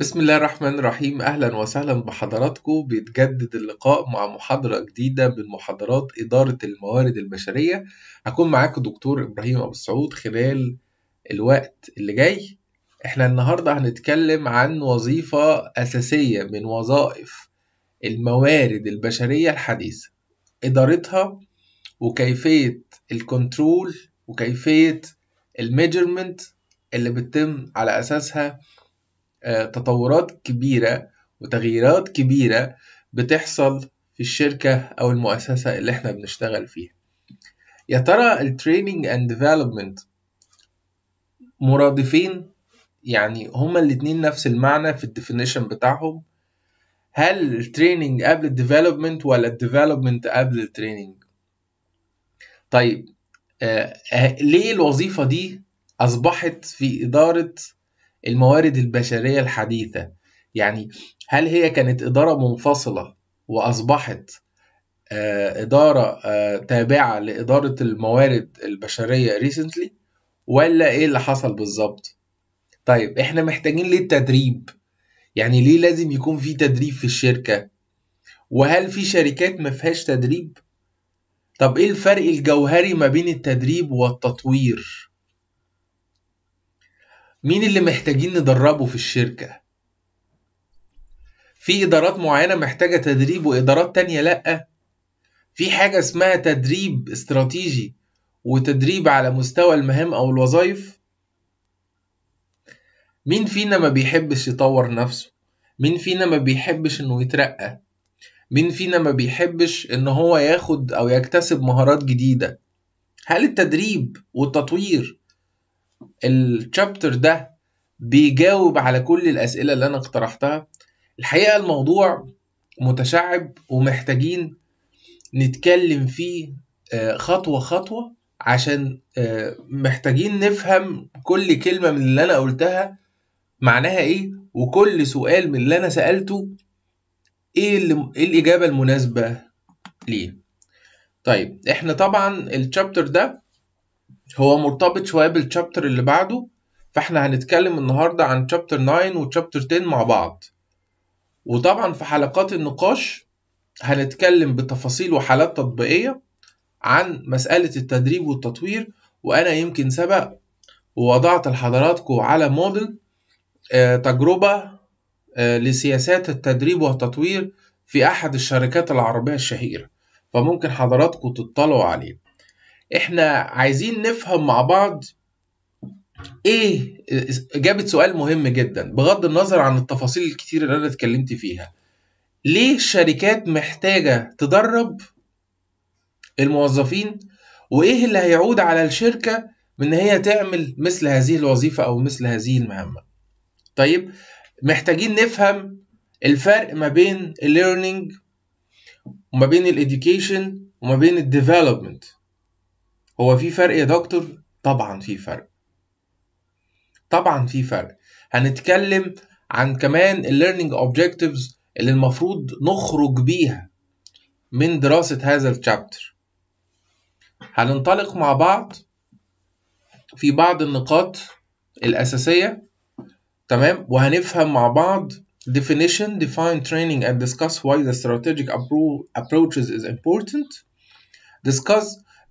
بسم الله الرحمن الرحيم أهلا وسهلا بحضراتكم بيتجدد اللقاء مع محاضرة جديدة من محاضرات إدارة الموارد البشرية هكون معاكم دكتور إبراهيم أبو السعود خلال الوقت اللي جاي احنا النهاردة هنتكلم عن وظيفة أساسية من وظائف الموارد البشرية الحديثة إدارتها وكيفية الكنترول وكيفية الميجرمنت اللي بتتم على أساسها آه، تطورات كبيرة وتغييرات كبيرة بتحصل في الشركة أو المؤسسة اللي احنا بنشتغل فيها يا ترى التريننج اند ديفلوبمنت مرادفين يعني هما الاتنين نفس المعنى في الديفينيشن بتاعهم هل التريننج قبل الديفلوبمنت ولا الديفلوبمنت قبل التريننج طيب آه،, آه ليه الوظيفة دي أصبحت في إدارة الموارد البشرية الحديثة يعني هل هي كانت إدارة منفصلة وأصبحت آه، إدارة آه، تابعة لإدارة الموارد البشرية ريسنتلي ولا إيه اللي حصل بالظبط؟ طيب إحنا محتاجين ليه التدريب؟ يعني ليه لازم يكون في تدريب في الشركة؟ وهل في شركات ما فيهاش تدريب؟ طب إيه الفرق الجوهري ما بين التدريب والتطوير؟ مين اللي محتاجين ندربه في الشركة في إدارات معينة محتاجة تدريب وإدارات تانية لأ في حاجة اسمها تدريب استراتيجي وتدريب على مستوى المهام أو الوظائف مين فينا ما بيحبش يطور نفسه مين فينا ما بيحبش انه يترقى مين فينا ما بيحبش ان هو ياخد او يكتسب مهارات جديدة هل التدريب والتطوير الشابتر ده بيجاوب على كل الأسئلة اللي أنا اقترحتها الحقيقة الموضوع متشعب ومحتاجين نتكلم فيه آه، خطوة خطوة عشان آه، محتاجين نفهم كل كلمة من اللي أنا قلتها معناها إيه وكل سؤال من اللي أنا سألته إيه, إيه الإجابة المناسبة ليه طيب إحنا طبعا الشابتر ده هو مرتبط شوية بالشابتر اللي بعده فاحنا هنتكلم النهاردة عن شابتر 9 وشابتر 10 مع بعض وطبعا في حلقات النقاش هنتكلم بتفاصيل وحالات تطبيقية عن مسألة التدريب والتطوير وأنا يمكن سبق ووضعت لحضراتكم على موديل آه، تجربة آه، لسياسات التدريب والتطوير في أحد الشركات العربية الشهيرة فممكن حضراتكم تطلعوا عليه احنا عايزين نفهم مع بعض ايه اجابه سؤال مهم جدا بغض النظر عن التفاصيل الكتير اللي انا اتكلمت فيها ليه الشركات محتاجه تدرب الموظفين وايه اللي هيعود على الشركه من ان هي تعمل مثل هذه الوظيفه او مثل هذه المهمه طيب محتاجين نفهم الفرق ما بين الليرنينج وما بين الاديوكيشن وما بين الديفلوبمنت هو في فرق يا دكتور طبعا في فرق طبعا في فرق هنتكلم عن كمان الليرنينج اوبجكتيفز اللي المفروض نخرج بيها من دراسة هذا التشابتر هننطلق مع بعض في بعض النقاط الأساسية تمام وهنفهم مع بعض definition define training and discuss why the strategic approaches is important discuss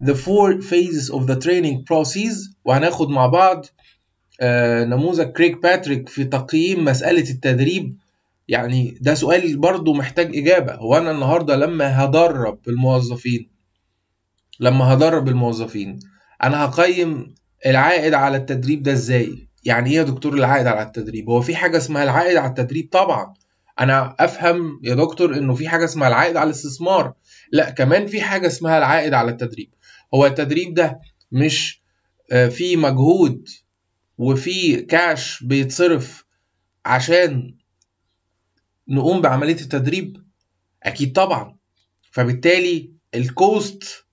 the four phases of the training process وهناخد مع بعض آه، نموذج كريك باتريك في تقييم مسألة التدريب يعني ده سؤال برضو محتاج إجابة هو أنا النهاردة لما هدرب الموظفين لما هدرب الموظفين أنا هقيم العائد على التدريب ده إزاي يعني إيه يا دكتور العائد على التدريب هو في حاجة اسمها العائد على التدريب طبعا أنا أفهم يا دكتور إنه في حاجة اسمها العائد على الاستثمار لا كمان في حاجة اسمها العائد على التدريب هو التدريب ده مش آه، في مجهود وفي كاش بيتصرف عشان نقوم بعمليه التدريب اكيد طبعا فبالتالي الكوست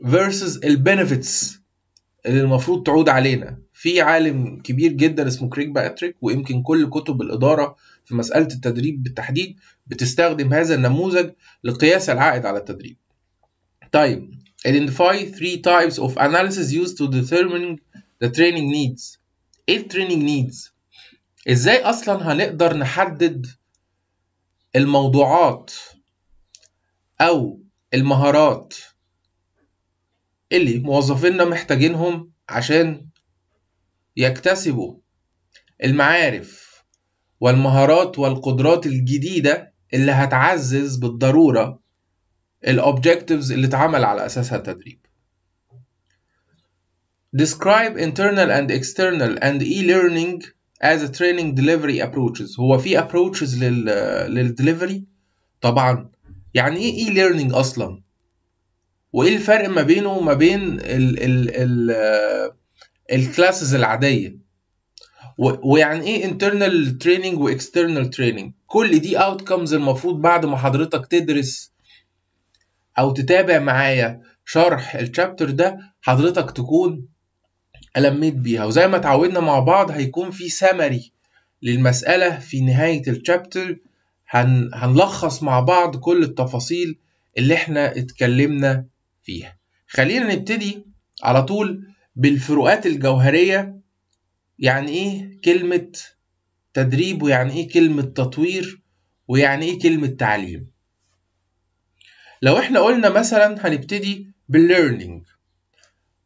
versus البنفيتس اللي المفروض تعود علينا في عالم كبير جدا اسمه كريك باتريك ويمكن كل كتب الاداره في مساله التدريب بالتحديد بتستخدم هذا النموذج لقياس العائد على التدريب طيب Identify three types of analysis used to determine the training needs. ايه training needs؟ ازاي اصلا هنقدر نحدد الموضوعات او المهارات اللي موظفينا محتاجينهم عشان يكتسبوا المعارف والمهارات والقدرات الجديدة اللي هتعزز بالضرورة الأوبجيكتيفز اللي اتعمل على أساسها التدريب Describe internal and external and e-learning as a training delivery approaches هو في approaches لل للدليفري طبعا يعني ايه e-learning اصلا وايه الفرق ما بينه وما بين ال ال ال الكلاسز العاديه ويعني ايه internal training و external training كل دي outcomes المفروض بعد ما حضرتك تدرس او تتابع معايا شرح الشابتر ده حضرتك تكون ألميت بيها وزي ما اتعودنا مع بعض هيكون في سمري للمسألة في نهاية الشابتر هن... هنلخص مع بعض كل التفاصيل اللي احنا اتكلمنا فيها خلينا نبتدي على طول بالفروقات الجوهرية يعني ايه كلمة تدريب ويعني ايه كلمة تطوير ويعني ايه كلمة تعليم لو احنا قلنا مثلا هنبتدي بالليرنينج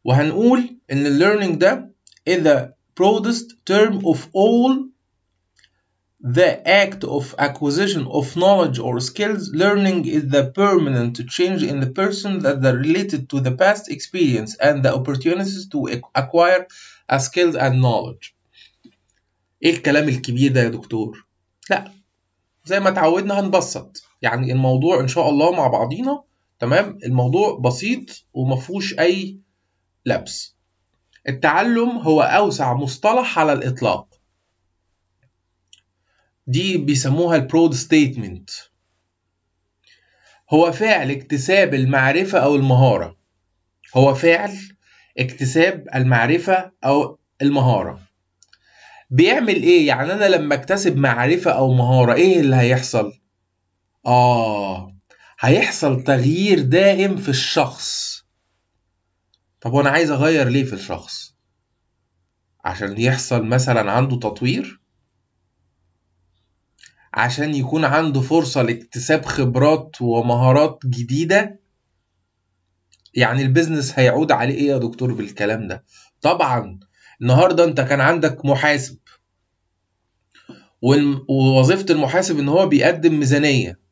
وهنقول ان الليرنينج ده is the broadest term of all the act of acquisition of knowledge or skills, learning is the permanent change in the person that are related to the past experience and the opportunities to acquire a skills and knowledge. ايه الكلام الكبير ده يا دكتور؟ لا زي ما اتعودنا هنبسط يعني الموضوع ان شاء الله مع بعضينا تمام الموضوع بسيط ومفهوش اي لبس التعلم هو اوسع مصطلح على الاطلاق دي بيسموها البرود ستيتمنت هو فعل اكتساب المعرفة أو المهارة هو فعل اكتساب المعرفة أو المهارة بيعمل إيه؟ يعني أنا لما أكتسب معرفة أو مهارة إيه اللي هيحصل؟ آه هيحصل تغيير دائم في الشخص طب وأنا عايز أغير ليه في الشخص؟ عشان يحصل مثلا عنده تطوير عشان يكون عنده فرصة لاكتساب خبرات ومهارات جديدة يعني البيزنس هيعود عليه ايه يا دكتور بالكلام ده طبعا النهاردة انت كان عندك محاسب ووظيفة المحاسب ان هو بيقدم ميزانية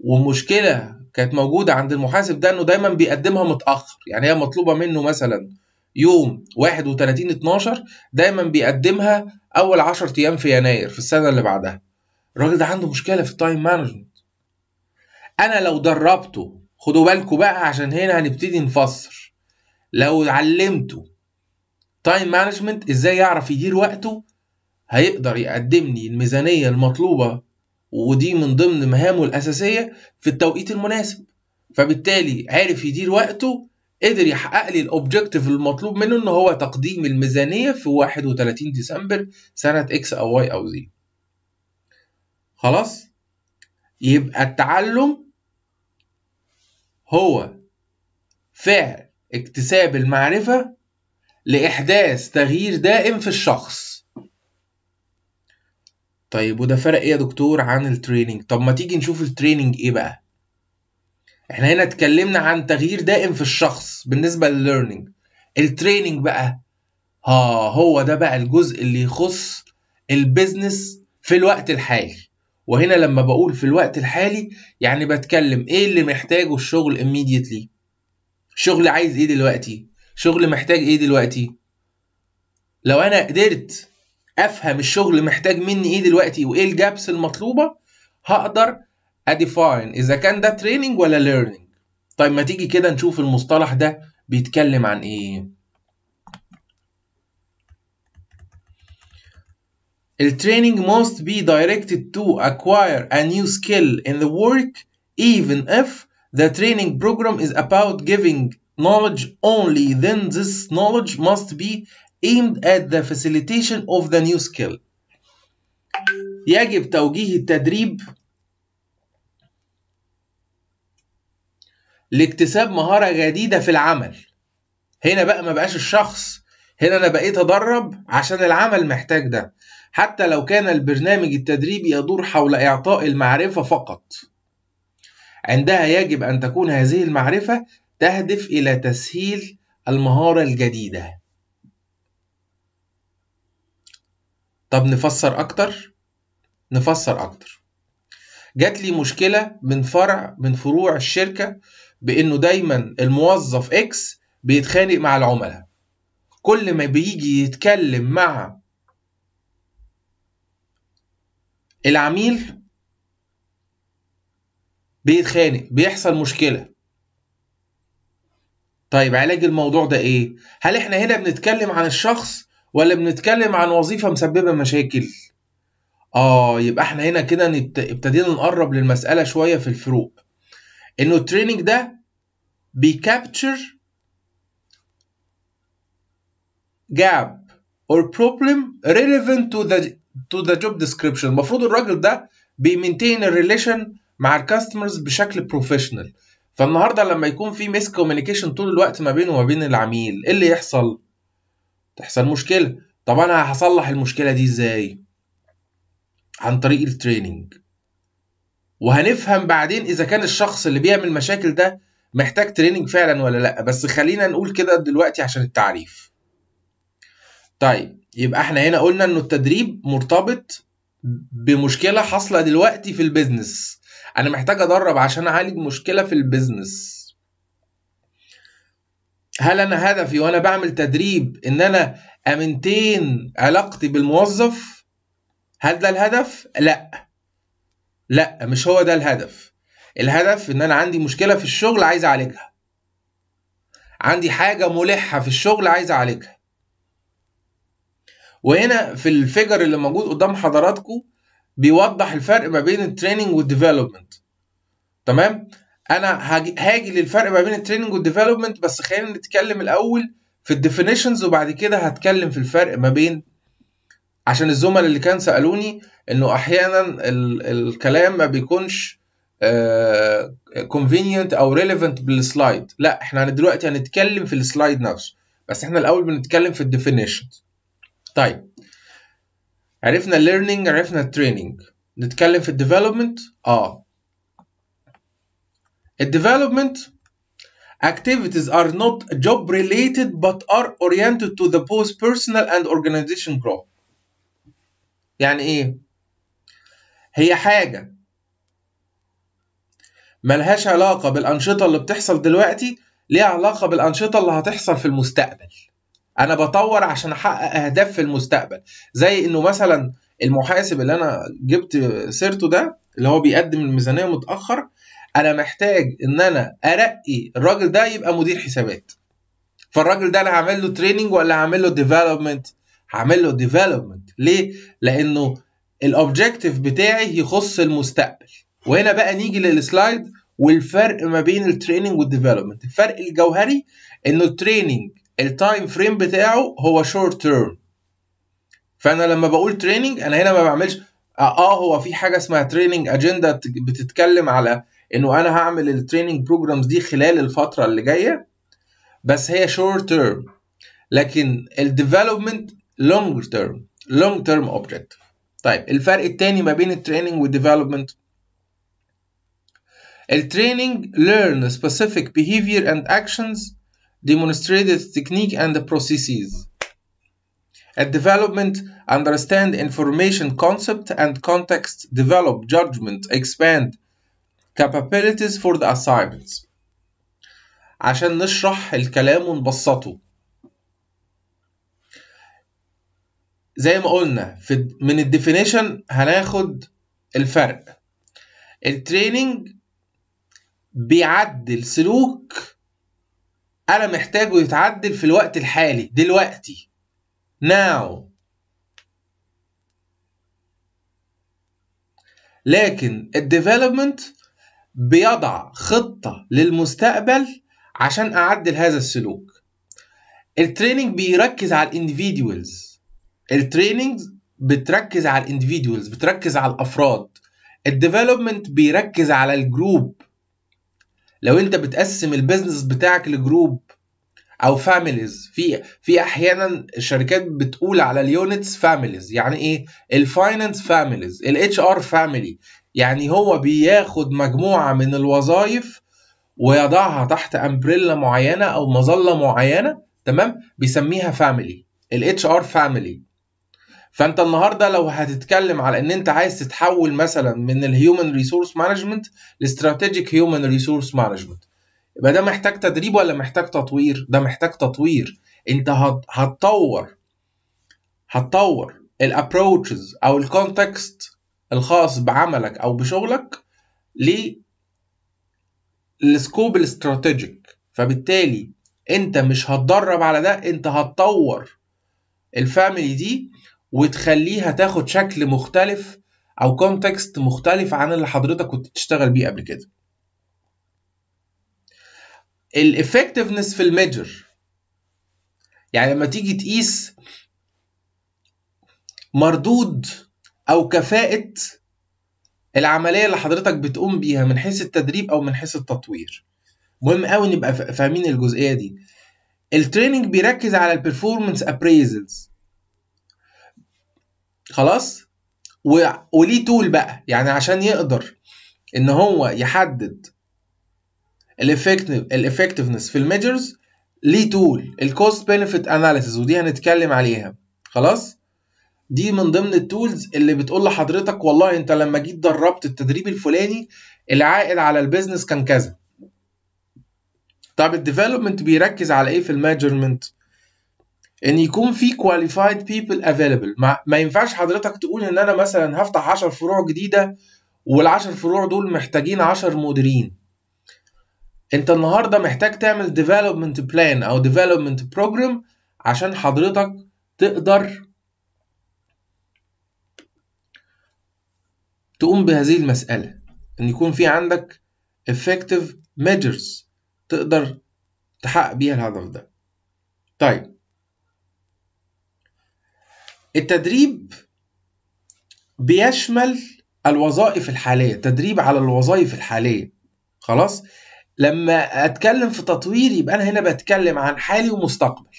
والمشكله كانت موجوده عند المحاسب ده انه دايما بيقدمها متاخر يعني هي مطلوبه منه مثلا يوم 31 12 دايما بيقدمها اول 10 ايام في يناير في السنه اللي بعدها الراجل ده عنده مشكله في التايم مانجمنت انا لو دربته خدوا بالكم بقى عشان هنا هنبتدي نفسر لو علمته تايم مانجمنت ازاي يعرف يدير وقته هيقدر يقدم لي الميزانيه المطلوبه ودي من ضمن مهامه الأساسية في التوقيت المناسب فبالتالي عرف يدير وقته قدر يحقق لي الاوبجكتيف المطلوب منه ان هو تقديم الميزانيه في 31 ديسمبر سنه اكس او واي او زي خلاص يبقى التعلم هو فعل اكتساب المعرفه لاحداث تغيير دائم في الشخص طيب وده فرق ايه يا دكتور عن التريننج طب ما تيجي نشوف التريننج ايه بقى احنا هنا اتكلمنا عن تغيير دائم في الشخص بالنسبه للليرنينج التريننج بقى ها آه، هو ده بقى الجزء اللي يخص البيزنس في الوقت الحالي وهنا لما بقول في الوقت الحالي يعني بتكلم ايه اللي محتاجه الشغل immediately شغل عايز ايه دلوقتي شغل محتاج ايه دلوقتي لو انا قدرت افهم الشغل محتاج مني ايه دلوقتي وايه الجابس المطلوبه هقدر اديفاين اذا كان ده تريننج ولا ليرنينج طيب ما تيجي كده نشوف المصطلح ده بيتكلم عن ايه التريننج must be directed to acquire a new skill in the work even if the training program is about giving knowledge only then this knowledge must be aimed at the facilitation of the new skill يجب توجيه التدريب لاكتساب مهارة جديدة في العمل هنا بقى ما بقاش الشخص هنا أنا بقيت أدرب عشان العمل محتاج ده حتى لو كان البرنامج التدريبي يدور حول إعطاء المعرفة فقط عندها يجب أن تكون هذه المعرفة تهدف إلى تسهيل المهارة الجديدة طب نفسر أكتر نفسر أكتر جات لي مشكلة من فرع من فروع الشركة بإنه دايما الموظف إكس بيتخانق مع العملاء كل ما بيجي يتكلم مع العميل بيتخانق بيحصل مشكلة طيب علاج الموضوع ده ايه؟ هل احنا هنا بنتكلم عن الشخص ولا بنتكلم عن وظيفة مسببة مشاكل اه يبقى احنا هنا كده ابتدينا نقرب للمسألة شوية في الفروق انه التريننج ده بيكابتشر gap or problem relevant to the to the job description المفروض الراجل ده بيمنتين الريليشن مع الكاستمرز بشكل بروفيشنال فالنهارده لما يكون في ميس كوميونيكيشن طول الوقت ما بينه وما بين العميل ايه اللي يحصل تحصل مشكله طب انا هصلح المشكله دي ازاي عن طريق التريننج وهنفهم بعدين اذا كان الشخص اللي بيعمل مشاكل ده محتاج تريننج فعلا ولا لا بس خلينا نقول كده دلوقتي عشان التعريف طيب يبقى احنا هنا قلنا انه التدريب مرتبط بمشكله حاصله دلوقتي في البيزنس انا محتاج ادرب عشان اعالج مشكله في البيزنس هل انا هدفي وانا بعمل تدريب ان انا امنتين علاقتي بالموظف هل ده الهدف لا لا مش هو ده الهدف الهدف ان انا عندي مشكله في الشغل عايز اعالجها عندي حاجه ملحه في الشغل عايز اعالجها وهنا في الفيجر اللي موجود قدام حضراتكم بيوضح الفرق ما بين التريننج والديفلوبمنت تمام انا هاجي, للفرق ما بين التريننج والديفلوبمنت بس خلينا نتكلم الاول في الديفينيشنز وبعد كده هتكلم في الفرق ما بين عشان الزملاء اللي كان سالوني انه احيانا ال الكلام ما بيكونش كونفينينت آه، او ريليفنت بالسلايد لا احنا دلوقتي هنتكلم في السلايد نفسه بس احنا الاول بنتكلم في الديفينيشنز طيب عرفنا الليرنينج عرفنا التريننج نتكلم في الديفلوبمنت اه الديفلوبمنت activities are not job related but are oriented to the both personal and organization growth يعني ايه هي حاجه ملهاش علاقه بالانشطه اللي بتحصل دلوقتي ليها علاقه بالانشطه اللي هتحصل في المستقبل انا بطور عشان احقق اهداف في المستقبل زي انه مثلا المحاسب اللي انا جبت سيرته ده اللي هو بيقدم الميزانيه متاخر انا محتاج ان انا ارقي الراجل ده يبقى مدير حسابات فالراجل ده انا هعمل له تريننج ولا هعمل له ديفلوبمنت هعمل له ديفلوبمنت ليه لانه الاوبجكتيف بتاعي يخص المستقبل وهنا بقى نيجي للسلايد والفرق ما بين التريننج والديفلوبمنت الفرق الجوهري انه التريننج التايم فريم بتاعه هو شورت تيرم فانا لما بقول تريننج انا هنا ما بعملش اه, آه، هو في حاجه اسمها تريننج اجنده بتتكلم على انه انا هعمل التريننج بروجرامز دي خلال الفتره اللي جايه بس هي شورت تيرم لكن الديفلوبمنت لونج تيرم لونج تيرم اوبجكت طيب الفرق التاني ما بين التريننج والديفلوبمنت التريننج learn specific behavior and actions demonstrated technique and processes At development, understand information concept and context, develop judgment, expand capabilities for the assignments عشان نشرح الكلام ونبسطه زي ما قلنا في من الديفينيشن هناخد الفرق التريننج بيعدل سلوك انا محتاجه يتعدل في الوقت الحالي دلوقتي now لكن الديفلوبمنت بيضع خطة للمستقبل عشان أعدل هذا السلوك التريننج بيركز على الاندفيديوالز التريننج بتركز على الاندفيديوالز بتركز على الافراد الديفلوبمنت بيركز على الجروب لو انت بتقسم البيزنس بتاعك لجروب او فاميليز في في احيانا الشركات بتقول على اليونتس فاميليز يعني ايه الفاينانس فاميليز الاتش ار فاميلي يعني هو بياخد مجموعة من الوظائف ويضعها تحت امبريلا معينة او مظلة معينة تمام بيسميها فاميلي الاتش ار فاميلي فانت النهارده لو هتتكلم على ان انت عايز تتحول مثلا من الهيومن ريسورس مانجمنت لاستراتيجيك هيومن ريسورس مانجمنت يبقى ده محتاج تدريب ولا محتاج تطوير ده محتاج تطوير انت هتطور هتطور الابروتشز او الكونتكست الخاص بعملك او بشغلك للسكوب الاستراتيجيك فبالتالي انت مش هتدرب على ده انت هتطور الفاميلي دي وتخليها تاخد شكل مختلف او كونتكست مختلف عن اللي حضرتك كنت بتشتغل بيه قبل كده الافكتفنس في الميجر يعني لما تيجي تقيس مردود او كفاءه العمليه اللي حضرتك بتقوم بيها من حيث التدريب او من حيث التطوير مهم قوي نبقى فاهمين الجزئيه دي التريننج بيركز على البرفورمانس ابريزلز خلاص وليه تول بقى يعني عشان يقدر ان هو يحدد الافكتفنس في الميجرز ليه تول الكوست بينفيت اناليسيز ودي هنتكلم عليها خلاص دي من ضمن التولز اللي بتقول لحضرتك والله انت لما جيت دربت التدريب الفلاني العائد على البيزنس كان كذا طب الديفلوبمنت بيركز على ايه في الماجرمنت ان يكون في كواليفايد بيبل افيلبل ما ينفعش حضرتك تقول ان انا مثلا هفتح 10 فروع جديده وال10 فروع دول محتاجين 10 مديرين انت النهارده محتاج تعمل ديفلوبمنت بلان او ديفلوبمنت بروجرام عشان حضرتك تقدر تقوم بهذه المسألة إن يكون في عندك effective measures تقدر تحقق بيها الهدف ده طيب التدريب بيشمل الوظائف الحالية تدريب على الوظائف الحالية خلاص لما أتكلم في تطوير يبقى أنا هنا بتكلم عن حالي ومستقبل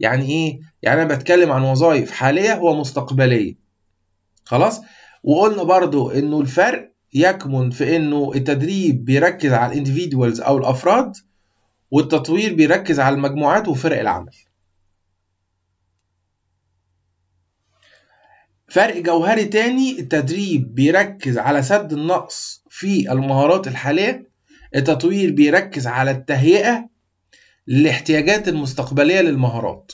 يعني إيه؟ يعني أنا بتكلم عن وظائف حالية ومستقبلية خلاص وقلنا برضو انه الفرق يكمن في انه التدريب بيركز على الانديفيدوالز او الافراد والتطوير بيركز على المجموعات وفرق العمل فرق جوهري تاني التدريب بيركز على سد النقص في المهارات الحالية التطوير بيركز على التهيئة لاحتياجات المستقبلية للمهارات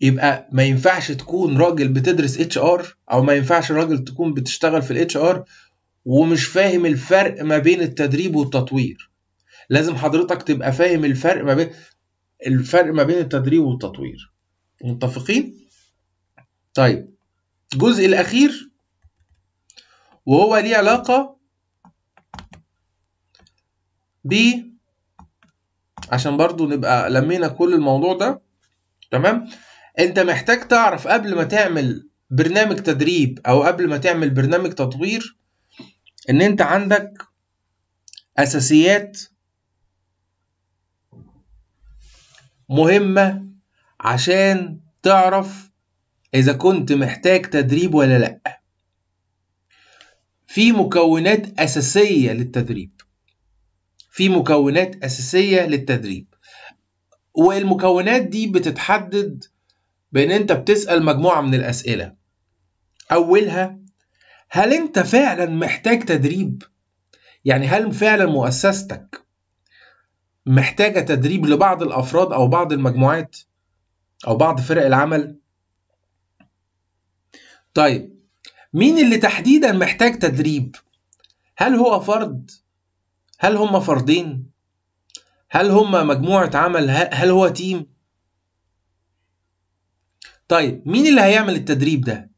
يبقى ما ينفعش تكون راجل بتدرس اتش ار او ما ينفعش راجل تكون بتشتغل في الاتش ار ومش فاهم الفرق ما بين التدريب والتطوير لازم حضرتك تبقى فاهم الفرق ما بين الفرق ما بين التدريب والتطوير متفقين طيب الجزء الاخير وهو ليه علاقه ب عشان برضو نبقى لمينا كل الموضوع ده تمام انت محتاج تعرف قبل ما تعمل برنامج تدريب او قبل ما تعمل برنامج تطوير ان انت عندك اساسيات مهمة عشان تعرف اذا كنت محتاج تدريب ولا لا في مكونات اساسية للتدريب في مكونات اساسية للتدريب والمكونات دي بتتحدد بإن أنت بتسأل مجموعة من الأسئلة أولها هل أنت فعلا محتاج تدريب؟ يعني هل فعلا مؤسستك محتاجة تدريب لبعض الأفراد أو بعض المجموعات أو بعض فرق العمل؟ طيب مين اللي تحديدا محتاج تدريب؟ هل هو فرد؟ هل هم فردين؟ هل هم مجموعة عمل؟ هل هو تيم؟ طيب مين اللي هيعمل التدريب ده؟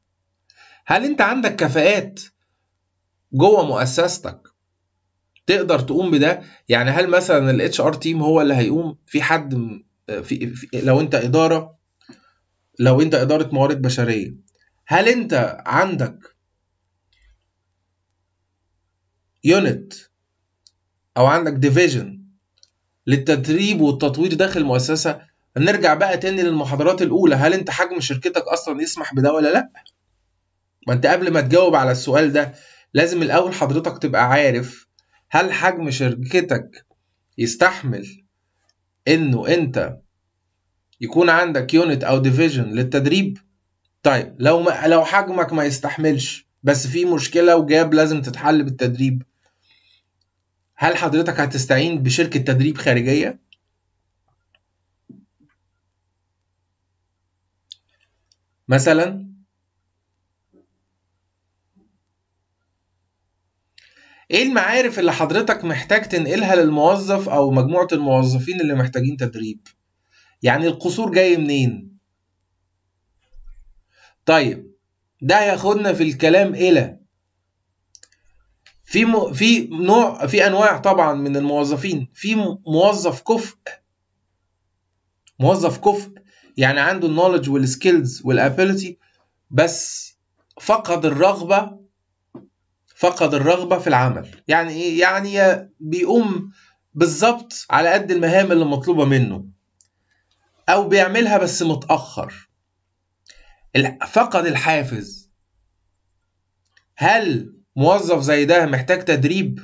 هل انت عندك كفاءات جوه مؤسستك تقدر تقوم بده؟ يعني هل مثلا الاتش ار تيم هو اللي هيقوم في حد في, في لو انت اداره لو انت اداره موارد بشريه هل انت عندك يونت او عندك ديفيجن للتدريب والتطوير داخل المؤسسه نرجع بقى تاني للمحاضرات الاولى هل انت حجم شركتك اصلا يسمح بده ولا لا ما انت قبل ما تجاوب على السؤال ده لازم الاول حضرتك تبقى عارف هل حجم شركتك يستحمل انه انت يكون عندك يونت او ديفيجن للتدريب طيب لو ما لو حجمك ما يستحملش بس في مشكله وجاب لازم تتحل بالتدريب هل حضرتك هتستعين بشركه تدريب خارجيه مثلا ايه المعارف اللي حضرتك محتاج تنقلها للموظف او مجموعة الموظفين اللي محتاجين تدريب يعني القصور جاي منين طيب ده ياخدنا في الكلام الى في م... في نوع في انواع طبعا من الموظفين في موظف كفء موظف كفء يعني عنده النولج والسكيلز والابيلتي بس فقد الرغبه فقد الرغبه في العمل يعني ايه يعني بيقوم بالظبط على قد المهام اللي مطلوبه منه او بيعملها بس متاخر فقد الحافز هل موظف زي ده محتاج تدريب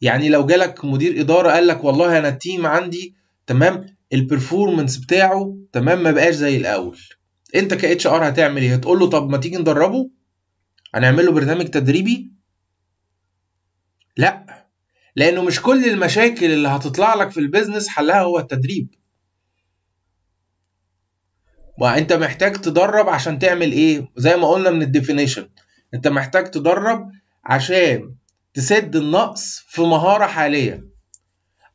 يعني لو جالك مدير اداره قال لك والله انا التيم عندي تمام البرفورمانس بتاعه تمام ما بقاش زي الاول انت كاتش ار هتعمل ايه هتقول له طب ما تيجي ندربه هنعمل له برنامج تدريبي لا لانه مش كل المشاكل اللي هتطلع لك في البيزنس حلها هو التدريب وانت محتاج تدرب عشان تعمل ايه زي ما قلنا من الديفينيشن انت محتاج تدرب عشان تسد النقص في مهارة حالية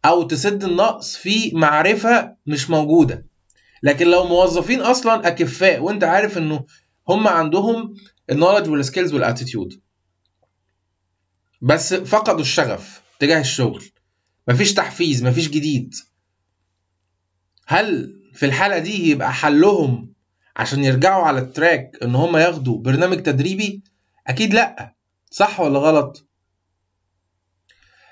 او تسد النقص في معرفه مش موجوده لكن لو موظفين اصلا اكفاء وانت عارف انه هم عندهم النولج والسكيلز والاتيتيود بس فقدوا الشغف تجاه الشغل مفيش تحفيز مفيش جديد هل في الحاله دي يبقى حلهم عشان يرجعوا على التراك ان هم ياخدوا برنامج تدريبي اكيد لا صح ولا غلط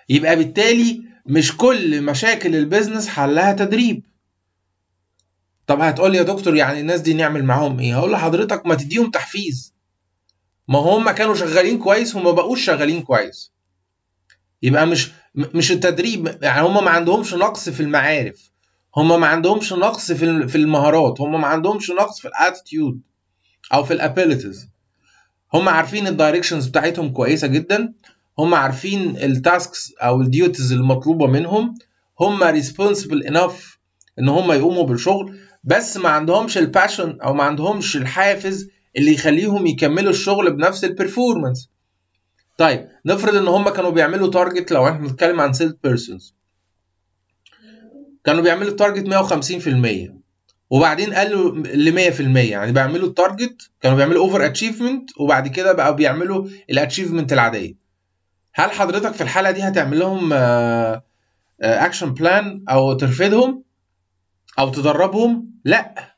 يبقى بالتالي مش كل مشاكل البيزنس حلها تدريب طب هتقول يا دكتور يعني الناس دي نعمل معاهم ايه هقول لحضرتك ما تديهم تحفيز ما هم كانوا شغالين كويس وما بقوش شغالين كويس يبقى مش مش التدريب يعني هم ما عندهمش نقص في المعارف هم ما عندهمش نقص في في المهارات هم ما عندهمش نقص في الاتيتيود او في الابيليتيز هم عارفين الدايركشنز بتاعتهم كويسه جدا هم عارفين التاسكس او الديوتيز المطلوبه منهم هم ريسبونسبل انف ان هم يقوموا بالشغل بس ما عندهمش الباشن او ما عندهمش الحافز اللي يخليهم يكملوا الشغل بنفس البرفورمانس طيب نفرض ان هم كانوا بيعملوا تارجت لو احنا بنتكلم عن سيلز بيرسونز كانوا بيعملوا التارجت 150% وبعدين قالوا ل 100% يعني بيعملوا التارجت كانوا بيعملوا اوفر اتشيفمنت وبعد كده بقوا بيعملوا الاتشيفمنت العاديه هل حضرتك في الحاله دي هتعمل لهم اكشن آه، بلان آه، او ترفدهم او تدربهم لا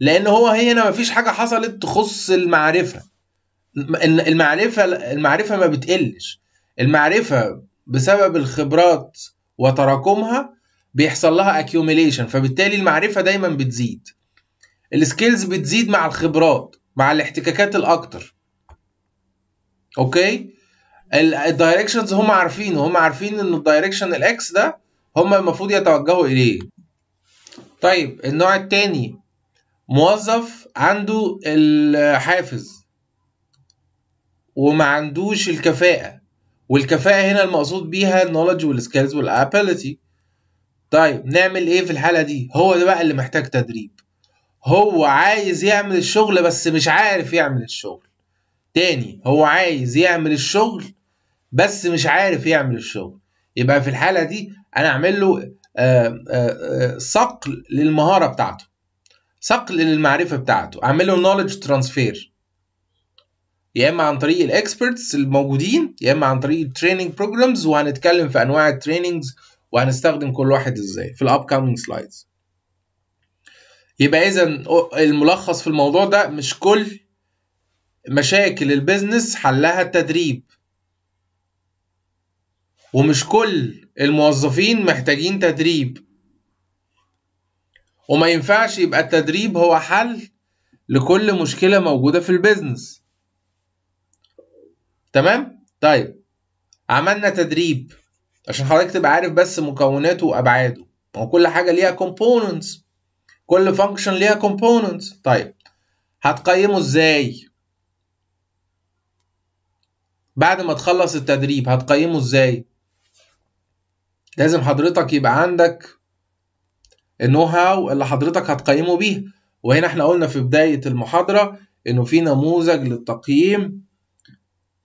لان هو هنا مفيش حاجه حصلت تخص المعرفه المعرفه المعرفه ما بتقلش المعرفه بسبب الخبرات وتراكمها بيحصل لها اكيوميليشن فبالتالي المعرفه دايما بتزيد السكيلز بتزيد مع الخبرات مع الاحتكاكات الاكتر اوكي الدايركشنز هم عارفينه هم عارفين ان الدايركشن الاكس ده هم المفروض يتوجهوا اليه طيب النوع التاني موظف عنده الحافز وما عندوش الكفاءة والكفاءة هنا المقصود بيها النولج والسكيلز والابيليتي طيب نعمل ايه في الحالة دي هو ده بقى اللي محتاج تدريب هو عايز يعمل الشغل بس مش عارف يعمل الشغل تاني هو عايز يعمل الشغل بس مش عارف يعمل الشغل يبقى في الحاله دي انا اعمل له صقل آه، آه، آه، للمهاره بتاعته صقل للمعرفه بتاعته اعمل له نولج ترانسفير يا اما عن طريق الاكسبرتس الموجودين يا اما عن طريق التريننج بروجرامز وهنتكلم في انواع التريننجز وهنستخدم كل واحد ازاي في الابكامينج سلايدز يبقى اذا الملخص في الموضوع ده مش كل مشاكل البيزنس حلها التدريب ومش كل الموظفين محتاجين تدريب وما ينفعش يبقى التدريب هو حل لكل مشكلة موجودة في البيزنس تمام؟ طيب عملنا تدريب عشان حضرتك تبقى عارف بس مكوناته وأبعاده هو كل حاجة ليها components كل function ليها components طيب هتقيمه ازاي؟ بعد ما تخلص التدريب هتقيمه ازاي؟ لازم حضرتك يبقى عندك النو هاو اللي حضرتك هتقيمه بيه وهنا احنا قلنا في بداية المحاضرة انه في نموذج للتقييم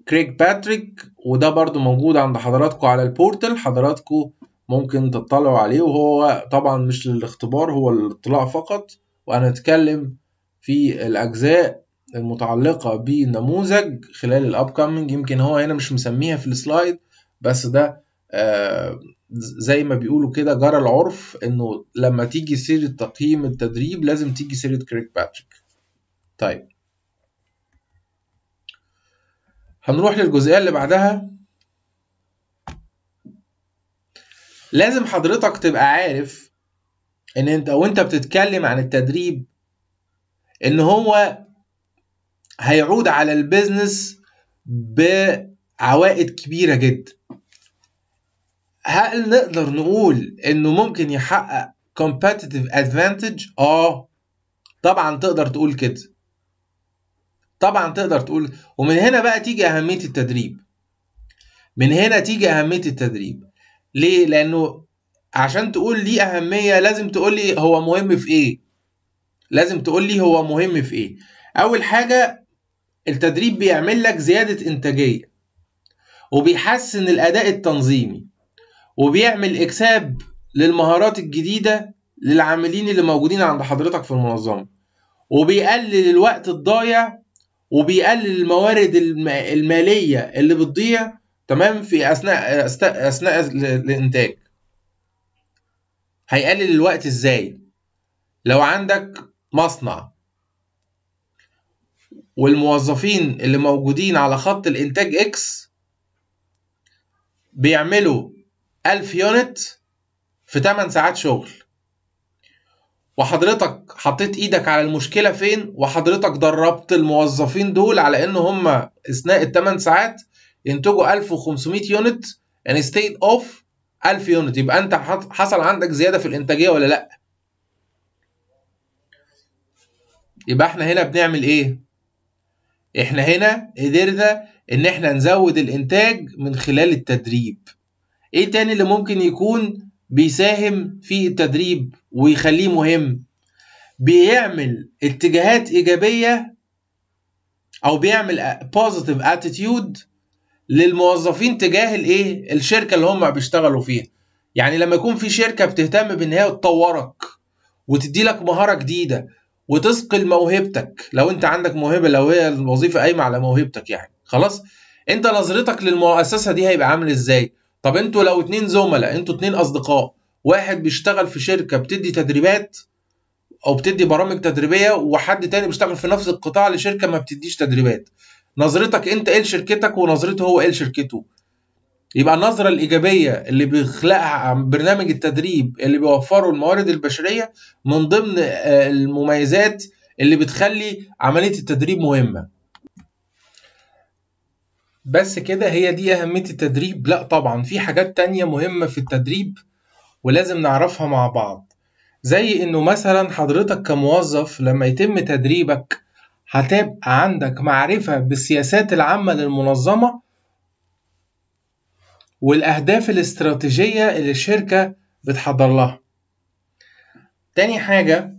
كريك باتريك وده برضو موجود عند حضراتكم على البورتل حضراتكم ممكن تطلعوا عليه وهو طبعا مش للاختبار هو للاطلاع فقط وانا اتكلم في الاجزاء المتعلقة بالنموذج خلال الابكامينج يمكن هو هنا مش مسميها في السلايد بس ده آه زي ما بيقولوا كده جرى العرف انه لما تيجي سيره تقييم التدريب لازم تيجي سيره كريك باتريك طيب هنروح للجزئيه اللي بعدها لازم حضرتك تبقى عارف ان انت وانت بتتكلم عن التدريب ان هو هيعود على البيزنس بعوائد كبيره جدا هل نقدر نقول انه ممكن يحقق competitive advantage؟ اه طبعا تقدر تقول كده طبعا تقدر تقول ومن هنا بقى تيجي اهميه التدريب من هنا تيجي اهميه التدريب ليه لانه عشان تقول ليه اهميه لازم تقول لي هو مهم في ايه لازم تقول لي هو مهم في ايه اول حاجه التدريب بيعمل لك زياده انتاجيه وبيحسن الاداء التنظيمي وبيعمل إكساب للمهارات الجديدة للعاملين اللي موجودين عند حضرتك في المنظمة وبيقلل الوقت الضايع وبيقلل الموارد المالية اللي بتضيع تمام في أثناء أثناء الإنتاج هيقلل الوقت إزاي؟ لو عندك مصنع والموظفين اللي موجودين على خط الإنتاج إكس بيعملوا 1000 يونت في 8 ساعات شغل وحضرتك حطيت ايدك على المشكلة فين وحضرتك دربت الموظفين دول على ان هم اثناء ال 8 ساعات ينتجوا 1500 يونت ستيت اوف 1000 يونت يبقى انت حصل عندك زيادة في الانتاجية ولا لا يبقى احنا هنا بنعمل ايه احنا هنا قدرنا ان احنا نزود الانتاج من خلال التدريب ايه تاني اللي ممكن يكون بيساهم في التدريب ويخليه مهم بيعمل اتجاهات ايجابيه او بيعمل بوزيتيف اتيتيود للموظفين تجاه الايه الشركه اللي هم بيشتغلوا فيها يعني لما يكون في شركه بتهتم بان هي تطورك وتدي لك مهاره جديده وتثقل موهبتك لو انت عندك موهبه لو هي الوظيفه قايمه على موهبتك يعني خلاص انت نظرتك للمؤسسه دي هيبقى عامل ازاي طب انتوا لو اتنين زملاء انتوا اتنين اصدقاء واحد بيشتغل في شركه بتدي تدريبات او بتدي برامج تدريبيه وحد تاني بيشتغل في نفس القطاع لشركه ما بتديش تدريبات نظرتك انت ايه لشركتك ونظرته هو ايه لشركته يبقى النظرة الإيجابية اللي بيخلقها عن برنامج التدريب اللي بيوفره الموارد البشرية من ضمن آه، المميزات اللي بتخلي عملية التدريب مهمة بس كده هي دي أهمية التدريب لا طبعا في حاجات تانية مهمة في التدريب ولازم نعرفها مع بعض زي إنه مثلا حضرتك كموظف لما يتم تدريبك هتبقى عندك معرفة بالسياسات العامة للمنظمة والأهداف الاستراتيجية اللي الشركة بتحضر لها تاني حاجة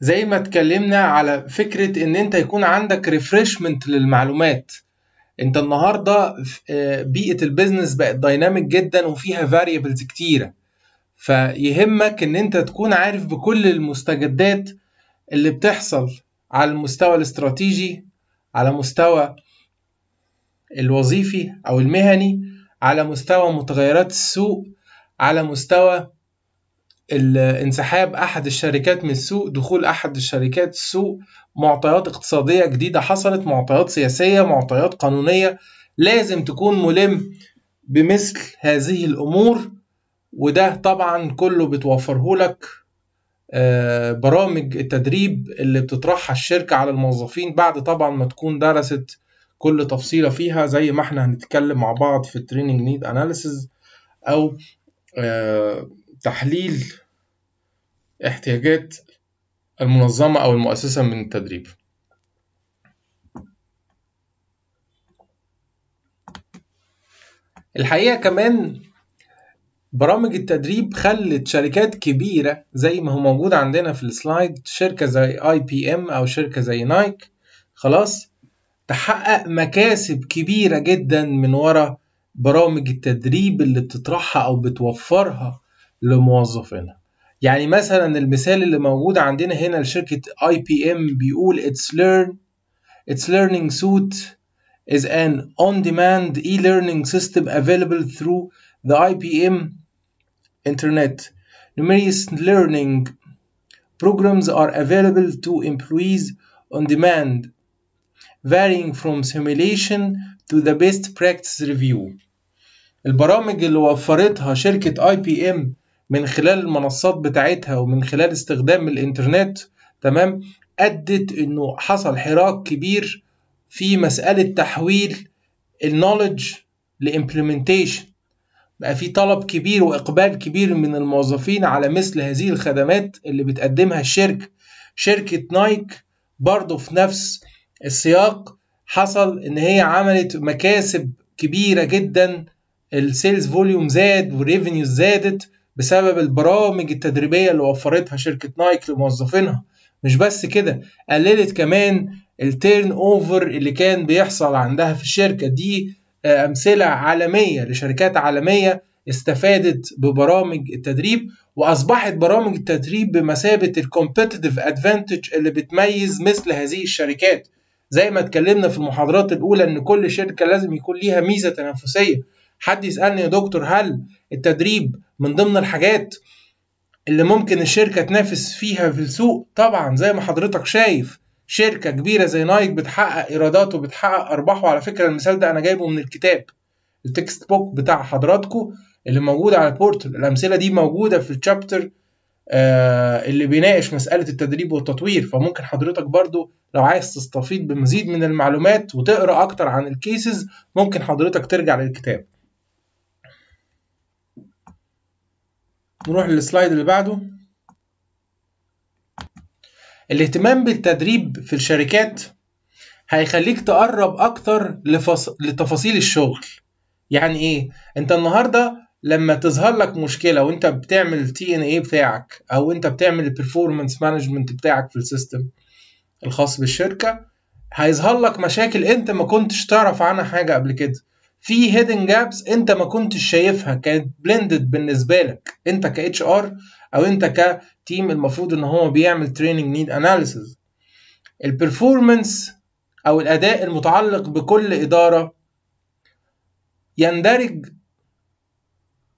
زي ما اتكلمنا على فكرة ان انت يكون عندك ريفرشمنت للمعلومات انت النهارده آه، بيئه البيزنس بقت دايناميك جدا وفيها فاريبلز كتيره فيهمك ان انت تكون عارف بكل المستجدات اللي بتحصل على المستوى الاستراتيجي على مستوى الوظيفي او المهني على مستوى متغيرات السوق على مستوى انسحاب احد الشركات من السوق دخول احد الشركات السوق معطيات اقتصادية جديدة حصلت معطيات سياسية معطيات قانونية لازم تكون ملم بمثل هذه الأمور وده طبعا كله بتوفره لك آه، برامج التدريب اللي بتطرحها الشركة على الموظفين بعد طبعا ما تكون درست كل تفصيلة فيها زي ما احنا هنتكلم مع بعض في التريننج نيد اناليسز أو آه، تحليل احتياجات المنظمة أو المؤسسة من التدريب الحقيقة كمان برامج التدريب خلت شركات كبيرة زي ما هو موجود عندنا في السلايد شركة زي اي بي ام او شركة زي نايك خلاص تحقق مكاسب كبيرة جدا من ورا برامج التدريب اللي بتطرحها او بتوفرها لموظفينها يعني مثلا المثال اللي موجود عندنا هنا لشركة اي بي ام بيقول its learn its learning suit is an on-demand e-learning system available through the IPM internet. Numerous learning programs are available to employees on demand, varying from simulation to the best practice review. البرامج اللي وفرتها شركة IPM من خلال المنصات بتاعتها ومن خلال استخدام الانترنت تمام ادت انه حصل حراك كبير في مساله تحويل النولج لامبلمنتيشن بقى في طلب كبير واقبال كبير من الموظفين على مثل هذه الخدمات اللي بتقدمها الشركه شركه نايك برضه في نفس السياق حصل ان هي عملت مكاسب كبيره جدا السيلز فوليوم زاد والريفينيوز زادت بسبب البرامج التدريبية اللي وفرتها شركة نايك لموظفينها مش بس كده قللت كمان التيرن اوفر اللي كان بيحصل عندها في الشركة دي آه، أمثلة عالمية لشركات عالمية استفادت ببرامج التدريب وأصبحت برامج التدريب بمثابة الكومبيتيتيف ادفانتج اللي بتميز مثل هذه الشركات زي ما اتكلمنا في المحاضرات الأولى إن كل شركة لازم يكون ليها ميزة تنافسية حد يسالني يا دكتور هل التدريب من ضمن الحاجات اللي ممكن الشركه تنافس فيها في السوق طبعا زي ما حضرتك شايف شركه كبيره زي نايك بتحقق ايرادات وبتحقق ارباح وعلى فكره المثال ده انا جايبه من الكتاب التكست بوك بتاع حضراتكم اللي موجود على البورتال الامثله دي موجوده في الشابتر آه، اللي بيناقش مساله التدريب والتطوير فممكن حضرتك برضو لو عايز تستفيد بمزيد من المعلومات وتقرا اكتر عن الكيسز ممكن حضرتك ترجع للكتاب نروح للسلايد اللي بعده الاهتمام بالتدريب في الشركات هيخليك تقرب اكتر لفص... لتفاصيل الشغل يعني ايه انت النهارده لما تظهر لك مشكله وانت بتعمل تي ان اي بتاعك او انت بتعمل البرفورمانس مانجمنت بتاعك في السيستم الخاص بالشركه هيظهر لك مشاكل انت ما كنتش تعرف عنها حاجه قبل كده في هيدن جابس انت ما كنتش شايفها كانت بلندد بالنسبه لك انت اتش ار او انت كتيم المفروض ان هو بيعمل تريننج نيد اناليسز البرفورمانس او الاداء المتعلق بكل اداره يندرج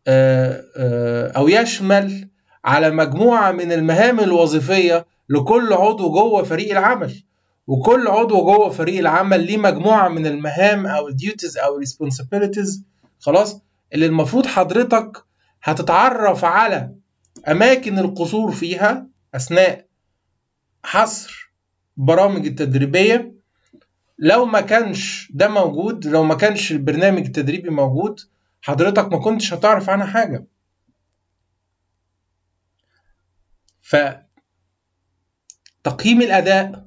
آه، آه، او يشمل على مجموعه من المهام الوظيفيه لكل عضو جوه فريق العمل وكل عضو جوه فريق العمل ليه مجموعه من المهام او الديوتيز او الريسبونسابيلتيز خلاص اللي المفروض حضرتك هتتعرف على اماكن القصور فيها اثناء حصر برامج التدريبيه لو ما كانش ده موجود لو ما كانش البرنامج التدريبي موجود حضرتك ما كنتش هتعرف عنها حاجه ف تقييم الاداء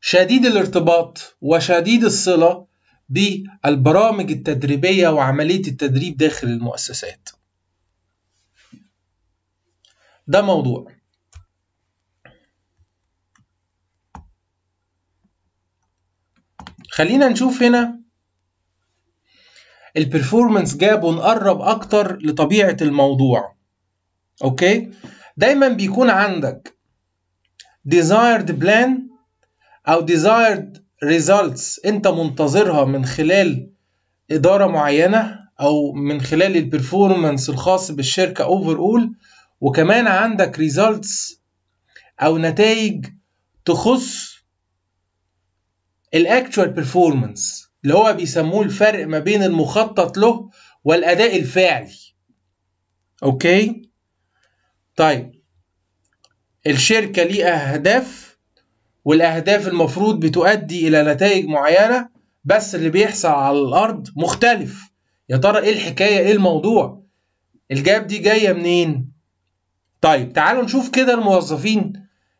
شديد الارتباط وشديد الصلة بالبرامج التدريبية وعملية التدريب داخل المؤسسات ده موضوع خلينا نشوف هنا البرفورمانس جاب ونقرب اكتر لطبيعه الموضوع اوكي دايما بيكون عندك desired plan او desired results انت منتظرها من خلال اداره معينه او من خلال البرفورمانس الخاص بالشركه اوفر اول وكمان عندك ريزلتس او نتائج تخص الاكتوال بيرفورمانس اللي هو بيسموه الفرق ما بين المخطط له والاداء الفعلي اوكي طيب الشركه ليها اهداف والاهداف المفروض بتؤدي الى نتائج معينه بس اللي بيحصل على الارض مختلف يا ترى ايه الحكايه ايه الموضوع الجاب دي جايه منين طيب تعالوا نشوف كده الموظفين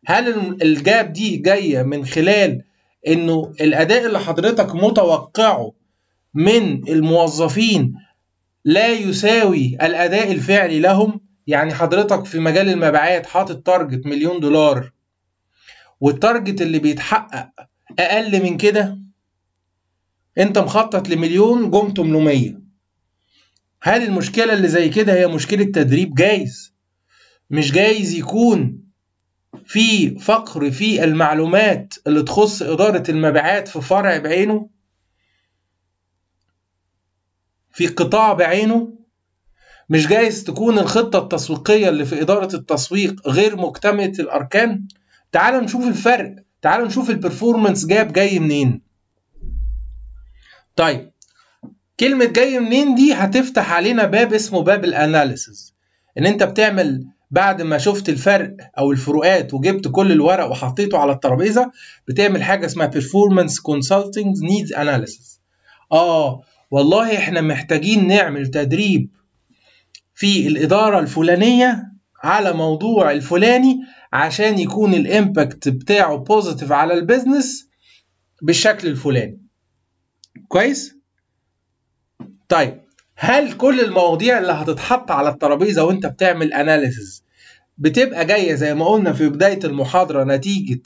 هل الجاب دي جايه من خلال انه الاداء اللي حضرتك متوقعه من الموظفين لا يساوي الاداء الفعلي لهم يعني حضرتك في مجال المبيعات حاطط تارجت مليون دولار والتارجت اللي بيتحقق اقل من كده انت مخطط لمليون جم 800 هل المشكله اللي زي كده هي مشكله تدريب جايز مش جايز يكون في فقر في المعلومات اللي تخص اداره المبيعات في فرع بعينه في قطاع بعينه مش جايز تكون الخطة التسويقية اللي في إدارة التسويق غير مكتملة الأركان تعال نشوف الفرق تعال نشوف البرفورمانس جاب جاي منين طيب كلمة جاي منين دي هتفتح علينا باب اسمه باب الاناليسز ان انت بتعمل بعد ما شفت الفرق او الفروقات وجبت كل الورق وحطيته على الترابيزه بتعمل حاجه اسمها بيرفورمانس كونسلتنج نيدز analysis اه والله احنا محتاجين نعمل تدريب في الاداره الفلانيه على موضوع الفلاني عشان يكون الامباكت بتاعه بوزيتيف على البيزنس بالشكل الفلاني كويس طيب هل كل المواضيع اللي هتتحط على الترابيزه وانت بتعمل اناليسز بتبقى جايه زي ما قلنا في بدايه المحاضره نتيجه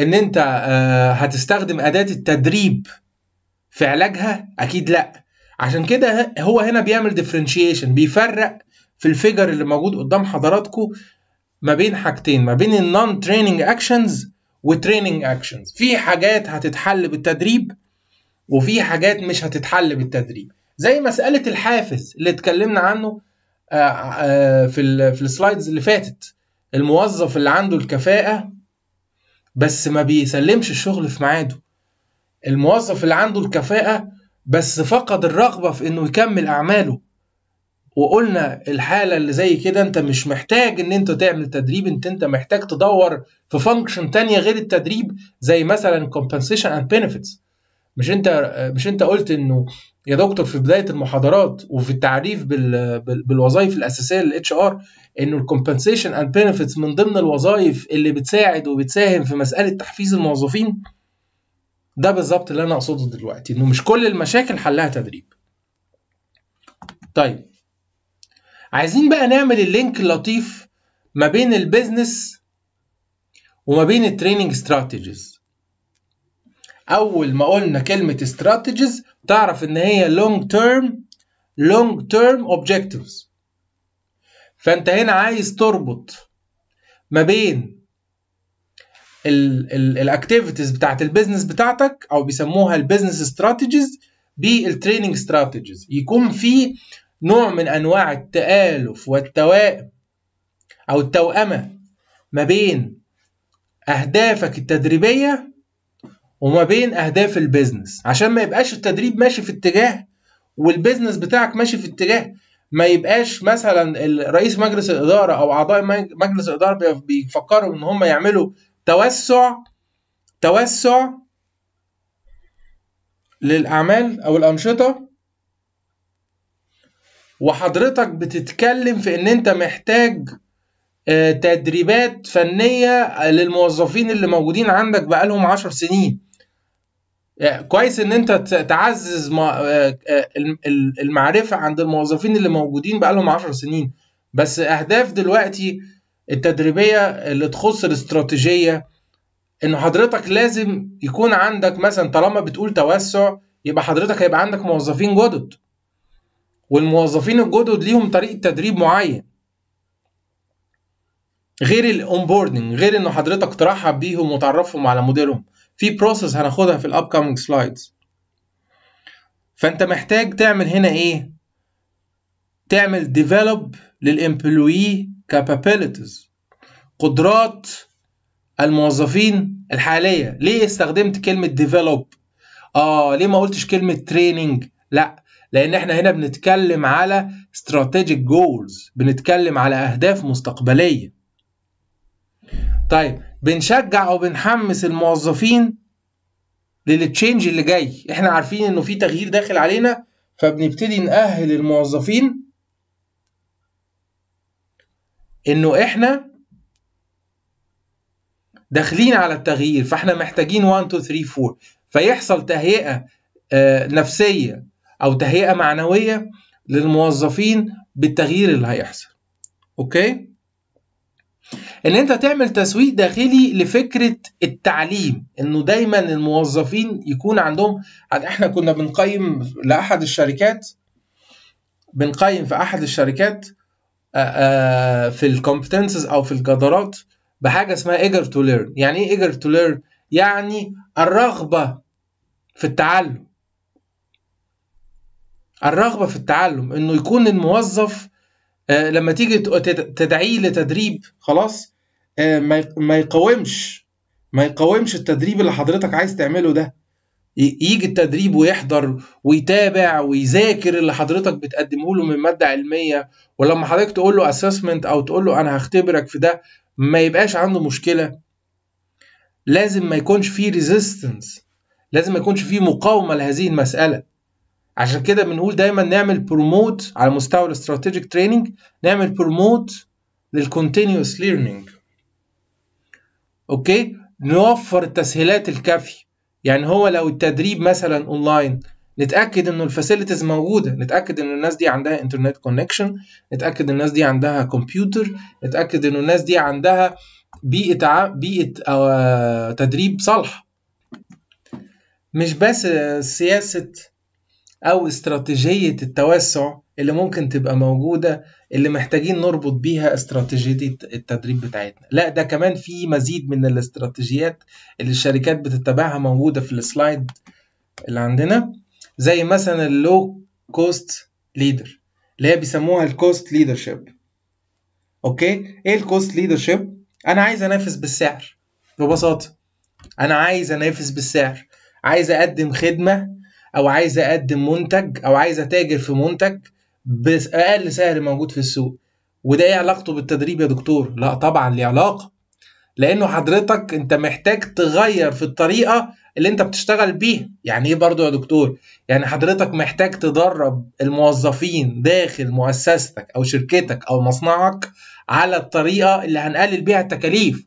ان انت آه، هتستخدم اداه التدريب في علاجها اكيد لا عشان كده هو هنا بيعمل ديفرنشيشن بيفرق في الفيجر اللي موجود قدام حضراتكم ما بين حاجتين ما بين النون تريننج اكشنز وتريننج اكشنز في حاجات هتتحل بالتدريب وفي حاجات مش هتتحل بالتدريب زي مساله الحافز اللي اتكلمنا عنه آه، آه، في في السلايدز اللي فاتت الموظف اللي عنده الكفاءه بس ما بيسلمش الشغل في ميعاده الموظف اللي عنده الكفاءه بس فقد الرغبه في انه يكمل اعماله وقلنا الحاله اللي زي كده انت مش محتاج ان انت تعمل تدريب انت انت محتاج تدور في فانكشن تانية غير التدريب زي مثلا compensation and benefits مش انت مش انت قلت انه يا دكتور في بدايه المحاضرات وفي التعريف بالوظائف الاساسيه للاتش ار انه الكومبنسيشن اند بينفيتس من ضمن الوظائف اللي بتساعد وبتساهم في مساله تحفيز الموظفين ده بالظبط اللي انا اقصده دلوقتي انه مش كل المشاكل حلها تدريب طيب عايزين بقى نعمل اللينك اللطيف ما بين البيزنس وما بين التريننج استراتيجيز اول ما قلنا كلمه استراتيجيز تعرف ان هي لونج تيرم لونج تيرم اوبجكتيفز فانت هنا عايز تربط ما بين الاكتيفيتيز بتاعت البيزنس بتاعتك او بيسموها البيزنس استراتيجيز بالتريننج استراتيجيز يكون في نوع من أنواع التآلف والتوائم أو التوأمة ما بين أهدافك التدريبية وما بين أهداف البيزنس عشان ما يبقاش التدريب ماشي في اتجاه والبيزنس بتاعك ماشي في اتجاه ما يبقاش مثلا رئيس مجلس الإدارة أو أعضاء مجلس الإدارة بيفكروا إن هم يعملوا توسع توسع للأعمال أو الأنشطة وحضرتك بتتكلم في ان انت محتاج آه، تدريبات فنية للموظفين اللي موجودين عندك بقالهم عشر سنين آه، كويس ان انت تعزز آه، المعرفة عند الموظفين اللي موجودين بقالهم عشر سنين بس اهداف دلوقتي التدريبية اللي تخص الاستراتيجية ان حضرتك لازم يكون عندك مثلا طالما بتقول توسع يبقى حضرتك هيبقى عندك موظفين جدد والموظفين الجدد ليهم طريقه تدريب معين غير الاونبوردنج غير انه حضرتك ترحب بيهم وتعرفهم على مديرهم في بروسس هناخدها في الابكامينج سلايدز فانت محتاج تعمل هنا ايه تعمل ديفلوب للامبلوي كابابيلتيز قدرات الموظفين الحاليه ليه استخدمت كلمه ديفلوب اه ليه ما قلتش كلمه تريننج لا لان احنا هنا بنتكلم على استراتيجيك جولز بنتكلم على اهداف مستقبليه طيب بنشجع وبنحمس الموظفين للتشينج اللي جاي احنا عارفين انه في تغيير داخل علينا فبنبتدي نأهل الموظفين انه احنا داخلين على التغيير فاحنا محتاجين 1 2 3 4 فيحصل تهيئة آه، نفسية او تهيئه معنويه للموظفين بالتغيير اللي هيحصل اوكي ان انت تعمل تسويق داخلي لفكره التعليم انه دايما الموظفين يكون عندهم احنا كنا بنقيم لاحد الشركات بنقيم في احد الشركات في الكومبتنسز او في القدرات بحاجه اسمها ايجر تو ليرن يعني ايه ايجر تو ليرن يعني الرغبه في التعلم الرغبة في التعلم انه يكون الموظف آه، لما تيجي تدعيه لتدريب خلاص آه، ما يقاومش ما يقاومش التدريب اللي حضرتك عايز تعمله ده يجي التدريب ويحضر ويتابع ويذاكر اللي حضرتك بتقدمه له من ماده علميه ولما حضرتك تقول له اسسمنت او تقول له انا هختبرك في ده ما يبقاش عنده مشكله لازم ما يكونش فيه ريزيستنس لازم ما يكونش فيه مقاومه لهذه المساله عشان كده بنقول دايما نعمل بروموت على مستوى الاستراتيجيك تريننج نعمل بروموت للكونتينيوس ليرنينج اوكي نوفر التسهيلات الكافيه يعني هو لو التدريب مثلا اونلاين نتاكد انه الفاسيلتيز موجوده نتاكد ان الناس دي عندها انترنت كونكشن نتاكد ان الناس دي عندها كمبيوتر نتاكد ان الناس دي عندها بيئه بيئه آه، تدريب صالحه مش بس سياسه أو استراتيجية التوسع اللي ممكن تبقى موجودة اللي محتاجين نربط بيها استراتيجية التدريب بتاعتنا لا ده كمان في مزيد من الاستراتيجيات اللي الشركات بتتبعها موجودة في السلايد اللي عندنا زي مثلا اللو كوست ليدر اللي هي بيسموها الكوست ليدرشيب اوكي ايه الكوست ليدرشيب انا عايز انافس بالسعر ببساطه انا عايز انافس بالسعر عايز اقدم خدمه او عايز اقدم منتج او عايز اتاجر في منتج باقل سعر موجود في السوق وده ايه علاقته بالتدريب يا دكتور لا طبعا ليه علاقه لانه حضرتك انت محتاج تغير في الطريقه اللي انت بتشتغل بيها يعني ايه برضو يا دكتور يعني حضرتك محتاج تدرب الموظفين داخل مؤسستك او شركتك او مصنعك على الطريقه اللي هنقلل بيها التكاليف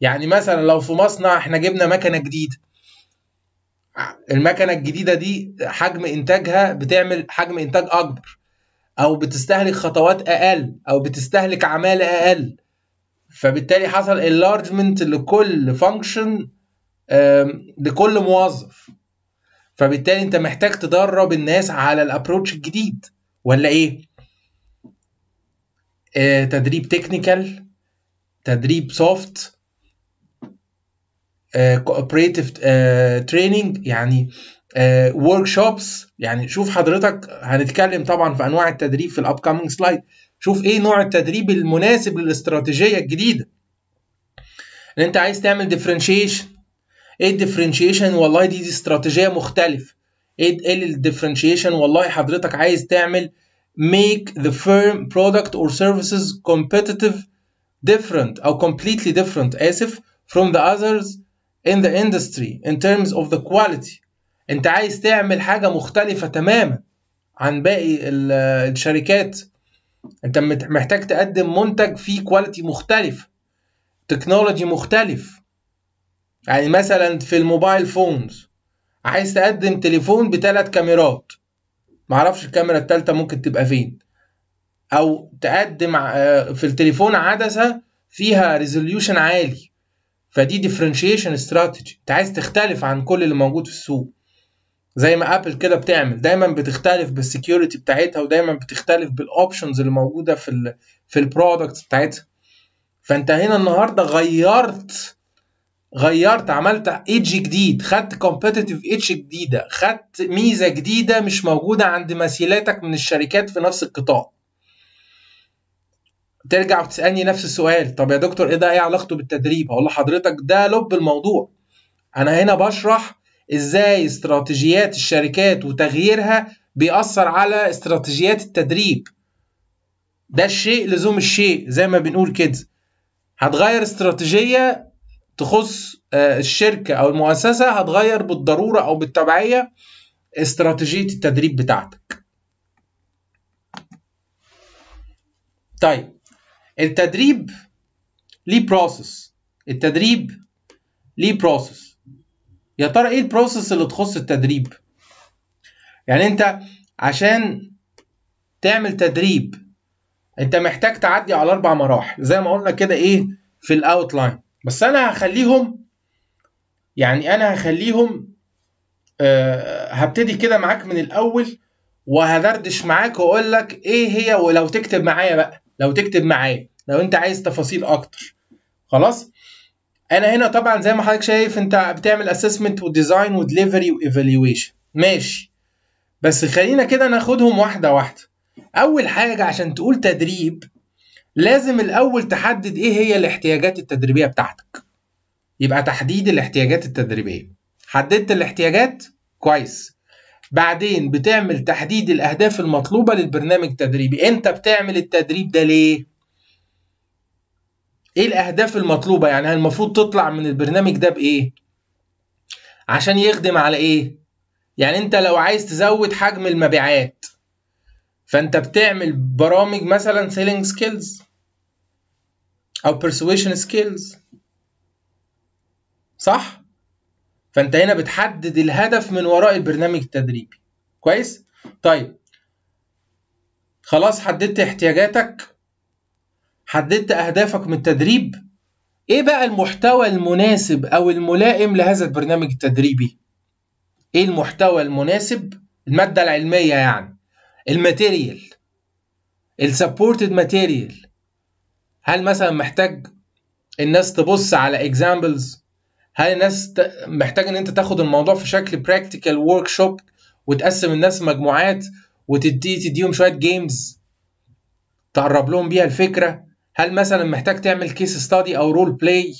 يعني مثلا لو في مصنع احنا جبنا مكنه جديده المكنه الجديده دي حجم انتاجها بتعمل حجم انتاج اكبر او بتستهلك خطوات اقل او بتستهلك عماله اقل فبالتالي حصل enlargement لكل فانكشن لكل موظف فبالتالي انت محتاج تدرب الناس على الابروتش الجديد ولا ايه آه، تدريب تكنيكال تدريب سوفت كوبريتيف آه، تريننج آه، يعني ورك آه، شوبس يعني شوف حضرتك هنتكلم طبعا في انواع التدريب في الابكامينج سلايد شوف ايه نوع التدريب المناسب للاستراتيجيه الجديده ان انت عايز تعمل ديفرنشيشن ايه الديفرنشيشن والله دي, دي استراتيجيه مختلفه ايه الديفرنشيشن إيه والله حضرتك عايز تعمل make the firm product or services competitive different او completely different اسف from the others in the industry in terms of the quality انت عايز تعمل حاجه مختلفه تماما عن باقي الشركات انت محتاج تقدم منتج فيه كواليتي مختلف تكنولوجي مختلف يعني مثلا في الموبايل فونز عايز تقدم تليفون بثلاث كاميرات معرفش الكاميرا التالتة ممكن تبقى فين او تقدم آه، في التليفون عدسة فيها ريزوليوشن عالي فدي ديفرنشيشن استراتيجي انت عايز تختلف عن كل اللي موجود في السوق زي ما ابل كده بتعمل دايما بتختلف بالسكيورتي بتاعتها ودايما بتختلف بالاوبشنز اللي موجوده في الـ في البرودكتس بتاعتها فانت هنا النهارده غيرت غيرت عملت ايدج جديد خدت كومبيتيتيف ايدج جديده خدت ميزه جديده مش موجوده عند مثيلاتك من الشركات في نفس القطاع ترجع وتسالني نفس السؤال طب يا دكتور ايه ده ايه علاقته بالتدريب هقول لحضرتك ده لب الموضوع انا هنا بشرح ازاي استراتيجيات الشركات وتغييرها بيأثر على استراتيجيات التدريب ده الشيء لزوم الشيء زي ما بنقول كده هتغير استراتيجيه تخص آه، الشركه او المؤسسه هتغير بالضروره او بالتبعيه استراتيجيه التدريب بتاعتك طيب التدريب ليه بروسس التدريب ليه بروسس يا ترى ايه البروسس اللي تخص التدريب يعني انت عشان تعمل تدريب انت محتاج تعدي على اربع مراحل زي ما قلنا كده ايه في الاوتلاين بس انا هخليهم يعني انا هخليهم أه هبتدي كده معاك من الاول وهدردش معاك واقول لك ايه هي ولو تكتب معايا بقى لو تكتب معايا لو انت عايز تفاصيل اكتر خلاص انا هنا طبعا زي ما حضرتك شايف انت بتعمل اسسمنت وديزاين وديليفري وايفالويشن ماشي بس خلينا كده ناخدهم واحده واحده اول حاجه عشان تقول تدريب لازم الاول تحدد ايه هي الاحتياجات التدريبيه بتاعتك يبقى تحديد الاحتياجات التدريبيه حددت الاحتياجات كويس بعدين بتعمل تحديد الأهداف المطلوبة للبرنامج التدريبي أنت بتعمل التدريب ده ليه؟ إيه الأهداف المطلوبة؟ يعني المفروض تطلع من البرنامج ده بإيه؟ عشان يخدم على إيه؟ يعني أنت لو عايز تزود حجم المبيعات فأنت بتعمل برامج مثلا سيلينج سكيلز أو persuasion سكيلز صح؟ فانت هنا بتحدد الهدف من وراء البرنامج التدريبي كويس طيب خلاص حددت احتياجاتك حددت اهدافك من التدريب ايه بقى المحتوى المناسب او الملائم لهذا البرنامج التدريبي ايه المحتوى المناسب الماده العلميه يعني الماتيريال السبورتد ماتيريال هل مثلا محتاج الناس تبص على examples هل الناس محتاج ان انت تاخد الموضوع في شكل براكتيكال ورك شوب وتقسم الناس مجموعات وتدي تديهم شويه جيمز تقرب لهم بيها الفكره هل مثلا محتاج تعمل كيس ستادي او رول بلاي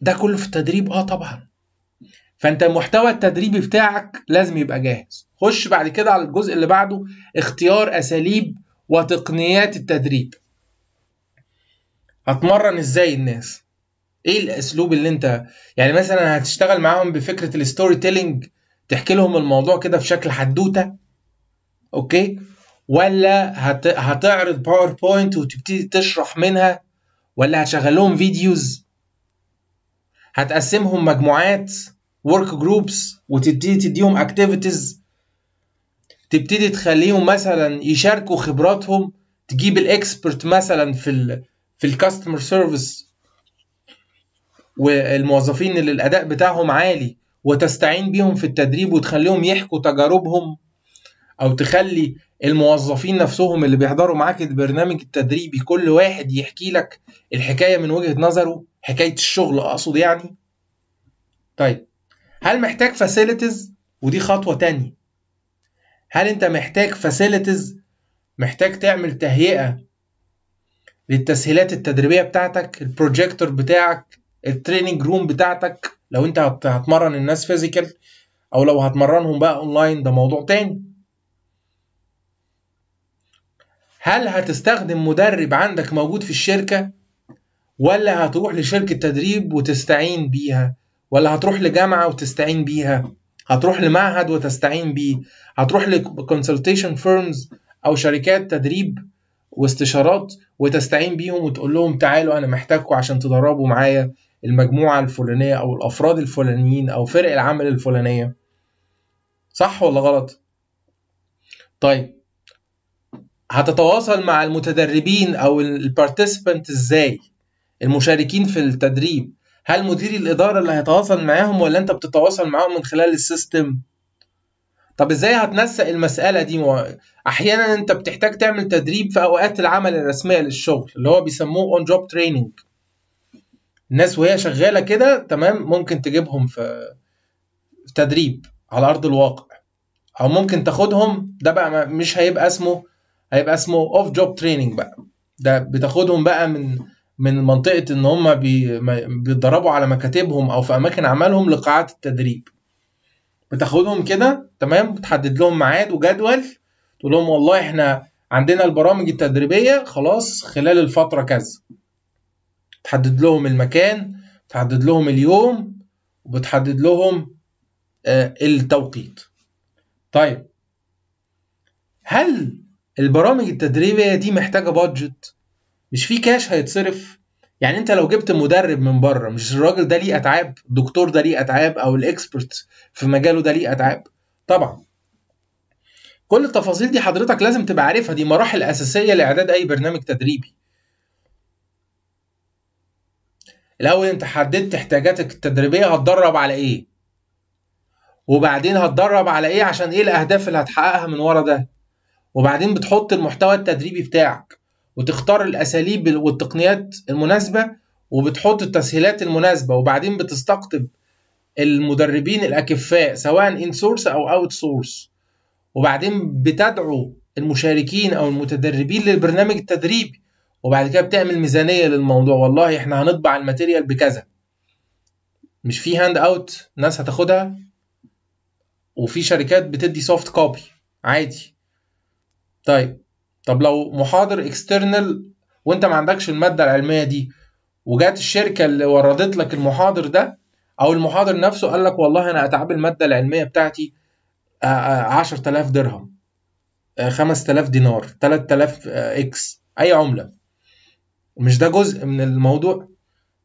ده كله في التدريب اه طبعا فانت المحتوى التدريبي بتاعك لازم يبقى جاهز خش بعد كده على الجزء اللي بعده اختيار اساليب وتقنيات التدريب هتمرن ازاي الناس ايه الاسلوب اللي انت يعني مثلا هتشتغل معاهم بفكره الستوري تيلينج تحكي لهم الموضوع كده في شكل حدوته اوكي ولا هت... هتعرض باوربوينت وتبتدي تشرح منها ولا هتشغلهم فيديوز هتقسمهم مجموعات ورك جروبس وتبتدي تديهم اكتيفيتيز تبتدي تخليهم مثلا يشاركوا خبراتهم تجيب الاكسبرت مثلا في ال في الكاستمر سيرفيس والموظفين اللي الاداء بتاعهم عالي وتستعين بيهم في التدريب وتخليهم يحكوا تجاربهم او تخلي الموظفين نفسهم اللي بيحضروا معاك البرنامج التدريبي كل واحد يحكي لك الحكايه من وجهه نظره حكايه الشغل اقصد يعني طيب هل محتاج فاسيلتيز ودي خطوه تانية هل انت محتاج فاسيلتيز محتاج تعمل تهيئه للتسهيلات التدريبيه بتاعتك البروجيكتور بتاعك التريننج روم بتاعتك لو انت هتمرن الناس فيزيكال او لو هتمرنهم بقى اونلاين ده موضوع تاني هل هتستخدم مدرب عندك موجود في الشركة ولا هتروح لشركة تدريب وتستعين بيها ولا هتروح لجامعة وتستعين بيها هتروح لمعهد وتستعين بيه هتروح لكونسلتيشن فيرمز او شركات تدريب واستشارات وتستعين بيهم وتقول لهم تعالوا انا محتاجكم عشان تدربوا معايا المجموعه الفلانيه او الافراد الفلانيين او فرق العمل الفلانيه صح ولا غلط طيب هتتواصل مع المتدربين او البارتيسبنت ازاي المشاركين في التدريب هل مدير الاداره اللي هيتواصل معاهم ولا انت بتتواصل معاهم من خلال السيستم طب ازاي هتنسق المساله دي احيانا انت بتحتاج تعمل تدريب في اوقات العمل الرسميه للشغل اللي هو بيسموه اون جوب تريننج الناس وهي شغاله كده تمام ممكن تجيبهم في تدريب على ارض الواقع او ممكن تاخدهم ده بقى مش هيبقى اسمه هيبقى اسمه اوف جوب تريننج بقى ده بتاخدهم بقى من من منطقه ان هم بيتدربوا على مكاتبهم او في اماكن عملهم لقاعات التدريب بتاخدهم كده تمام بتحدد لهم ميعاد وجدول تقول لهم والله احنا عندنا البرامج التدريبيه خلاص خلال الفتره كذا بتحدد لهم المكان بتحدد لهم اليوم وبتحدد لهم آه، التوقيت طيب هل البرامج التدريبية دي محتاجة بادجت مش في كاش هيتصرف يعني انت لو جبت مدرب من بره مش الراجل ده ليه اتعاب الدكتور ده ليه اتعاب او الاكسبرت في مجاله ده ليه اتعاب طبعا كل التفاصيل دي حضرتك لازم تبقى عارفها دي مراحل اساسيه لاعداد اي برنامج تدريبي الاول انت حددت احتياجاتك التدريبيه هتدرب على ايه وبعدين هتدرب على ايه عشان ايه الاهداف اللي هتحققها من ورا ده وبعدين بتحط المحتوى التدريبي بتاعك وتختار الاساليب والتقنيات المناسبه وبتحط التسهيلات المناسبه وبعدين بتستقطب المدربين الاكفاء سواء ان سورس او اوت سورس وبعدين بتدعو المشاركين او المتدربين للبرنامج التدريبي وبعد كده بتعمل ميزانيه للموضوع والله احنا هنطبع الماتيريال بكذا مش في هاند اوت ناس هتاخدها وفي شركات بتدي سوفت كوبي عادي طيب طب لو محاضر اكسترنال وانت ما عندكش الماده العلميه دي وجات الشركه اللي وردت لك المحاضر ده او المحاضر نفسه قال لك والله انا اتعب الماده العلميه بتاعتي 10000 آه، آه، درهم 5000 آه، دينار 3000 اكس اي عمله مش ده جزء من الموضوع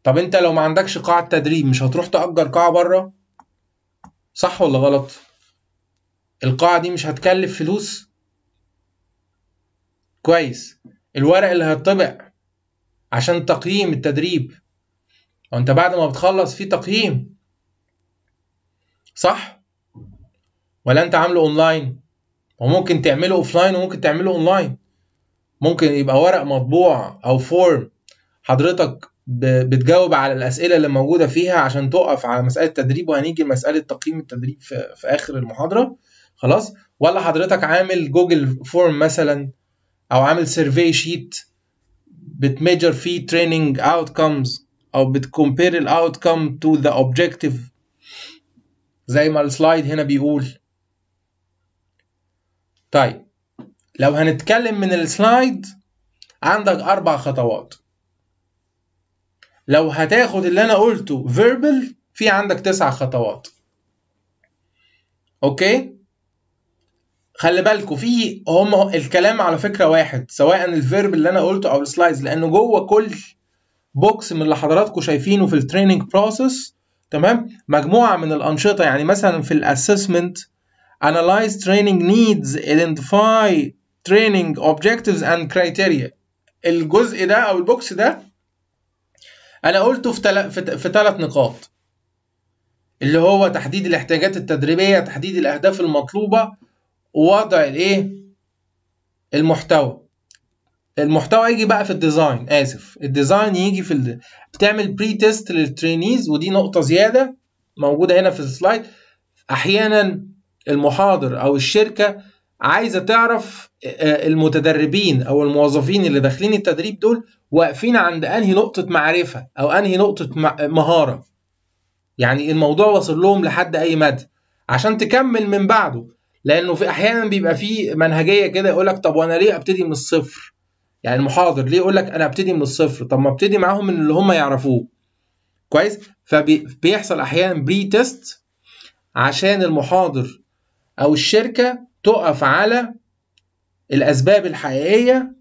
طب انت لو ما عندكش قاعة تدريب مش هتروح تأجر قاعة بره صح ولا غلط القاعة دي مش هتكلف فلوس كويس الورق اللي هتطبع عشان تقييم التدريب وانت انت بعد ما بتخلص في تقييم صح ولا انت عامله اونلاين وممكن تعمله اوفلاين وممكن تعمله اونلاين ممكن يبقى ورق مطبوع او فورم حضرتك بتجاوب على الاسئله اللي موجوده فيها عشان تقف على مساله التدريب وهنيجي لمساله تقييم التدريب في, في اخر المحاضره خلاص ولا حضرتك عامل جوجل فورم مثلا او عامل سيرفي شيت بتميجر فيه تريننج اوتكمز او بتكمبير الاوتكم تو ذا اوبجكتيف زي ما السلايد هنا بيقول طيب لو هنتكلم من السلايد عندك أربع خطوات لو هتاخد اللي أنا قلته verbal في عندك تسع خطوات أوكي خلي بالكوا في هم الكلام على فكرة واحد سواء الفيرب اللي أنا قلته أو السلايدز لأنه جوه كل بوكس من اللي حضراتكم شايفينه في التريننج بروسيس تمام مجموعة من الأنشطة يعني مثلا في الأسسمنت analyze training needs identify training objectives and criteria الجزء ده او البوكس ده انا قلته في تل... في ثلاث نقاط اللي هو تحديد الاحتياجات التدريبيه تحديد الاهداف المطلوبه ووضع الايه المحتوى المحتوى يجي بقى في الديزاين اسف الديزاين يجي في ال... بتعمل بري تيست للترينيز ودي نقطه زياده موجوده هنا في السلايد احيانا المحاضر او الشركه عايزه تعرف آه، آه، المتدربين او الموظفين اللي داخلين التدريب دول واقفين عند انهي نقطه معرفه او انهي نقطه مهاره يعني الموضوع وصل لهم لحد اي مدى عشان تكمل من بعده لانه في احيانا بيبقى في منهجيه كده يقول لك طب وانا ليه ابتدي من الصفر يعني المحاضر ليه يقول لك انا ابتدي من الصفر طب ما ابتدي معاهم من اللي هم يعرفوه كويس فبيحصل احيانا بري تيست عشان المحاضر او الشركه تقف على الأسباب الحقيقية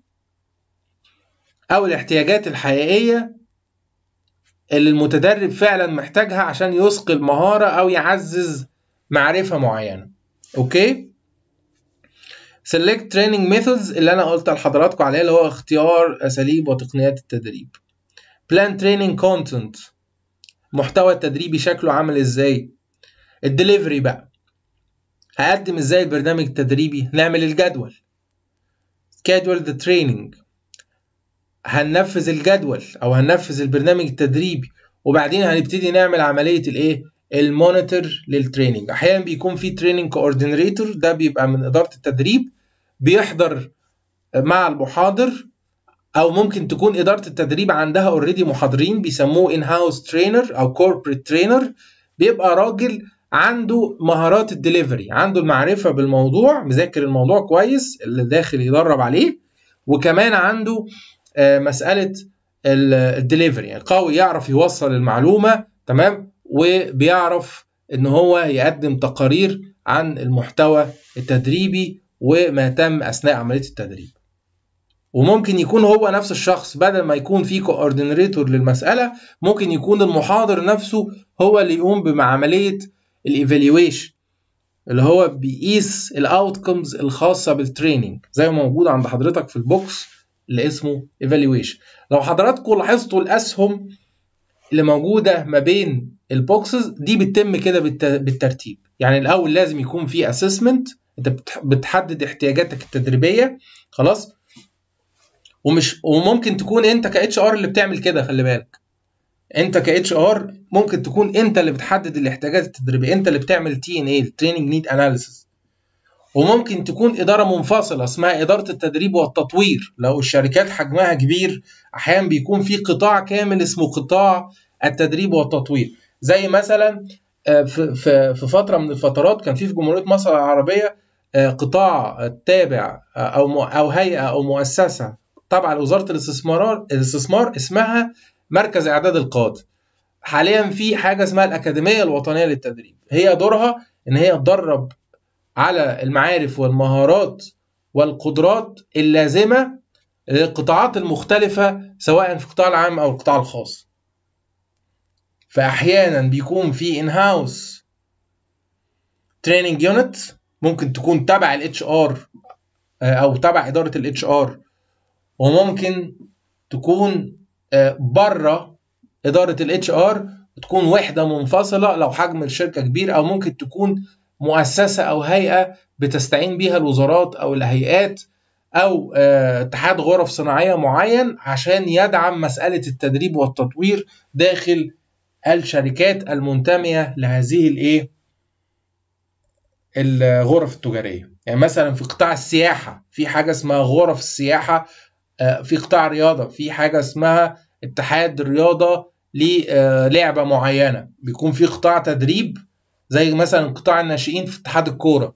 أو الاحتياجات الحقيقية اللي المتدرب فعلا محتاجها عشان يثقل مهارة أو يعزز معرفة معينة أوكي select training methods اللي أنا قلت لحضراتكم عليها اللي هو اختيار أساليب وتقنيات التدريب plan training content محتوى التدريبي شكله عامل ازاي الدليفري بقى هقدم ازاي البرنامج التدريبي نعمل الجدول schedule the training هننفذ الجدول او هننفذ البرنامج التدريبي وبعدين هنبتدي نعمل عمليه الايه المونيتور للتريننج احيانا بيكون في تريننج كوردينيتور ده بيبقى من اداره التدريب بيحضر مع المحاضر او ممكن تكون اداره التدريب عندها اوريدي محاضرين بيسموه ان هاوس ترينر او كوربريت ترينر بيبقى راجل عنده مهارات الدليفري عنده المعرفة بالموضوع مذاكر الموضوع كويس اللي داخل يدرب عليه وكمان عنده آه، مسألة الدليفري يعني قوي يعرف يوصل المعلومة تمام وبيعرف ان هو يقدم تقارير عن المحتوى التدريبي وما تم اثناء عملية التدريب وممكن يكون هو نفس الشخص بدل ما يكون في كوردينيتور للمسألة ممكن يكون المحاضر نفسه هو اللي يقوم بعملية الايفالويشن اللي هو بيقيس الاوتكمز الخاصه بالتريننج زي ما موجود عند حضرتك في البوكس اللي اسمه ايفالويشن لو حضراتكم لاحظتوا الاسهم اللي موجوده ما بين البوكسز دي بتتم كده بالترتيب يعني الاول لازم يكون في اسسمنت انت بتحدد احتياجاتك التدريبيه خلاص ومش وممكن تكون انت كاتش ار اللي بتعمل كده خلي بالك انت اتش ار ممكن تكون انت اللي بتحدد الاحتياجات التدريبيه انت اللي بتعمل تي ان اي تريننج نيد اناليسيس وممكن تكون اداره منفصله اسمها اداره التدريب والتطوير لو الشركات حجمها كبير احيانا بيكون في قطاع كامل اسمه قطاع التدريب والتطوير زي مثلا آه، في فتره من الفترات كان في في جمهوريه مصر العربيه آه، قطاع تابع آه، او او هيئه او مؤسسه تابعه لوزاره الاستثمار الاستثمار اسمها مركز اعداد القادة حاليا في حاجه اسمها الاكاديميه الوطنيه للتدريب هي دورها ان هي تدرب على المعارف والمهارات والقدرات اللازمه للقطاعات المختلفه سواء في القطاع العام او القطاع الخاص فاحيانا بيكون في ان هاوس تريننج يونت ممكن تكون تبع الاتش ار آه، او تبع اداره الاتش ار وممكن تكون بره اداره الاتش ار تكون وحده منفصله لو حجم الشركه كبير او ممكن تكون مؤسسه او هيئه بتستعين بيها الوزارات او الهيئات او آه، اتحاد غرف صناعيه معين عشان يدعم مساله التدريب والتطوير داخل الشركات المنتميه لهذه الايه الغرف التجاريه يعني مثلا في قطاع السياحه في حاجه اسمها غرف السياحه آه، في قطاع الرياضه في حاجه اسمها اتحاد الرياضه للعبه معينه بيكون في قطاع تدريب زي مثلا قطاع الناشئين في اتحاد الكوره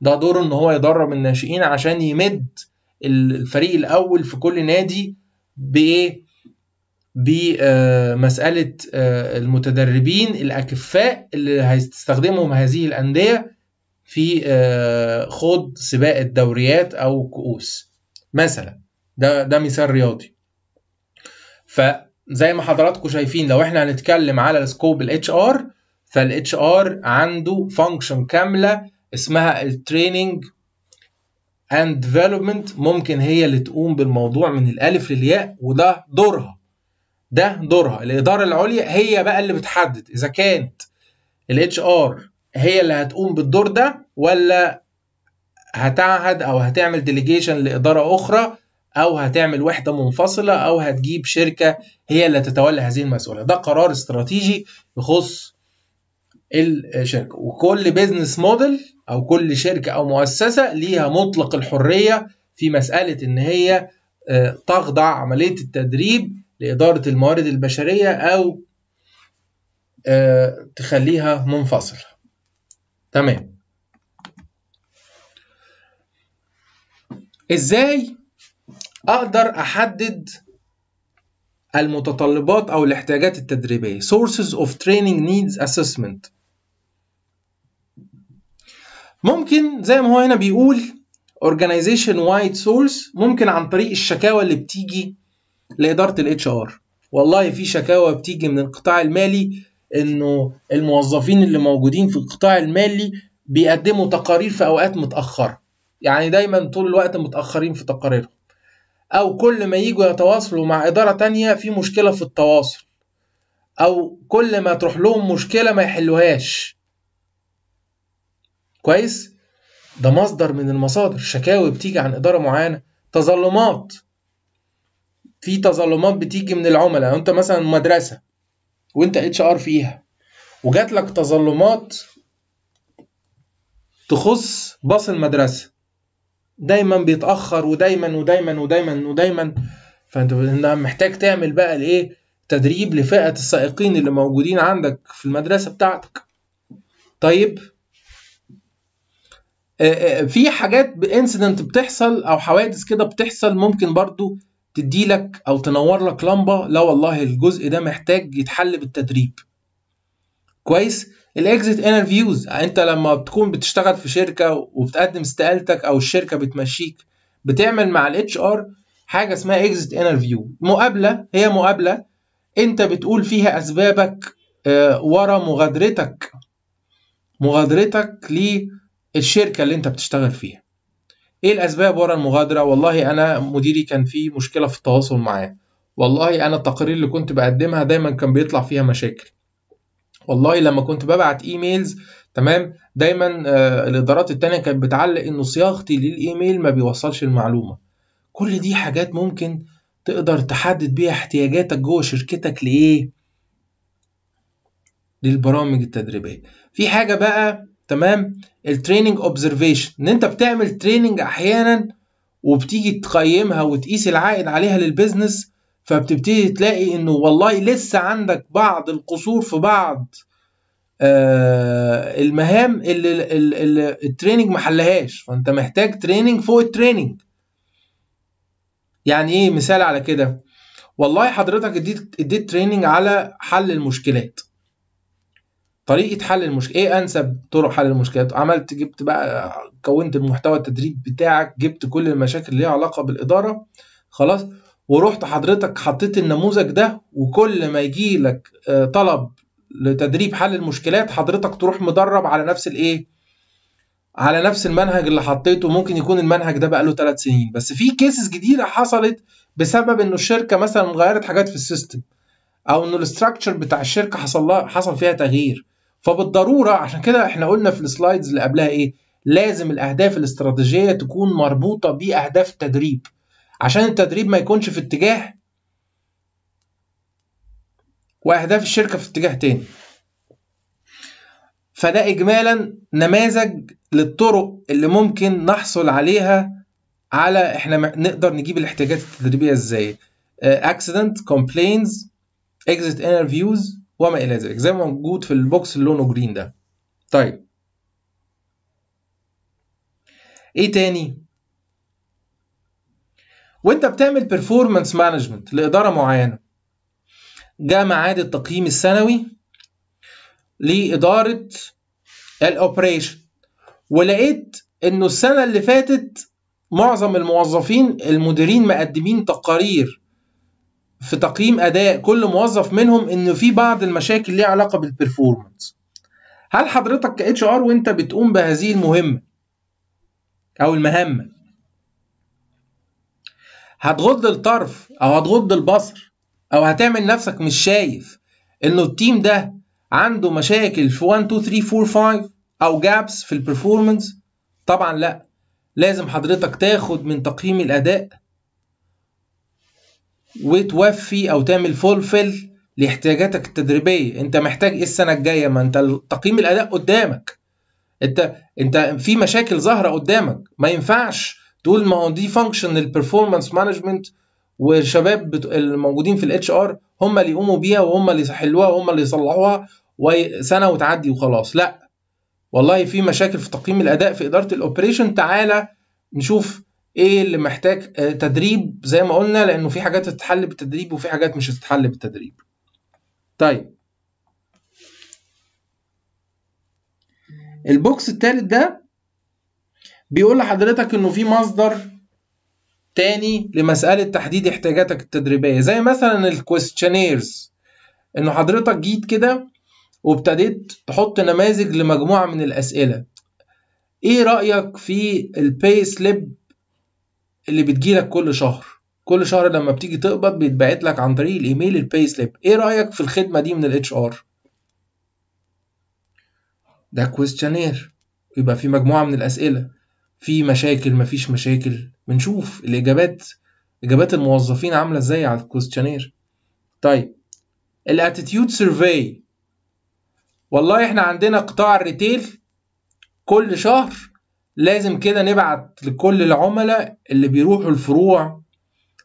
ده دوره ان هو يدرب الناشئين عشان يمد الفريق الاول في كل نادي بايه بمسألة آه، آه، المتدربين الأكفاء اللي هيستخدمهم هذه الأندية في آه، خوض سباق الدوريات أو الكؤوس مثلا ده ده مثال رياضي فزي ما حضراتكم شايفين لو احنا هنتكلم على السكوب الاتش ار فالاتش ار عنده فانكشن كامله اسمها التريننج اند ديفلوبمنت ممكن هي اللي تقوم بالموضوع من الالف للياء وده دورها ده دورها الاداره العليا هي بقى اللي بتحدد اذا كانت الاتش ار هي اللي هتقوم بالدور ده ولا هتعهد او هتعمل ديليجيشن لاداره اخرى او هتعمل وحده منفصله او هتجيب شركه هي اللي تتولى هذه المسؤوليه ده قرار استراتيجي يخص الشركه وكل بيزنس موديل او كل شركه او مؤسسه ليها مطلق الحريه في مساله ان هي آه، تخضع عمليه التدريب لاداره الموارد البشريه او آه، تخليها منفصله تمام ازاي اقدر احدد المتطلبات او الاحتياجات التدريبيه sources of training needs assessment ممكن زي ما هو هنا بيقول organization wide source ممكن عن طريق الشكاوى اللي بتيجي لاداره الاتش ار والله في شكاوى بتيجي من القطاع المالي انه الموظفين اللي موجودين في القطاع المالي بيقدموا تقارير في اوقات متاخره يعني دايما طول الوقت متاخرين في تقاريرهم أو كل ما يجوا يتواصلوا مع إدارة تانية في مشكلة في التواصل أو كل ما تروح لهم مشكلة ما يحلوهاش كويس ده مصدر من المصادر شكاوي بتيجي عن إدارة معينة تظلمات في تظلمات بتيجي من العملاء يعني أنت مثلا مدرسة وأنت اتش ار فيها وجات لك تظلمات تخص باص المدرسة دايما بيتاخر ودايما ودايما ودايما ودايما فانت محتاج تعمل بقى الايه تدريب لفئه السائقين اللي موجودين عندك في المدرسه بتاعتك طيب آه، آه، في حاجات بانسيدنت بتحصل او حوادث كده بتحصل ممكن برضو تديلك او تنور لك لمبه لا والله الجزء ده محتاج يتحل بالتدريب كويس الاكزيت انترفيوز انت لما بتكون بتشتغل في شركه وبتقدم استقالتك او الشركه بتمشيك بتعمل مع الاتش ار حاجه اسمها اكزيت انترفيو مقابله هي مقابله انت بتقول فيها اسبابك آه، ورا مغادرتك مغادرتك للشركه اللي انت بتشتغل فيها ايه الاسباب ورا المغادره والله انا مديري كان فيه مشكله في التواصل معاه والله انا التقارير اللي كنت بقدمها دايما كان بيطلع فيها مشاكل والله لما كنت ببعت ايميلز تمام دايما آه، الادارات التانية كانت بتعلق انه صياغتي للايميل ما بيوصلش المعلومة كل دي حاجات ممكن تقدر تحدد بيها احتياجاتك جوه شركتك لايه للبرامج التدريبية في حاجة بقى تمام التريننج اوبزرفيشن ان انت بتعمل تريننج احيانا وبتيجي تقيمها وتقيس العائد عليها للبيزنس فبتبتدي تلاقي انه والله لسه عندك بعض القصور في بعض آه المهام اللي, اللي التريننج ما حلهاش فانت محتاج تريننج فوق التريننج يعني ايه مثال على كده والله حضرتك اديت اديت تريننج على حل المشكلات طريقه حل المشكله ايه انسب طرق حل المشكلات عملت جبت بقى كونت المحتوى التدريب بتاعك جبت كل المشاكل اللي ليها علاقه بالاداره خلاص ورحت حضرتك حطيت النموذج ده وكل ما يجي لك آه، طلب لتدريب حل المشكلات حضرتك تروح مدرب على نفس الايه على نفس المنهج اللي حطيته ممكن يكون المنهج ده بقاله ثلاث سنين بس في كيسز جديده حصلت بسبب انه الشركه مثلا غيرت حاجات في السيستم او انه الاستراكشر بتاع الشركه حصل لها حصل فيها تغيير فبالضروره عشان كده احنا قلنا في السلايدز اللي قبلها ايه لازم الاهداف الاستراتيجيه تكون مربوطه باهداف التدريب عشان التدريب ما يكونش في اتجاه واهداف الشركه في اتجاه تاني فده اجمالا نماذج للطرق اللي ممكن نحصل عليها على احنا نقدر نجيب الاحتياجات التدريبيه ازاي اكسيدنت كومبلينز اكزيت انترفيوز وما الى ذلك زي ما موجود في البوكس اللي لونه جرين ده طيب ايه تاني وانت بتعمل بيرفورمانس مانجمنت لاداره معينه جاء ميعاد التقييم السنوي لاداره الاوبريشن ولقيت انه السنه اللي فاتت معظم الموظفين المديرين مقدمين تقارير في تقييم اداء كل موظف منهم انه في بعض المشاكل ليها علاقه بالبرفورمانس هل حضرتك كاتش ار وانت بتقوم بهذه المهمه او المهمه هتغض الطرف او هتغض البصر او هتعمل نفسك مش شايف انه التيم ده عنده مشاكل في 1 2 3 4 5 او جابس في البرفورمانس طبعا لا لازم حضرتك تاخد من تقييم الاداء وتوفي او تعمل فولفيل لاحتياجاتك التدريبيه انت محتاج ايه السنه الجايه ما انت تقييم الاداء قدامك انت انت في مشاكل ظاهره قدامك ما ينفعش تقول ما دي فانكشن البرفورمانس مانجمنت والشباب الموجودين في الاتش ار هم اللي يقوموا بيها وهم اللي يحلوها وهم اللي يصلحوها وسنه وتعدي وخلاص لا والله في مشاكل في تقييم الاداء في اداره الاوبريشن تعالى نشوف ايه اللي محتاج آه، تدريب زي ما قلنا لانه في حاجات تتحل بالتدريب وفي حاجات مش هتتحل بالتدريب طيب البوكس الثالث ده بيقول لحضرتك انه في مصدر تاني لمسألة تحديد احتياجاتك التدريبية زي مثلا الكويستشنيرز انه حضرتك جيت كده وابتديت تحط نماذج لمجموعة من الأسئلة ايه رأيك في الباي سليب اللي بتجيلك كل شهر كل شهر لما بتيجي تقبض بيتبعت لك عن طريق الايميل الباي سليب ايه رأيك في الخدمة دي من الاتش ار ده كويستشنير يبقى في مجموعة من الأسئلة في مشاكل مفيش مشاكل بنشوف الإجابات إجابات الموظفين عاملة إزاي على الكوستشنير طيب الاتيتيود سيرفي والله احنا عندنا قطاع الريتيل كل شهر لازم كده نبعت لكل العملاء اللي بيروحوا الفروع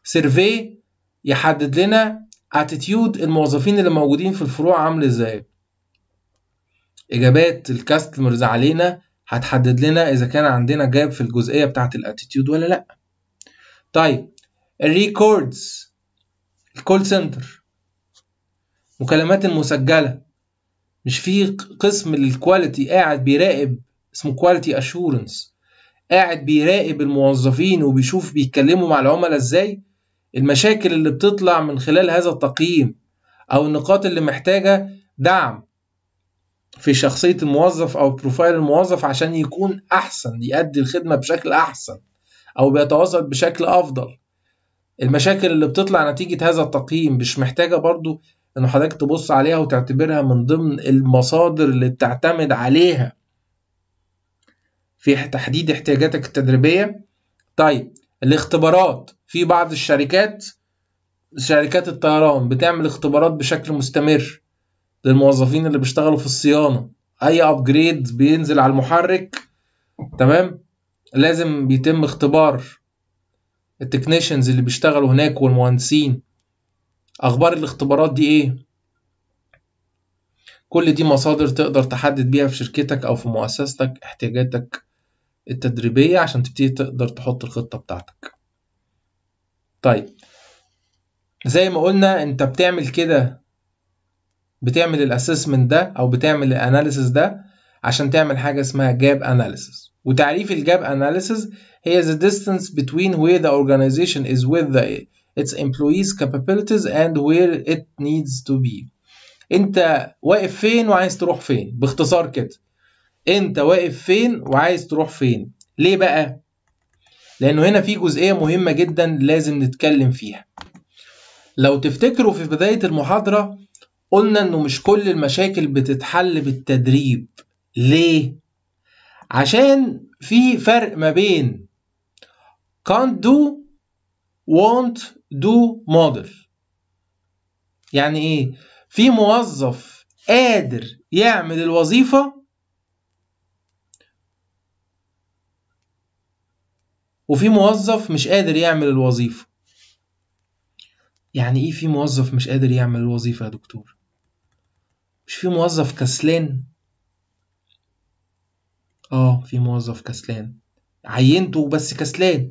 سيرفي يحدد لنا اتيتيود الموظفين اللي موجودين في الفروع عامل ازاي اجابات الكاستمرز علينا هتحدد لنا إذا كان عندنا جاب في الجزئية بتاعة الاتيتيود ولا لأ طيب الريكوردز الكول سنتر مكالمات المسجلة مش في قسم للكواليتي قاعد بيراقب اسمه كواليتي اشورنس قاعد بيراقب الموظفين وبيشوف بيتكلموا مع العملاء ازاي المشاكل اللي بتطلع من خلال هذا التقييم او النقاط اللي محتاجه دعم في شخصية الموظف أو بروفايل الموظف عشان يكون أحسن يأدي الخدمة بشكل أحسن أو بيتوظف بشكل أفضل المشاكل اللي بتطلع نتيجة هذا التقييم مش محتاجة برضو إن حضرتك تبص عليها وتعتبرها من ضمن المصادر اللي بتعتمد عليها في تحديد احتياجاتك التدريبية طيب الاختبارات في بعض الشركات شركات الطيران بتعمل اختبارات بشكل مستمر للموظفين اللي بيشتغلوا في الصيانه اي ابجريد بينزل على المحرك تمام لازم بيتم اختبار التكنيشنز اللي بيشتغلوا هناك والمهندسين اخبار الاختبارات دي ايه كل دي مصادر تقدر تحدد بيها في شركتك او في مؤسستك احتياجاتك التدريبية عشان تبتدي تقدر تحط الخطة بتاعتك طيب زي ما قلنا انت بتعمل كده بتعمل الاسسمنت ده او بتعمل الاناليسيس ده عشان تعمل حاجه اسمها جاب اناليسيس وتعريف الجاب اناليسيس هي the distance between where the organization is with the, its employees capabilities and where it needs to be انت واقف فين وعايز تروح فين باختصار كده انت واقف فين وعايز تروح فين ليه بقى لانه هنا في جزئيه مهمه جدا لازم نتكلم فيها لو تفتكروا في بدايه المحاضره قلنا انه مش كل المشاكل بتتحل بالتدريب ليه عشان في فرق ما بين can't do won't do model يعني ايه في موظف قادر يعمل الوظيفة وفي موظف مش قادر يعمل الوظيفة يعني ايه في موظف مش قادر يعمل الوظيفة يا دكتور مش في موظف كسلان اه في موظف كسلان عينته بس كسلان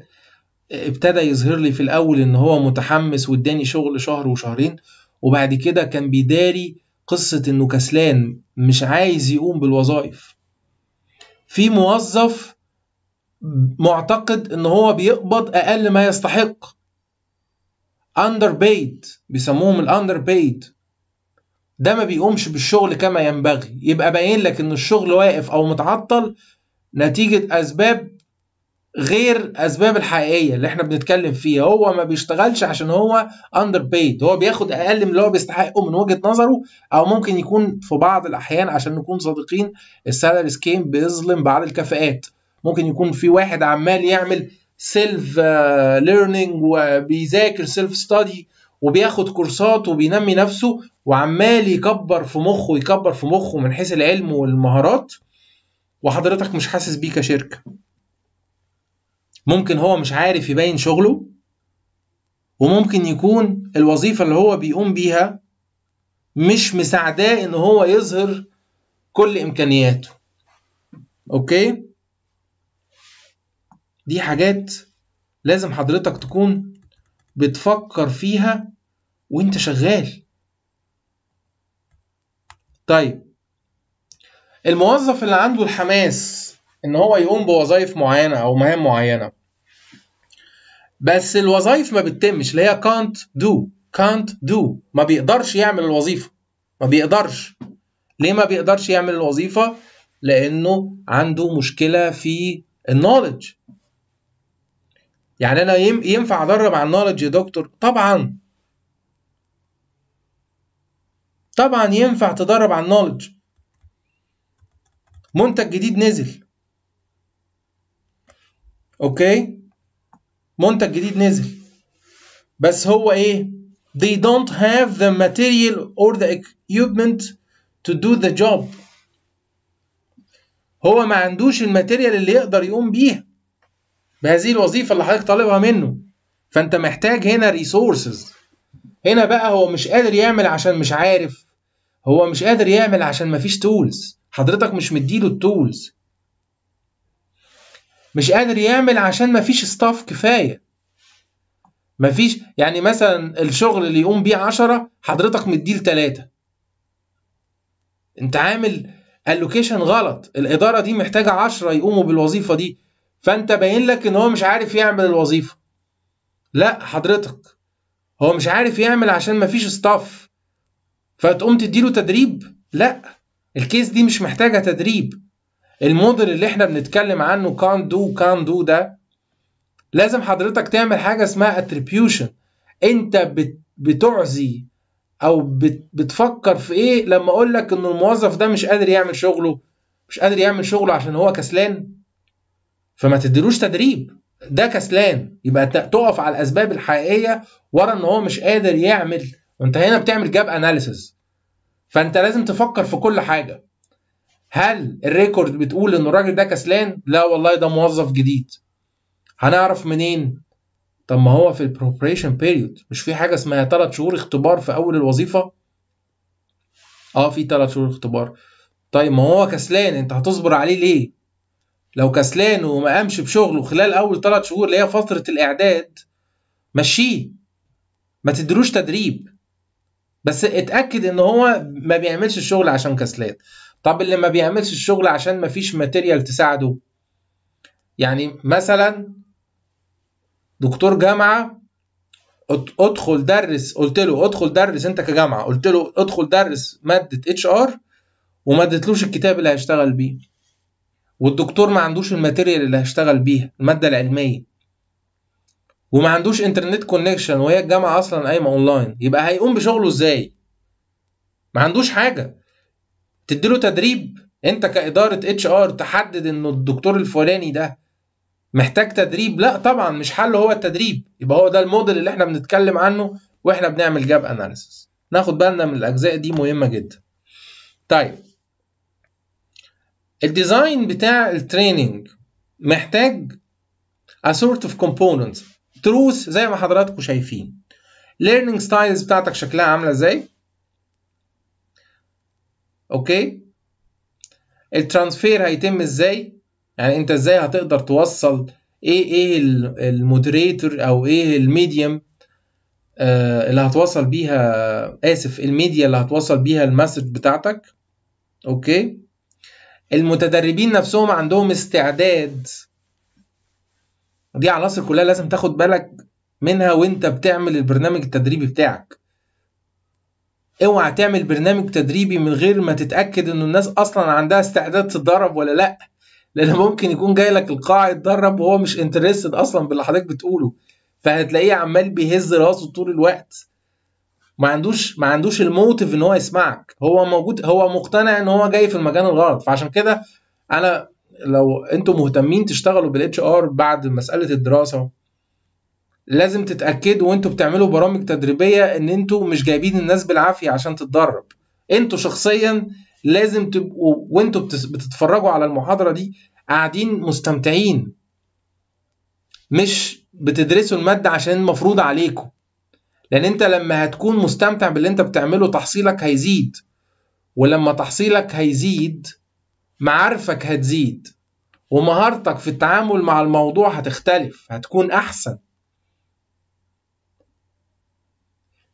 ابتدى يظهر لي في الاول ان هو متحمس واداني شغل شهر وشهرين وبعد كده كان بيداري قصة انه كسلان مش عايز يقوم بالوظائف في موظف معتقد ان هو بيقبض اقل ما يستحق underpaid بيسموهم الاندر بيد ده ما بيقومش بالشغل كما ينبغي يبقى باين لك ان الشغل واقف او متعطل نتيجة اسباب غير اسباب الحقيقيه اللي احنا بنتكلم فيها هو ما بيشتغلش عشان هو اندر بيد هو بياخد اقل من اللي هو بيستحقه من وجهه نظره او ممكن يكون في بعض الاحيان عشان نكون صادقين السالري سكيم بيظلم بعض الكفاءات ممكن يكون في واحد عمال يعمل سيلف ليرنينج آه، وبيذاكر سيلف ستادي وبياخد كورسات وبينمي نفسه وعمال يكبر في مخه يكبر في مخه من حيث العلم والمهارات وحضرتك مش حاسس بيه كشركه ممكن هو مش عارف يبين شغله وممكن يكون الوظيفه اللي هو بيقوم بيها مش مساعداه ان هو يظهر كل امكانياته اوكي دي حاجات لازم حضرتك تكون بتفكر فيها وانت شغال طيب الموظف اللي عنده الحماس ان هو يقوم بوظائف معينه او مهام معينه بس الوظائف ما بتتمش اللي هي كانت دو كانت دو ما بيقدرش يعمل الوظيفه ما بيقدرش ليه ما بيقدرش يعمل الوظيفه لانه عنده مشكله في النولج يعني انا ينفع ادرب على النولج يا دكتور طبعا طبعا ينفع تدرب على النولج منتج جديد نزل اوكي منتج جديد نزل بس هو ايه they don't have the material or the equipment to do the job هو ما عندوش الماتيريال اللي يقدر يقوم بيها بهذه الوظيفه اللي حضرتك طالبها منه فانت محتاج هنا ريسورسز هنا بقى هو مش قادر يعمل عشان مش عارف هو مش قادر يعمل عشان مفيش تولز حضرتك مش مديله التولز مش قادر يعمل عشان مفيش ستاف كفايه مفيش يعني مثلا الشغل اللي يقوم بيه عشرة حضرتك مديه ثلاثة انت عامل الوكيشن غلط الاداره دي محتاجه عشرة يقوموا بالوظيفه دي فانت باين لك ان هو مش عارف يعمل الوظيفه لا حضرتك هو مش عارف يعمل عشان مفيش ستاف فتقوم تديله تدريب لا الكيس دي مش محتاجه تدريب الموديل اللي احنا بنتكلم عنه كان دو كان دو ده لازم حضرتك تعمل حاجه اسمها اتريبيوشن انت بتعزي او بتفكر في ايه لما اقول لك ان الموظف ده مش قادر يعمل شغله مش قادر يعمل شغله عشان هو كسلان فما تديلوش تدريب ده كسلان يبقى تقف على الاسباب الحقيقيه ورا ان هو مش قادر يعمل انت هنا بتعمل جاب اناليسز فانت لازم تفكر في كل حاجه هل الريكورد بتقول ان الراجل ده كسلان لا والله ده موظف جديد هنعرف منين طب ما هو في البروبريشن بيريود مش في حاجه اسمها 3 شهور اختبار في اول الوظيفه اه في 3 شهور اختبار طيب ما هو كسلان انت هتصبر عليه ليه لو كسلان وما قامش بشغله خلال اول 3 شهور اللي هي فتره الاعداد مشيه ما تدروش تدريب بس اتاكد ان هو ما بيعملش الشغل عشان كسلان طب اللي ما بيعملش الشغل عشان ما فيش ماتيريال تساعده يعني مثلا دكتور جامعه ادخل درس قلت له ادخل درس انت كجامعه قلت له ادخل درس ماده اتش ار وما اديتلوش الكتاب اللي هيشتغل بيه والدكتور ما عندوش الماتيريال اللي هيشتغل بيها الماده العلميه وما عندوش انترنت كونكشن وهي الجامعه اصلا قايمه اونلاين يبقى هيقوم بشغله ازاي ما عندوش حاجه تديله تدريب انت كاداره اتش ار تحدد انه الدكتور الفلاني ده محتاج تدريب لا طبعا مش حل هو التدريب يبقى هو ده الموديل اللي احنا بنتكلم عنه واحنا بنعمل جاب اناليسيس ناخد بالنا من الاجزاء دي مهمه جدا طيب الديزاين بتاع التريننج محتاج a sort of component تروس زي ما حضراتكم شايفين ليرنينج ستايلز بتاعتك شكلها عامله ازاي اوكي الترانسفير هيتم ازاي يعني انت ازاي هتقدر توصل ايه ايه المودريتور او ايه الميديم آه اللي هتوصل بيها اسف الميديا اللي هتوصل بيها المسج بتاعتك اوكي المتدربين نفسهم عندهم استعداد دي عناصر كلها لازم تاخد بالك منها وانت بتعمل البرنامج التدريبي بتاعك اوعى تعمل برنامج تدريبي من غير ما تتاكد ان الناس اصلا عندها استعداد تتدرب ولا لا لان ممكن يكون جاي لك القاع يتدرب وهو مش انترستد اصلا باللي حضرتك بتقوله فهتلاقيه عمال بيهز راسه طول الوقت ما عندوش ما عندوش الموتيف ان هو يسمعك هو موجود هو مقتنع ان هو جاي في المجال الغلط فعشان كده انا لو انتم مهتمين تشتغلوا بالاتش ار بعد مساله الدراسه لازم تتاكدوا وانتوا بتعملوا برامج تدريبيه ان انتوا مش جايبين الناس بالعافيه عشان تتدرب انتوا شخصيا لازم تبقوا وانتوا بتتفرجوا على المحاضره دي قاعدين مستمتعين مش بتدرسوا الماده عشان مفروض عليكم لان انت لما هتكون مستمتع باللي انت بتعمله تحصيلك هيزيد ولما تحصيلك هيزيد معارفك هتزيد ومهارتك في التعامل مع الموضوع هتختلف هتكون أحسن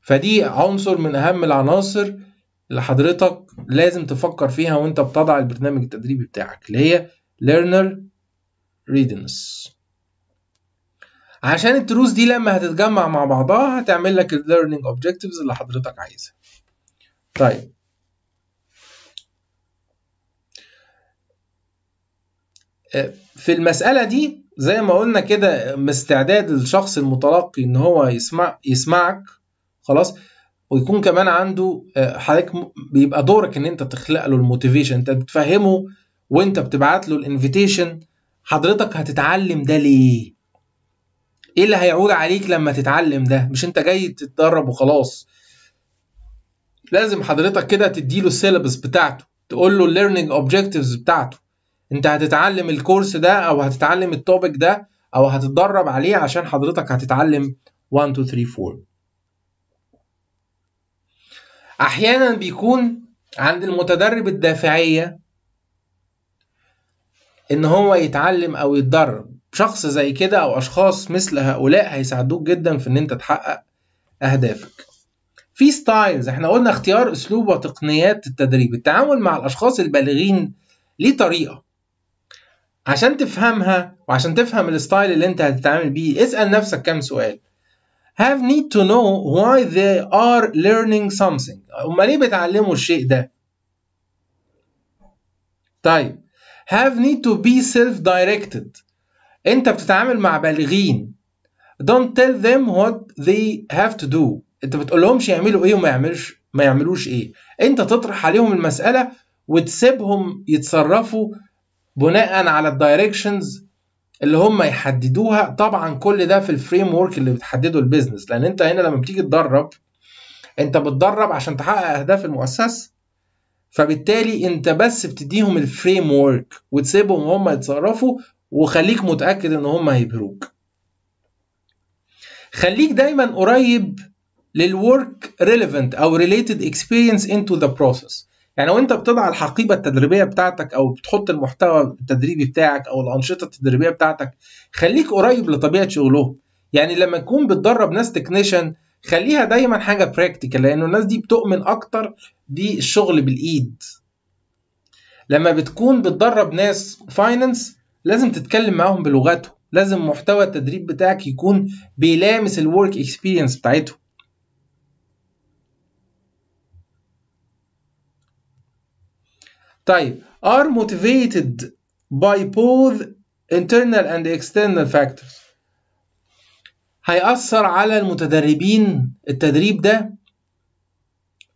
فدي عنصر من أهم العناصر اللي حضرتك لازم تفكر فيها وانت بتضع البرنامج التدريبي بتاعك اللي هي learner readiness عشان التروس دي لما هتتجمع مع بعضها هتعمل لك learning objectives اللي حضرتك عايزها طيب في المسألة دي زي ما قلنا كده استعداد الشخص المتلقي ان هو يسمع يسمعك خلاص ويكون كمان عنده آه، حضرتك بيبقى دورك ان انت تخلق له الموتيفيشن انت بتفهمه وانت بتبعت له الانفيتيشن حضرتك هتتعلم ده ليه ايه اللي هيعود عليك لما تتعلم ده مش انت جاي تتدرب وخلاص لازم حضرتك كده تدي له السيلابس بتاعته تقول له الليرنينج اوبجيكتيفز بتاعته انت هتتعلم الكورس ده او هتتعلم التوبيك ده او هتتدرب عليه عشان حضرتك هتتعلم 1 2 3 4 احيانا بيكون عند المتدرب الدافعيه ان هو يتعلم او يتدرب شخص زي كده او اشخاص مثل هؤلاء هيساعدوك جدا في ان انت تحقق اهدافك في ستايلز احنا قلنا اختيار اسلوب وتقنيات التدريب التعامل مع الاشخاص البالغين ليه طريقه عشان تفهمها وعشان تفهم الستايل اللي انت هتتعامل بيه اسأل نفسك كام سؤال have need to know why they are learning something هما ليه بيتعلموا الشيء ده طيب have need to be self directed انت بتتعامل مع بالغين don't tell them what they have to do انت بتقول لهمش يعملوا ايه وما يعملش ما يعملوش ايه انت تطرح عليهم المسألة وتسيبهم يتصرفوا بناء على الدايركشنز اللي هم يحددوها طبعا كل ده في الفريم ورك اللي بتحدده البيزنس لان انت هنا لما بتيجي تدرب انت بتدرب عشان تحقق اهداف المؤسسه فبالتالي انت بس بتديهم الفريم ورك وتسيبهم هم يتصرفوا وخليك متاكد ان هم هيبهروك خليك دايما قريب للورك ريليفنت او ريليتد اكسبيرينس انتو ذا بروسيس يعني لو انت بتضع الحقيبه التدريبيه بتاعتك او بتحط المحتوى التدريبي بتاعك او الانشطه التدريبيه بتاعتك خليك قريب لطبيعه شغلهم يعني لما تكون بتدرب ناس تكنيشن خليها دايما حاجه براكتيكال لانه الناس دي بتؤمن اكتر بالشغل بالايد لما بتكون بتدرب ناس فاينانس لازم تتكلم معاهم بلغتهم لازم محتوى التدريب بتاعك يكون بيلامس الورك اكسبيرينس بتاعتهم طيب are motivated by both internal and external factors هيأثر على المتدربين التدريب ده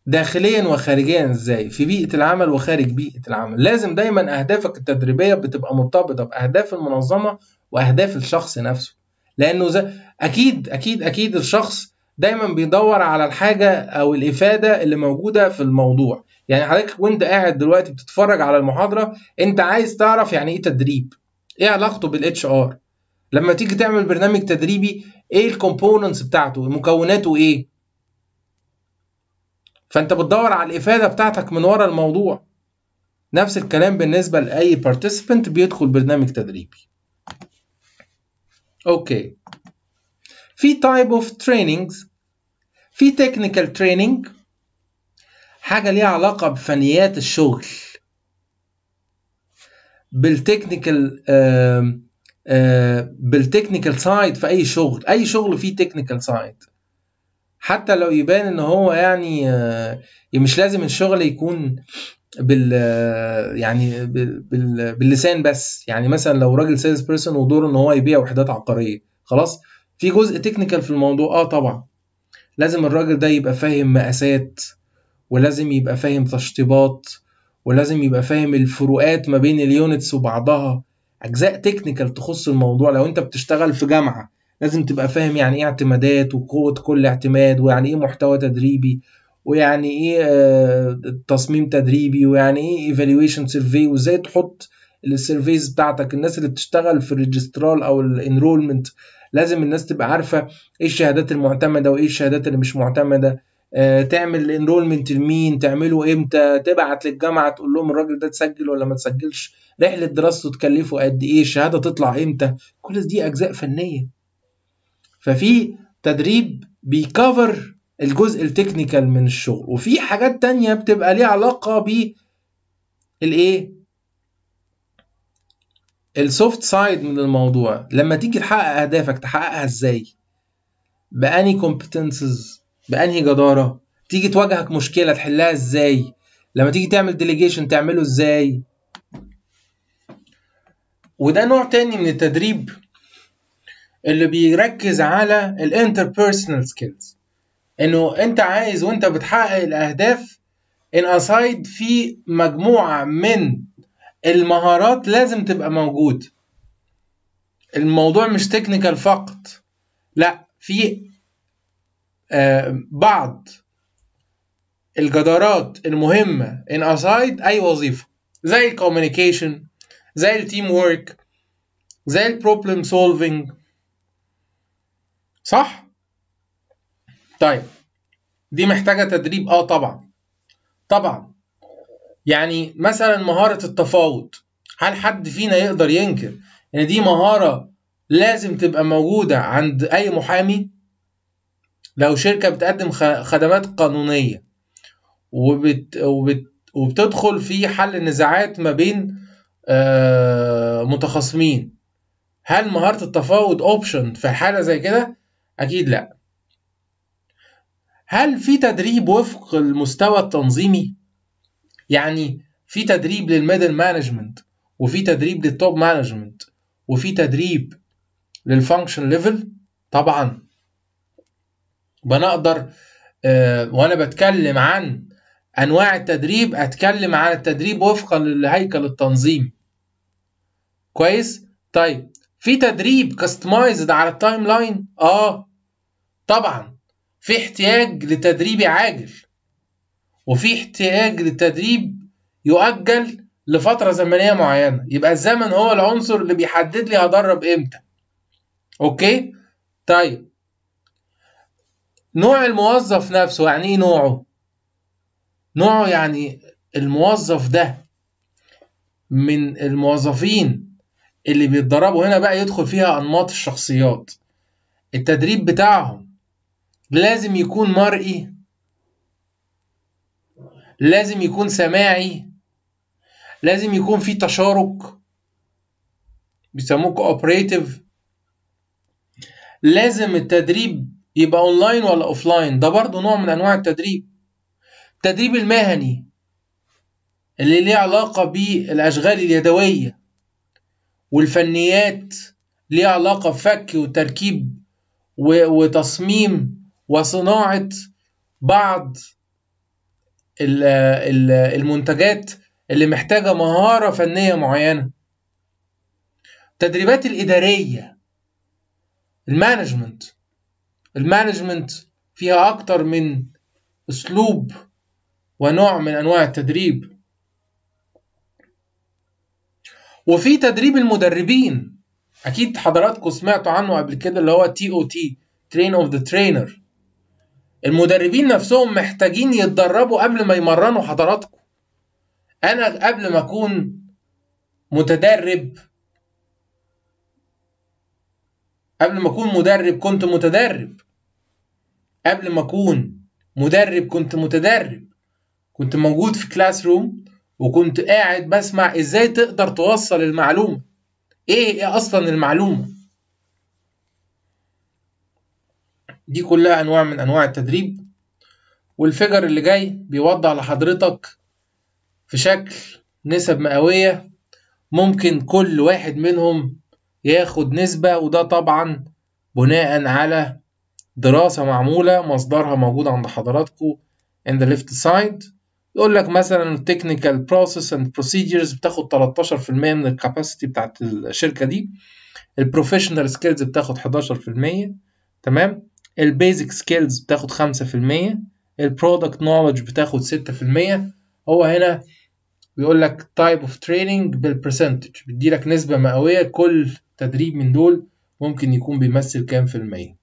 داخليا وخارجيا ازاي في بيئة العمل وخارج بيئة العمل لازم دايما اهدافك التدريبية بتبقى مرتبطة باهداف المنظمة واهداف الشخص نفسه لانه زي اكيد اكيد اكيد الشخص دايما بيدور على الحاجة او الافادة اللي موجودة في الموضوع يعني حضرتك وانت قاعد دلوقتي بتتفرج على المحاضره انت عايز تعرف يعني ايه تدريب ايه علاقته بالاتش ار لما تيجي تعمل برنامج تدريبي ايه الكومبوننتس بتاعته مكوناته ايه فانت بتدور على الافاده بتاعتك من ورا الموضوع نفس الكلام بالنسبه لاي بارتيسيبنت بيدخل برنامج تدريبي اوكي في تايب اوف تريننجز في تكنيكال تريننج حاجة ليها علاقة بفنيات الشغل بالتكنيكال بالتكنيكال سايد في اي شغل اي شغل فيه تكنيكال سايد حتى لو يبان ان هو يعني آه، مش لازم الشغل يكون بال آه، يعني بال باللسان بس يعني مثلا لو راجل سيلز بيرسون ودوره ان هو يبيع وحدات عقاريه خلاص في جزء تكنيكال في الموضوع اه طبعا لازم الراجل ده يبقى فاهم مقاسات ولازم يبقى فاهم تشطيبات ولازم يبقى فاهم الفروقات ما بين اليونتس وبعضها اجزاء تكنيكال تخص الموضوع لو انت بتشتغل في جامعه لازم تبقى فاهم يعني ايه اعتمادات وقوه كل اعتماد ويعني ايه محتوى تدريبي ويعني ايه آه، تصميم تدريبي ويعني ايه ايفالويشن سيرفي وازاي تحط السيرفيز بتاعتك الناس اللي بتشتغل في الريجسترال او الانرولمنت لازم الناس تبقى عارفه ايه الشهادات المعتمده وايه الشهادات اللي مش معتمده آه، تعمل انرولمنت لمين تعمله امتى تبعت للجامعه تقول لهم الراجل ده تسجل ولا ما تسجلش رحله دراسته تكلفه قد ايه الشهاده تطلع امتى كل دي اجزاء فنيه ففي تدريب بيكفر الجزء التكنيكال من الشغل وفي حاجات تانية بتبقى ليها علاقة ب الايه السوفت سايد من الموضوع لما تيجي تحقق اهدافك تحققها ازاي بأني كومبتنسز بانهي جداره تيجي تواجهك مشكله تحلها ازاي لما تيجي تعمل ديليجيشن تعمله ازاي وده نوع تاني من التدريب اللي بيركز على الانتربيرسونال سكيلز انه انت عايز وانت بتحقق الاهداف ان اسايد في مجموعه من المهارات لازم تبقى موجود الموضوع مش تكنيكال فقط لا في آه، بعض الجدارات المهمه ان اسايد اي وظيفه زي communication زي التيم وورك زي problem سولفنج صح طيب دي محتاجه تدريب اه طبعا طبعا يعني مثلا مهاره التفاوض هل حد فينا يقدر ينكر ان يعني دي مهاره لازم تبقى موجوده عند اي محامي لو شركة بتقدم خدمات قانونية وبت وبت وبتدخل في حل نزاعات ما بين آه، متخاصمين هل مهارة التفاوض اوبشن في حالة زي كده؟ أكيد لأ. هل في تدريب وفق المستوى التنظيمي؟ يعني في تدريب للميدل مانجمنت وفي تدريب للتوب مانجمنت وفي تدريب للفانكشن ليفل؟ طبعا انا اقدر آه، وانا بتكلم عن انواع التدريب اتكلم عن التدريب وفقا لهيكل التنظيم كويس طيب في تدريب كاستمايزد على التايم لاين اه طبعا في احتياج لتدريب عاجل وفي احتياج لتدريب يؤجل لفتره زمنيه معينه يبقى الزمن هو العنصر اللي بيحدد لي هدرب امتى اوكي طيب نوع الموظف نفسه يعني ايه نوعه نوعه يعني الموظف ده من الموظفين اللي بيتدربوا هنا بقى يدخل فيها انماط الشخصيات التدريب بتاعهم لازم يكون مرئي لازم يكون سماعي لازم يكون في تشارك بيسموه كوبريتيف لازم التدريب يبقى اونلاين ولا اوفلاين ده برضه نوع من انواع التدريب التدريب المهني اللي ليه علاقة بالاشغال اليدوية والفنيات ليه علاقة بفك وتركيب وتصميم وصناعة بعض المنتجات اللي محتاجة مهارة فنية معينة التدريبات الإدارية المانجمنت المانجمنت فيها أكتر من أسلوب ونوع من أنواع التدريب وفي تدريب المدربين أكيد حضراتكم سمعتوا عنه قبل كده اللي هو تي أو تي ترين أوف ذا ترينر المدربين نفسهم محتاجين يتدربوا قبل ما يمرنوا حضراتكم أنا قبل ما أكون متدرب قبل ما أكون مدرب كنت متدرب قبل ما اكون مدرب كنت متدرب كنت موجود في كلاس روم وكنت قاعد بسمع ازاي تقدر توصل المعلومه ايه ايه اصلا المعلومه دي كلها انواع من انواع التدريب والفيجر اللي جاي بيوضح لحضرتك في شكل نسب مئويه ممكن كل واحد منهم ياخد نسبه وده طبعا بناء على دراسة معمولة مصدرها موجود عند حضراتكم in the left side يقول لك مثلا technical process and procedures بتاخد 13% من الكاباسيتي بتاعت الشركة دي البروفيشنال سكيلز بتاخد 11% تمام البيزك سكيلز بتاخد 5% البرودكت نولج بتاخد 6% هو هنا بيقول لك تايب اوف تريننج بالبرسنتج بيدي لك نسبة مئوية كل تدريب من دول ممكن يكون بيمثل كام في المية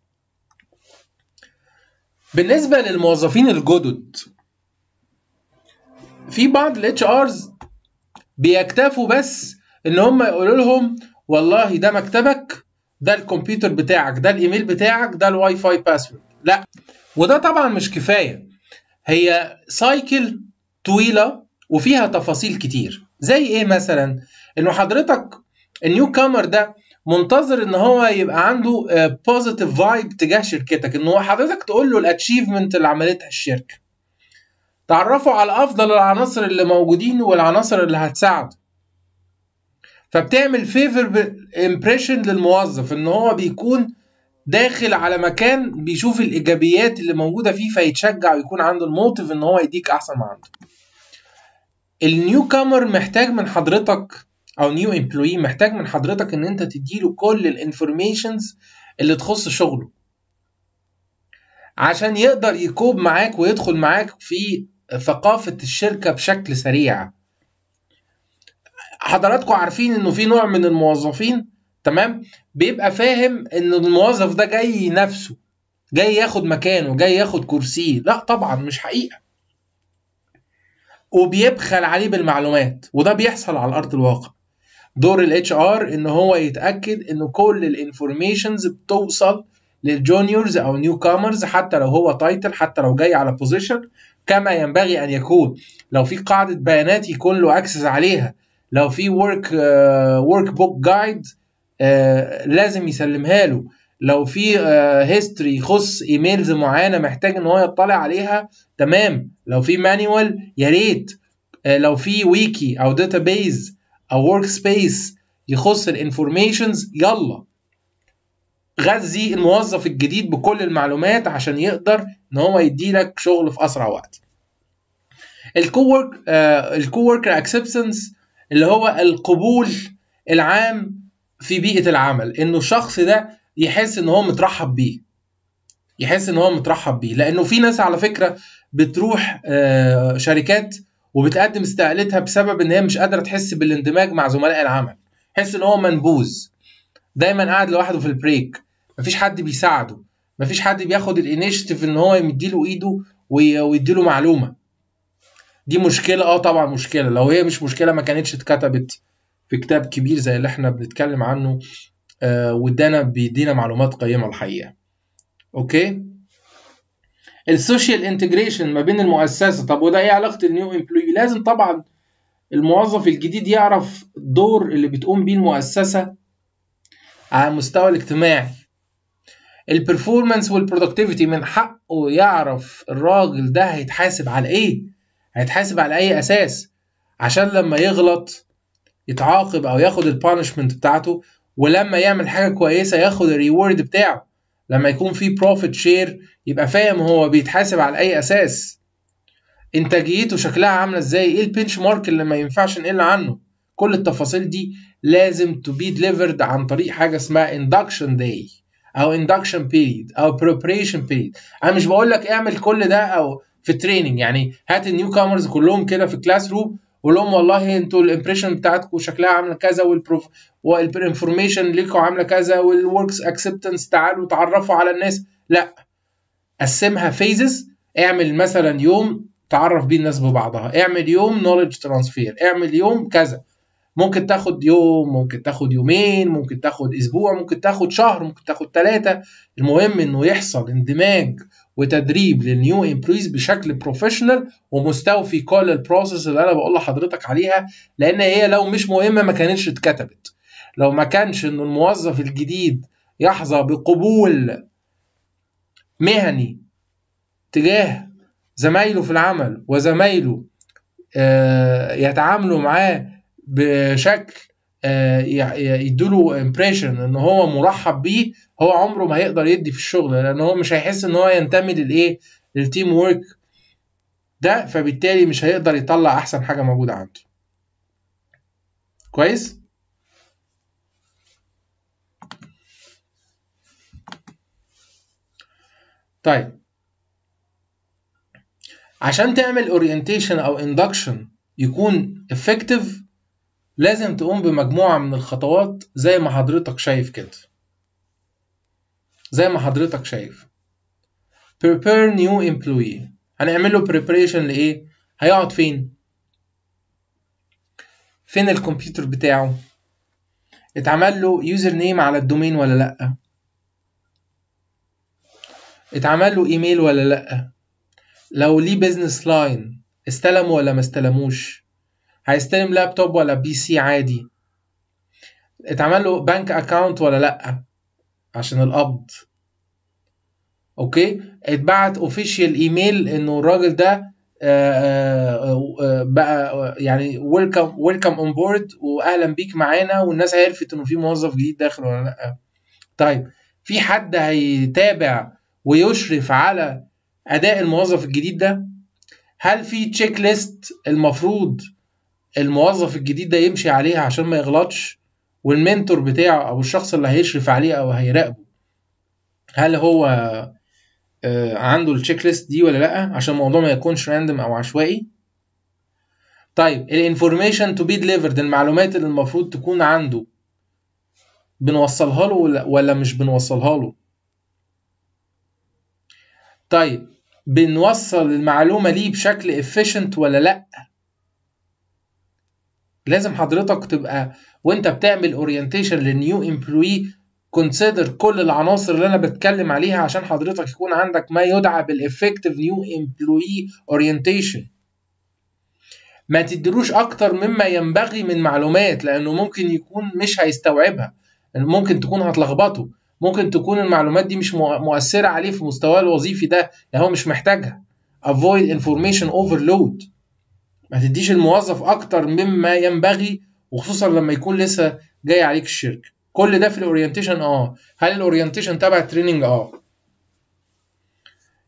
بالنسبه للموظفين الجدد في بعض الاتش ارز بيكتفوا بس ان هم يقولوا لهم والله ده مكتبك ده الكمبيوتر بتاعك ده الايميل بتاعك ده الواي فاي باسورد لا وده طبعا مش كفايه هي سايكل طويله وفيها تفاصيل كتير زي ايه مثلا انه حضرتك النيو كامر ده منتظر ان هو يبقى عنده بوزيتيف آه، فايب تجاه شركتك ان هو حضرتك تقول له الاتشيفمنت اللي عملتها الشركه تعرفوا على افضل العناصر اللي موجودين والعناصر اللي هتساعده فبتعمل فيفر امبريشن للموظف ان هو بيكون داخل على مكان بيشوف الايجابيات اللي موجوده فيه فيتشجع ويكون عنده الموتيف ان هو يديك احسن ما عنده النيو كامر محتاج من حضرتك او نيو امبلوي محتاج من حضرتك ان انت تديله كل الانفورميشنز اللي تخص شغله عشان يقدر يكوب معاك ويدخل معاك في ثقافة الشركة بشكل سريع حضراتكم عارفين انه في نوع من الموظفين تمام بيبقى فاهم ان الموظف ده جاي نفسه جاي ياخد مكانه جاي ياخد كرسيه لا طبعا مش حقيقة وبيبخل عليه بالمعلومات وده بيحصل على ارض الواقع دور الاتش ار ان هو يتاكد ان كل الانفورميشنز بتوصل للجونيورز او نيو كامرز حتى لو هو تايتل حتى لو جاي على بوزيشن كما ينبغي ان يكون لو في قاعده بيانات يكون له اكسس عليها لو في ورك ورك بوك جايد لازم يسلمها له لو في هيستوري آه، يخص ايميلز معينه محتاج ان هو يطلع عليها تمام لو في مانيوال يا ريت آه، لو في ويكي او داتا بيز او ورك سبيس يخص الانفورميشنز يلا غذي الموظف الجديد بكل المعلومات عشان يقدر ان هو يديلك شغل في اسرع وقت الكوورك آه الكووركر اكسبتنس اللي هو القبول العام في بيئه العمل انه الشخص ده يحس ان هو مترحب بيه يحس ان هو مترحب بيه لانه في ناس على فكره بتروح آه شركات وبتقدم استقالتها بسبب ان هي مش قادره تحس بالاندماج مع زملاء العمل تحس ان هو منبوذ دايما قاعد لوحده في البريك مفيش حد بيساعده مفيش حد بياخد الانيشيتيف ان هو يمديله ايده ويديله معلومه دي مشكله اه طبعا مشكله لو هي مش مشكله ما كانتش اتكتبت في كتاب كبير زي اللي احنا بنتكلم عنه آه بيدينا معلومات قيمه الحقيقه اوكي السوشيال انتجريشن ما بين المؤسسه طب وده ايه علاقه النيو امبلوي لازم طبعا الموظف الجديد يعرف الدور اللي بتقوم بيه المؤسسه على المستوى الاجتماعي البرفورمانس والبرودكتيفيتي من حقه يعرف الراجل ده هيتحاسب على ايه هيتحاسب على اي اساس عشان لما يغلط يتعاقب او ياخد البانشمنت بتاعته ولما يعمل حاجه كويسه ياخد الريورد بتاعه لما يكون في بروفيت شير يبقى فاهم هو بيتحاسب على اي اساس انتاجيته شكلها عامله ازاي ايه البنش مارك اللي ما ينفعش نقل عنه كل التفاصيل دي لازم تو بي ديليفرد عن طريق حاجه اسمها اندكشن داي او اندكشن بيريد او بريبريشن بيريد انا مش بقول لك اعمل كل ده او في تريننج يعني هات النيو كامرز كلهم كده في الكلاس روم قول لهم والله انتوا الامبريشن بتاعتكم شكلها عامله كذا والبروف والانفورميشن ليكوا عامله كذا والوركس اكسبتنس تعالوا اتعرفوا على الناس لا قسمها فيزز اعمل مثلا يوم تعرف بيه الناس ببعضها اعمل يوم نولج ترانسفير اعمل يوم كذا ممكن تاخد يوم ممكن تاخد يومين ممكن تاخد اسبوع ممكن تاخد شهر ممكن تاخد ثلاثة المهم انه يحصل اندماج وتدريب للنيو امبلويز بشكل بروفيشنال ومستوفي كل البروسيس اللي انا بقول لحضرتك عليها لان هي لو مش مهمه ما كانتش اتكتبت لو ما كانش ان الموظف الجديد يحظى بقبول مهني تجاه زمايله في العمل وزمايله آه، يتعاملوا معاه بشكل آه، يدوله امبريشن ان هو مرحب بيه هو عمره ما هيقدر يدي في الشغل لان هو مش هيحس ان هو ينتمي للايه للتيم وورك ده فبالتالي مش هيقدر يطلع احسن حاجه موجوده عنده كويس طيب عشان تعمل اورينتيشن او اندكشن يكون افكتيف لازم تقوم بمجموعة من الخطوات زي ما حضرتك شايف كده زي ما حضرتك شايف prepare new employee هنعمل له preparation لإيه؟ هيقعد فين؟ فين الكمبيوتر بتاعه؟ اتعمل له يوزر نيم على الدومين ولا لأ؟ اتعمل له ايميل ولا لا لو ليه بيزنس لاين استلمه ولا ما استلموش هيستلم لابتوب ولا بي سي عادي اتعمل له بنك اكاونت ولا لا عشان القبض اوكي اتبعت اوفيشال ايميل انه الراجل ده آه، آه، آه، بقى يعني ويلكم ويلكم اون بورد واهلا بيك معانا والناس عرفت انه في موظف جديد داخل ولا لا طيب في حد هيتابع ويشرف على اداء الموظف الجديد ده هل في تشيك ليست المفروض الموظف الجديد ده يمشي عليها عشان ما يغلطش والمنتور بتاعه او الشخص اللي هيشرف عليه او هيراقبه هل هو آه، عنده التشيك ليست دي ولا لا عشان الموضوع ما يكونش راندوم او عشوائي طيب الانفورميشن تو بي ديليفرد المعلومات اللي المفروض تكون عنده بنوصلها له ولا مش بنوصلها له طيب بنوصل المعلومة ليه بشكل افيشنت ولا لأ؟ لازم حضرتك تبقى وانت بتعمل اورينتيشن للنيو امبلوي كونسيدر كل العناصر اللي انا بتكلم عليها عشان حضرتك يكون عندك ما يدعى بالافكتيف نيو امبلوي اورينتيشن ما تديلوش اكتر مما ينبغي من معلومات لانه ممكن يكون مش هيستوعبها ممكن تكون هتلخبطه ممكن تكون المعلومات دي مش مؤثره عليه في مستواه الوظيفي ده يعني هو مش محتاجها avoid information overload ما تديش الموظف اكتر مما ينبغي وخصوصا لما يكون لسه جاي عليك الشركه كل ده في الاورينتيشن اه هل الاورينتيشن تبع التريننج اه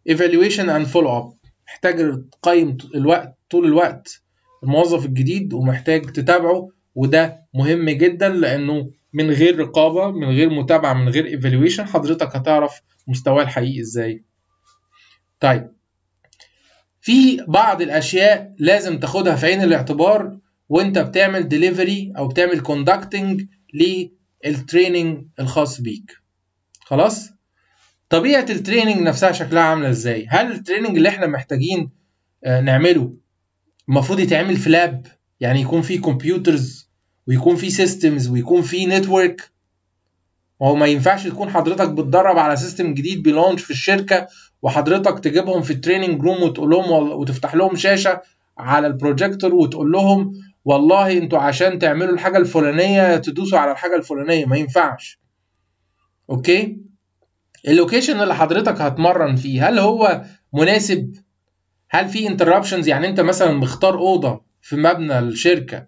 ايفالويشن اند فولو اب محتاج تقيم الوقت طول الوقت الموظف الجديد ومحتاج تتابعه وده مهم جدا لانه من غير رقابه من غير متابعه من غير ايفالويشن حضرتك هتعرف مستواه الحقيقي ازاي طيب في بعض الاشياء لازم تاخدها في عين الاعتبار وانت بتعمل ديليفري او بتعمل كوندكتنج للتريننج الخاص بيك خلاص طبيعه التريننج نفسها شكلها عامله ازاي هل التريننج اللي احنا محتاجين آه، نعمله المفروض يتعمل في لاب يعني يكون في كمبيوترز ويكون في سيستمز ويكون في نتورك ما هو ما ينفعش تكون حضرتك بتدرب على سيستم جديد بلونش في الشركه وحضرتك تجيبهم في التريننج روم وتقول لهم وتفتح لهم شاشه على البروجيكتور وتقول لهم والله انتوا عشان تعملوا الحاجه الفلانيه تدوسوا على الحاجه الفلانيه ما ينفعش اوكي اللوكيشن اللي حضرتك هتمرن فيه هل هو مناسب هل في انتربشنز يعني انت مثلا مختار اوضه في مبنى الشركه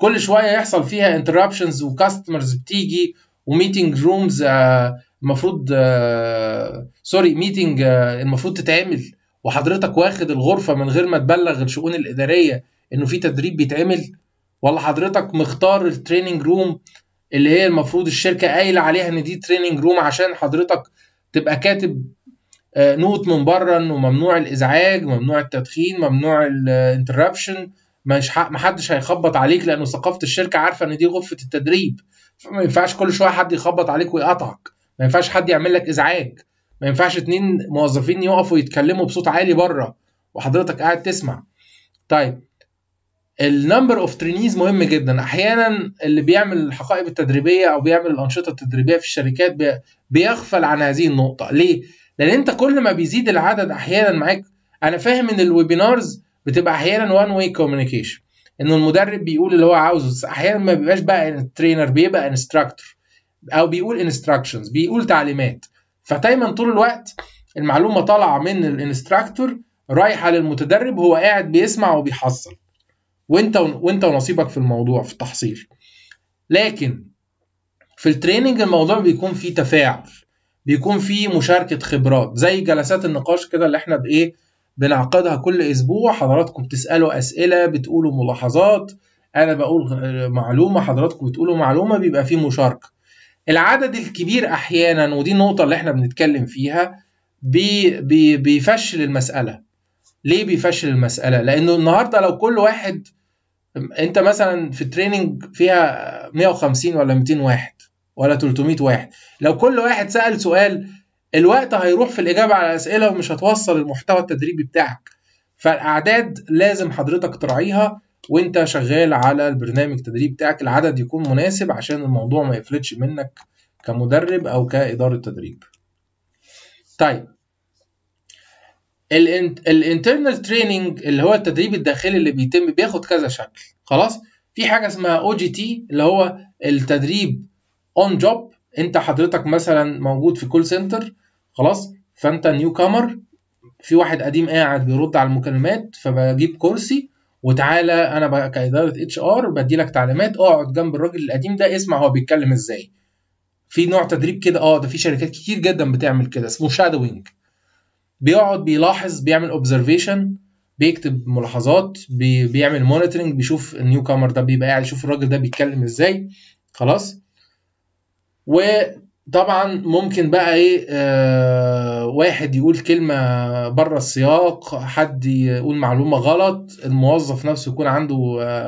كل شويه يحصل فيها انتربشنز وكاستمرز بتيجي وميتنج رومز آه، المفروض سوري آه، ميتنج آه، المفروض تتعمل وحضرتك واخد الغرفه من غير ما تبلغ الشؤون الاداريه انه في تدريب بيتعمل ولا حضرتك مختار التريننج روم اللي هي المفروض الشركه قايله عليها ان دي تريننج روم عشان حضرتك تبقى كاتب نوت من بره انه ممنوع الازعاج ممنوع التدخين ممنوع الانتربشن مش ما حدش هيخبط عليك لانه ثقافه الشركه عارفه ان دي غرفه التدريب فما ينفعش كل شويه حد يخبط عليك ويقطعك ما ينفعش حد يعمل لك ازعاج ما ينفعش اتنين موظفين يقفوا يتكلموا بصوت عالي بره وحضرتك قاعد تسمع طيب النمبر اوف ترينيز مهم جدا احيانا اللي بيعمل الحقائب التدريبيه او بيعمل الانشطه التدريبيه في الشركات بيغفل عن هذه النقطه ليه لان انت كل ما بيزيد العدد احيانا معاك انا فاهم ان الويبينارز بتبقى احيانا وان واي كوميونيكيشن انه المدرب بيقول اللي هو عاوزه احيانا ما بيبقاش بقى ترينر بيبقى انستراكتور او بيقول انستراكشنز بيقول تعليمات فدايما طول الوقت المعلومه طالعه من الانستراكتور رايحه للمتدرب هو قاعد بيسمع وبيحصل وانت وانت ونصيبك في الموضوع في التحصيل لكن في التريننج الموضوع بيكون فيه تفاعل بيكون فيه مشاركه خبرات زي جلسات النقاش كده اللي احنا بايه بنعقدها كل اسبوع حضراتكم بتسالوا اسئله بتقولوا ملاحظات انا بقول معلومه حضراتكم بتقولوا معلومه بيبقى في مشاركه العدد الكبير احيانا ودي النقطه اللي احنا بنتكلم فيها بي بي بيفشل المساله ليه بيفشل المساله لانه النهارده لو كل واحد انت مثلا في تريننج فيها 150 ولا 200 واحد ولا 300 واحد لو كل واحد سال سؤال الوقت هيروح في الاجابه على الاسئله ومش هتوصل المحتوى التدريبي بتاعك فالاعداد لازم حضرتك تراعيها وانت شغال على البرنامج التدريب بتاعك العدد يكون مناسب عشان الموضوع ما يفلتش منك كمدرب او كاداره تدريب طيب الانترنال تريننج اللي هو التدريب الداخلي اللي بيتم بياخد كذا شكل خلاص في حاجه اسمها او جي تي اللي هو التدريب اون جوب انت حضرتك مثلا موجود في كول سنتر خلاص فانت نيو كامر في واحد قديم قاعد بيرد على المكالمات فبجيب كرسي وتعالى انا كاداره اتش ار بدي لك تعليمات اقعد جنب الراجل القديم ده اسمع هو بيتكلم ازاي في نوع تدريب كده اه ده في شركات كتير جدا بتعمل كده اسمه شادوينج بيقعد بيلاحظ بيعمل اوبزرفيشن بيكتب ملاحظات بيعمل مونيتورنج بيشوف النيو كامر ده بيبقى قاعد يشوف الراجل ده بيتكلم ازاي خلاص وطبعا ممكن بقى ايه آه، واحد يقول كلمه بره السياق حد يقول معلومه غلط الموظف نفسه يكون عنده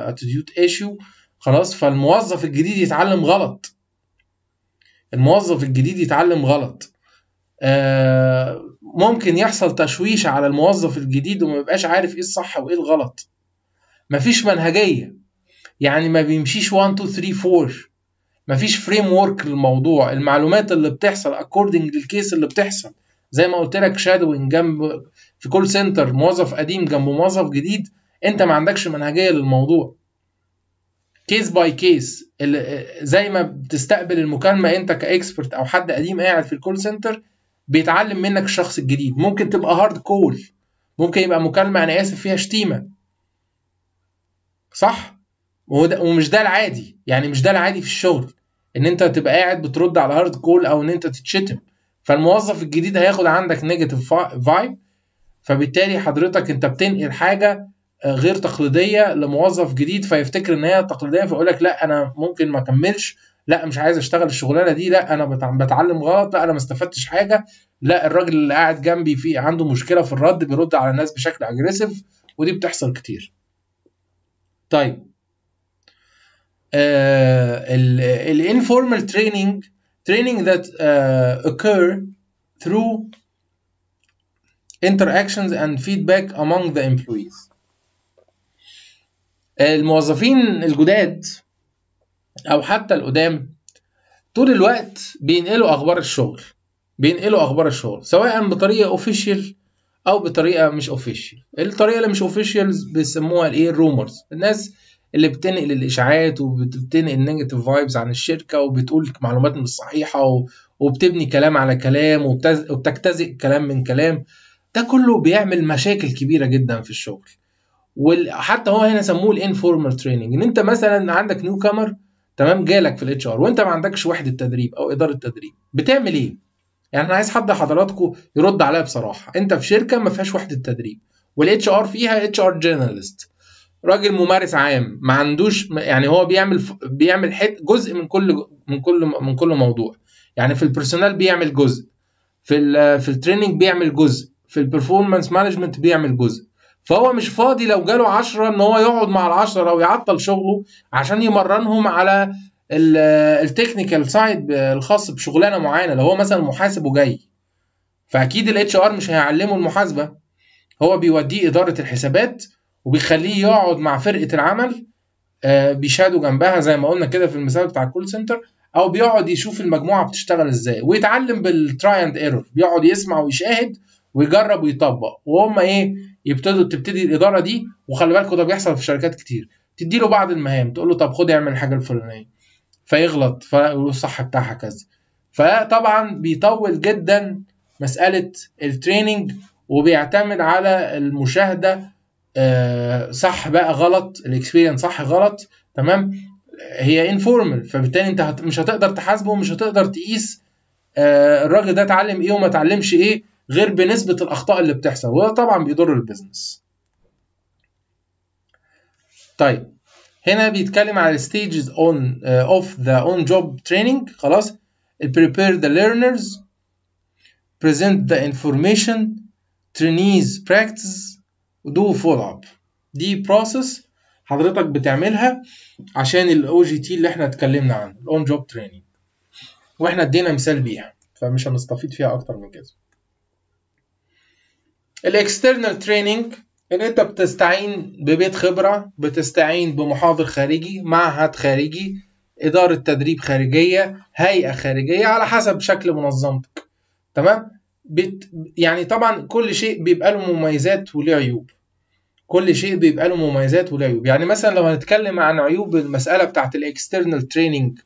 اتيتيود ايشو ايشيو خلاص فالموظف الجديد يتعلم غلط الموظف الجديد يتعلم غلط آه، ممكن يحصل تشويش على الموظف الجديد وما يبقاش عارف ايه الصح وايه الغلط مفيش منهجيه يعني ما بيمشيش 1 2 3 4 مفيش فريم ورك للموضوع المعلومات اللي بتحصل اكوردنج للكيس اللي بتحصل زي ما قلت لك شادوينج جنب في كول سنتر موظف قديم جنب موظف جديد انت ما عندكش منهجيه للموضوع كيس باي كيس زي ما بتستقبل المكالمه انت كاكسبرت او حد قديم قاعد في الكول سنتر بيتعلم منك الشخص الجديد ممكن تبقى هارد كول ممكن يبقى مكالمه انا اسف فيها شتيمه صح ومش ده العادي يعني مش ده العادي في الشغل ان انت تبقى قاعد بترد على هارد كول او ان انت تتشتم فالموظف الجديد هياخد عندك نيجاتيف فايب فبالتالي حضرتك انت بتنقل حاجه آه، غير تقليديه لموظف جديد فيفتكر ان هي تقليديه فيقول لك لا انا ممكن ما اكملش لا مش عايز اشتغل الشغلانه دي لا انا بتعلم غلط لا انا ما استفدتش حاجه لا الراجل اللي قاعد جنبي في عنده مشكله في الرد بيرد على الناس بشكل اجريسيف ودي بتحصل كتير طيب آه، ال informal training that uh, occur through interactions and feedback among the employees الموظفين الجداد او حتى القدام طول الوقت بينقلوا اخبار الشغل بينقلوا اخبار الشغل سواء بطريقه اوفيشال او بطريقه مش اوفيشال الطريقه اللي مش اوفيشال بيسموها الايه الرومرز الناس اللي بتنقل الاشاعات وبتنقل النيجاتيف فايبز عن الشركه وبتقول معلومات مش صحيحه وبتبني كلام على كلام وبتجتزئ كلام من كلام ده كله بيعمل مشاكل كبيره جدا في الشغل وحتى هو هنا سموه الانفورمال تريننج ان انت مثلا عندك نيو كامر تمام جالك في الاتش ار وانت ما عندكش وحده تدريب او اداره تدريب بتعمل ايه يعني انا عايز حد حضراتكم يرد عليا بصراحه انت في شركه ما فيهاش وحده تدريب والاتش ار فيها اتش ار جنرالست راجل ممارس عام ما عندوش يعني هو بيعمل بيعمل حت جزء من كل من كل من كل موضوع يعني في البرسونال بيعمل جزء في الـ في التريننج بيعمل جزء في البرفورمانس مانجمنت بيعمل جزء فهو مش فاضي لو جاله عشرة ان هو يقعد مع ال10 او يعطل شغله عشان يمرنهم على التكنيكال سايد الخاص بشغلانه معينه لو هو مثلا محاسب وجاي فاكيد الاتش ار مش هيعلمه المحاسبه هو بيوديه اداره الحسابات وبيخليه يقعد مع فرقه العمل آه، بيشادوا جنبها زي ما قلنا كده في المثال بتاع الكول سنتر او بيقعد يشوف المجموعه بتشتغل ازاي ويتعلم بالتراي اند ايرور بيقعد يسمع ويشاهد ويجرب ويطبق وهم ايه يبتدوا تبتدي الاداره دي وخلي بالكم ده بيحصل في شركات كتير تدي له بعض المهام تقول له طب خد اعمل الحاجه الفلانيه فيغلط فيقول له الصح بتاعها كذا فطبعا بيطول جدا مساله التريننج وبيعتمد على المشاهده آه، صح بقى غلط الاكسبيرينس صح غلط تمام هي انفورمال فبالتالي انت مش هتقدر تحاسبه ومش هتقدر تقيس آه، الراجل ده اتعلم ايه وما اتعلمش ايه غير بنسبه الاخطاء اللي بتحصل وده طبعا بيضر البيزنس طيب هنا بيتكلم على stages on uh, of the on job training خلاص prepare the learners present the information trainees practice ودو فول اب دي بروسيس حضرتك بتعملها عشان الاو جي تي اللي احنا اتكلمنا عنه الاون جوب تريننج واحنا ادينا مثال بيها فمش هنستفيد فيها اكتر من كده الاكسترنال تريننج ان انت بتستعين ببيت خبره بتستعين بمحاضر خارجي معهد خارجي اداره تدريب خارجيه هيئه خارجيه على حسب شكل منظمتك تمام بت يعني طبعا كل شيء بيبقى له مميزات وله عيوب كل شيء بيبقى له مميزات وله عيوب يعني مثلا لو هنتكلم عن عيوب المساله بتاعه الاكسترنال تريننج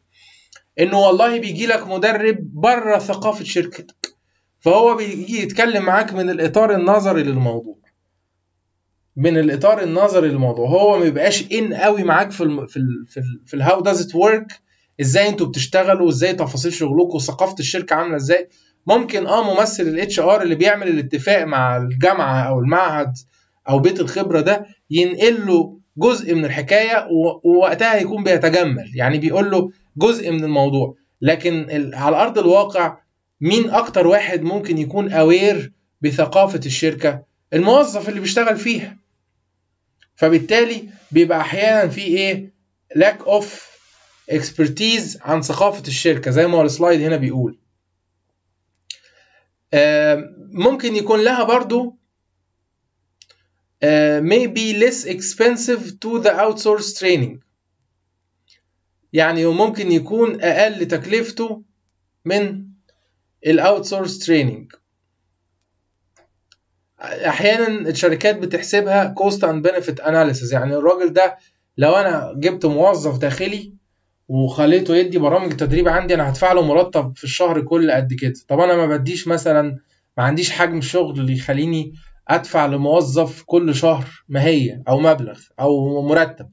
انه والله بيجي لك مدرب بره ثقافه شركتك فهو بيجي يتكلم معاك من الاطار النظري للموضوع من الاطار النظري للموضوع هو ما بيبقاش ان قوي معاك في الـ في الـ في, الـ في الهاو داز ات ورك ازاي انتوا بتشتغلوا ازاي تفاصيل شغلكم وثقافه الشركه عامله ازاي ممكن اه ممثل الاتش ار اللي بيعمل الاتفاق مع الجامعه او المعهد او بيت الخبره ده ينقل له جزء من الحكايه ووقتها يكون بيتجمل يعني بيقول له جزء من الموضوع لكن على ارض الواقع مين اكتر واحد ممكن يكون اوير بثقافه الشركه الموظف اللي بيشتغل فيها فبالتالي بيبقى احيانا في ايه lack of expertise عن ثقافه الشركه زي ما السلايد هنا بيقول ممكن يكون لها برضو may be less expensive to the outsourced training يعني ممكن يكون أقل تكلفته من الاوتسورس training احيانا الشركات بتحسبها cost and benefit analysis يعني الراجل ده لو انا جبت موظف داخلي وخليته يدي برامج تدريب عندي انا هدفع له مرتب في الشهر كل قد كده طب انا ما بديش مثلا ما عنديش حجم شغل اللي يخليني ادفع لموظف كل شهر ماهيه او مبلغ او مرتب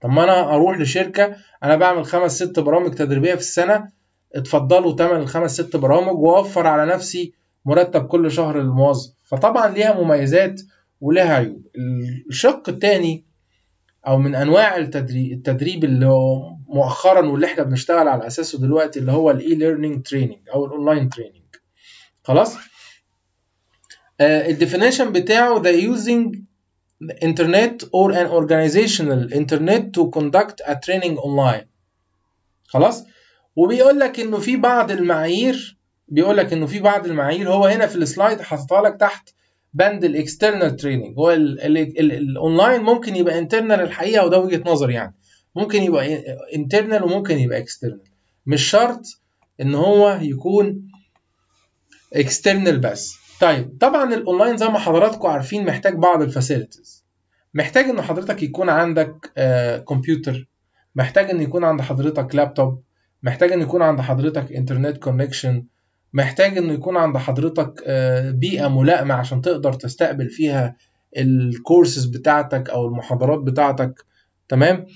طب ما انا اروح لشركه انا بعمل خمس ست برامج تدريبيه في السنه اتفضلوا تمن الخمس ست برامج واوفر على نفسي مرتب كل شهر للموظف فطبعا ليها مميزات ولها عيوب الشق الثاني او من انواع التدريب التدريب اللي هو مؤخرا واللي احنا بنشتغل على اساسه دلوقتي اللي هو الاي ليرنينج تريننج او الاونلاين تريننج خلاص آه، الديفينيشن بتاعه ذا يوزنج انترنت اور ان اورجانيزيشنال انترنت تو كوندكت ا تريننج اونلاين خلاص وبيقول لك انه في بعض المعايير بيقول لك انه في بعض المعايير هو هنا في السلايد حاططها لك تحت بند الاكسترنال تريننج هو الاونلاين ممكن يبقى انترنال الحقيقه وده وجهه نظري يعني ممكن يبقى انترنال وممكن يبقى اكسترنال مش شرط ان هو يكون اكسترنال بس طيب طبعا الاونلاين زي ما حضراتكم عارفين محتاج بعض الفاسيلتيز محتاج ان حضرتك يكون عندك كمبيوتر آه، محتاج ان يكون عند حضرتك لابتوب محتاج ان يكون عند حضرتك انترنت كونكشن محتاج انه يكون عند حضرتك آه، بيئه ملائمه عشان تقدر تستقبل فيها الكورسز بتاعتك او المحاضرات بتاعتك تمام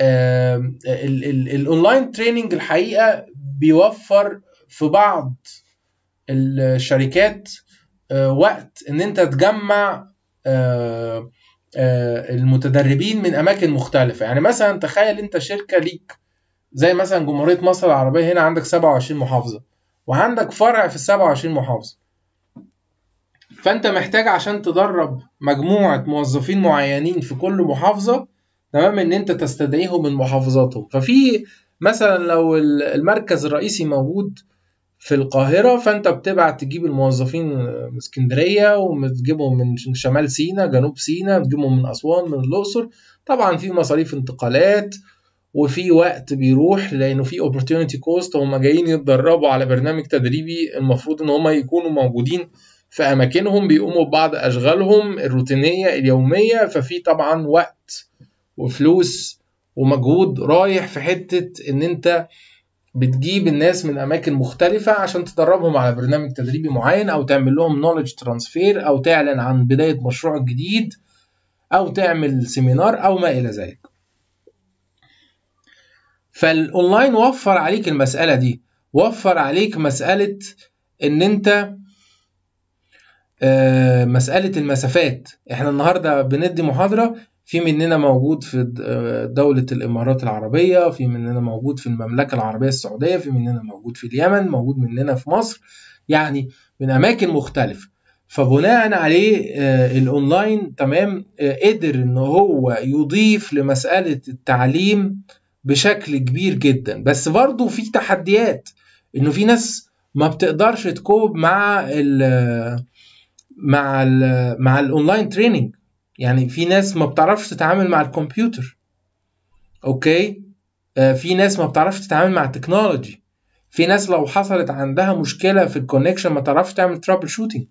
الاونلاين تريننج الحقيقه بيوفر في بعض الشركات آه، وقت ان انت تجمع آه، المتدربين من اماكن مختلفه يعني مثلا تخيل انت شركه ليك زي مثلا جمهوريه مصر العربيه هنا عندك 27 محافظه وعندك فرع في 27 محافظة فأنت محتاج عشان تدرب مجموعة موظفين معينين في كل محافظة تمام إن أنت تستدعيهم من محافظاتهم ففي مثلا لو المركز الرئيسي موجود في القاهرة فأنت بتبعت تجيب الموظفين من اسكندرية وتجيبهم من شمال سينا جنوب سينا تجيبهم من أسوان من الأقصر طبعا في مصاريف انتقالات وفي وقت بيروح لانه في اوبورتيونيتي كوست هم جايين يتدربوا على برنامج تدريبي المفروض ان هم يكونوا موجودين في اماكنهم بيقوموا ببعض اشغالهم الروتينيه اليوميه ففي طبعا وقت وفلوس ومجهود رايح في حته ان انت بتجيب الناس من اماكن مختلفه عشان تدربهم على برنامج تدريبي معين او تعمل لهم نولج ترانسفير او تعلن عن بدايه مشروع جديد او تعمل سيمينار او ما الى ذلك فالاونلاين وفر عليك المساله دي وفر عليك مساله ان انت آه، مساله المسافات احنا النهارده بندي محاضره في مننا موجود في آه، دولة الإمارات العربية في مننا موجود في المملكة العربية السعودية في مننا موجود في اليمن موجود مننا في مصر يعني من أماكن مختلفة فبناء عليه آه، الأونلاين تمام قدر إن هو يضيف لمسألة التعليم بشكل كبير جدا بس برضه في تحديات انه في ناس ما بتقدرش تكوب مع الـ مع الـ مع الاونلاين تريننج يعني في ناس ما بتعرفش تتعامل مع الكمبيوتر اوكي آه، في ناس ما بتعرفش تتعامل مع التكنولوجي في ناس لو حصلت عندها مشكله في الكونكشن ما تعرفش تعمل ترابل شوتنج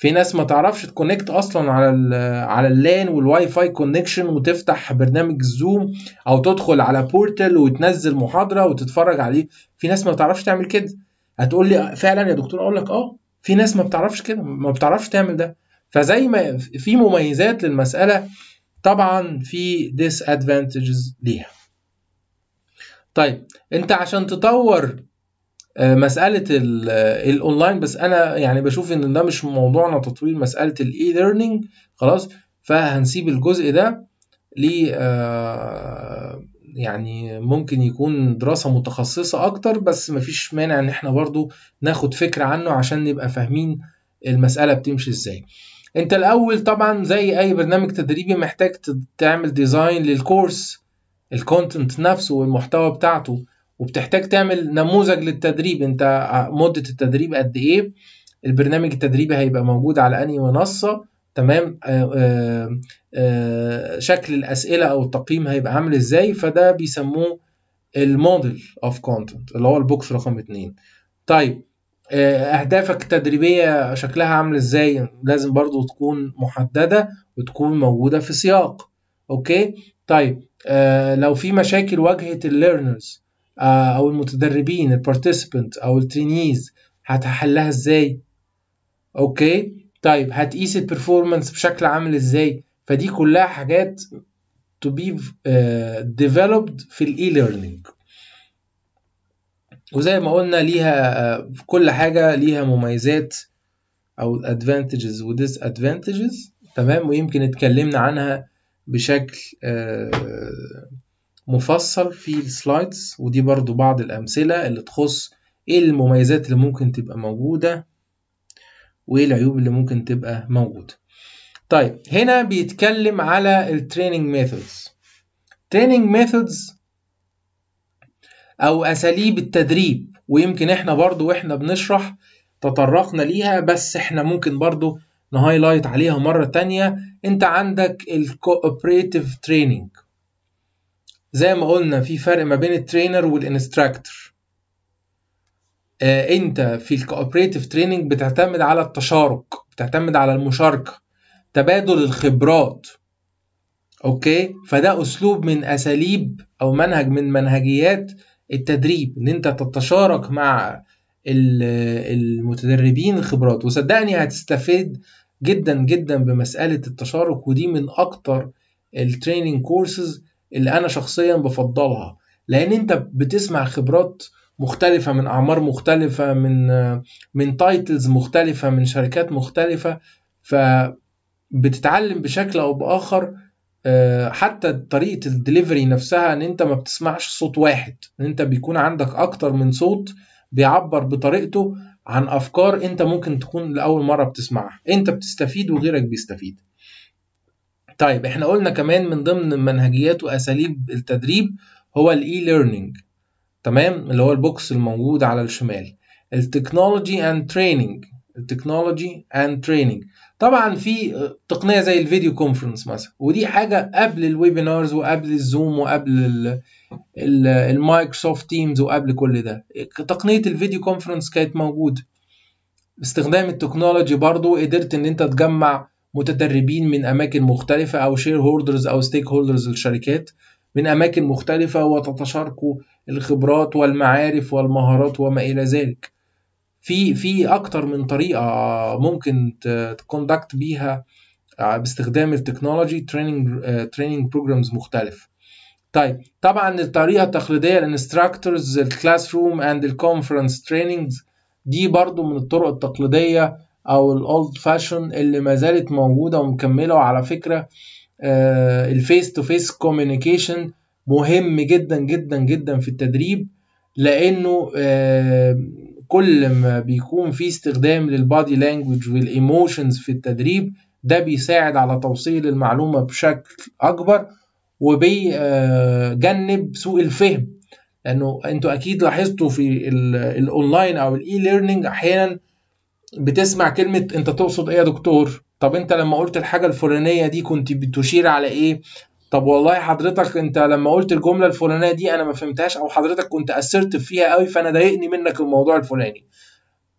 في ناس ما تعرفش تكونكت اصلا على الـ على اللان والواي فاي كونكشن وتفتح برنامج زوم او تدخل على بورتال وتنزل محاضره وتتفرج عليه في ناس ما بتعرفش تعمل كده هتقول لي فعلا يا دكتور اقول لك اه في ناس ما بتعرفش كده ما بتعرفش تعمل ده فزي ما في مميزات للمساله طبعا في ديس ادفانتجز ليها طيب انت عشان تطور آه، مساله الاونلاين آه، بس انا يعني بشوف ان ده مش موضوعنا تطوير مساله الاي ليرنينج خلاص فهنسيب الجزء ده ل آه، يعني ممكن يكون دراسة متخصصة أكتر بس مفيش مانع إن إحنا برضو ناخد فكرة عنه عشان نبقى فاهمين المسألة بتمشي إزاي. أنت الأول طبعا زي أي برنامج تدريبي محتاج تعمل ديزاين للكورس الكونتنت نفسه والمحتوى بتاعته وبتحتاج تعمل نموذج للتدريب انت مده التدريب قد ايه البرنامج التدريبي هيبقى موجود على انهي منصه تمام آه، آه، آه، شكل الاسئله او التقييم هيبقى عامل ازاي فده بيسموه الموديل اوف كونتنت اللي هو البوكس رقم اتنين طيب اهدافك التدريبيه شكلها عامل ازاي لازم برضو تكون محدده وتكون موجوده في سياق اوكي طيب آه لو في مشاكل واجهت الليرنرز آه، او المتدربين البارتيسيبنت او الترينيز هتحلها ازاي اوكي طيب هتقيس البرفورمانس بشكل عامل ازاي فدي كلها حاجات to be آه، developed في الاي ليرنينج وزي ما قلنا ليها آه، كل حاجة ليها مميزات أو advantages و disadvantages تمام ويمكن اتكلمنا عنها بشكل مفصل في السلايدز ودي برضو بعض الأمثلة اللي تخص إيه المميزات اللي ممكن تبقى موجودة وإيه العيوب اللي ممكن تبقى موجودة طيب هنا بيتكلم على التريننج ميثودز تريننج ميثودز أو أساليب التدريب ويمكن إحنا برضو وإحنا بنشرح تطرقنا ليها بس إحنا ممكن برضو نهايلايت عليها مرة تانية أنت عندك الكوبريتيف تريننج زي ما قلنا في فرق ما بين الترينر والانستراكتور آه، انت في الكوبريتيف تريننج بتعتمد على التشارك بتعتمد على المشاركه تبادل الخبرات اوكي فده اسلوب من اساليب او منهج من منهجيات التدريب ان انت تتشارك مع المتدربين الخبرات وصدقني هتستفيد جدا جدا بمساله التشارك ودي من اكتر التريننج كورسز اللي انا شخصيا بفضلها لان انت بتسمع خبرات مختلفة من أعمار مختلفة من من تايتلز مختلفة من شركات مختلفة فبتتعلم بشكل أو بآخر آه، حتى طريقة الدليفري نفسها إن أنت ما بتسمعش صوت واحد إن أنت بيكون عندك أكتر من صوت بيعبر بطريقته عن أفكار أنت ممكن تكون لأول مرة بتسمعها أنت بتستفيد وغيرك بيستفيد طيب احنا قلنا كمان من ضمن منهجيات واساليب التدريب هو الاي ليرنينج تمام اللي هو البوكس الموجود على الشمال التكنولوجي اند تريننج التكنولوجي اند تريننج طبعا في تقنيه زي الفيديو كونفرنس مثلا ودي حاجه قبل الويبينارز وقبل الزوم وقبل المايكروسوفت تيمز وقبل كل ده تقنيه الفيديو كونفرنس كانت موجوده باستخدام التكنولوجي برضو قدرت ان انت تجمع متدربين من اماكن مختلفه او شير هولدرز او ستيك هولدرز للشركات من اماكن مختلفه وتتشاركوا الخبرات والمعارف والمهارات وما الى ذلك في في اكتر من طريقه ممكن تكوندكت بيها آه، باستخدام التكنولوجي تريننج تريننج بروجرامز مختلف طيب طبعا الطريقه التقليديه الانستراكتورز الكلاس روم اند الكونفرنس تريننجز دي برضو من الطرق التقليديه او الاولد فاشن اللي ما زالت موجوده ومكمله وعلى فكره الفيس تو فيس كوميونيكيشن مهم جدا جدا جدا في التدريب لانه آه، كل ما بيكون في استخدام للبادي لانجوج والايموشنز في التدريب ده بيساعد على توصيل المعلومه بشكل اكبر وبيجنب آه، سوء الفهم لانه انتوا اكيد لاحظتوا في الاونلاين او الاي ليرنينج احيانا بتسمع كلمة أنت تقصد إيه يا دكتور؟ طب أنت لما قلت الحاجة الفلانية دي كنت بتشير على إيه؟ طب والله حضرتك أنت لما قلت الجملة الفلانية دي أنا ما فهمتهاش أو حضرتك كنت أثرت فيها قوي فأنا ضايقني منك الموضوع الفلاني.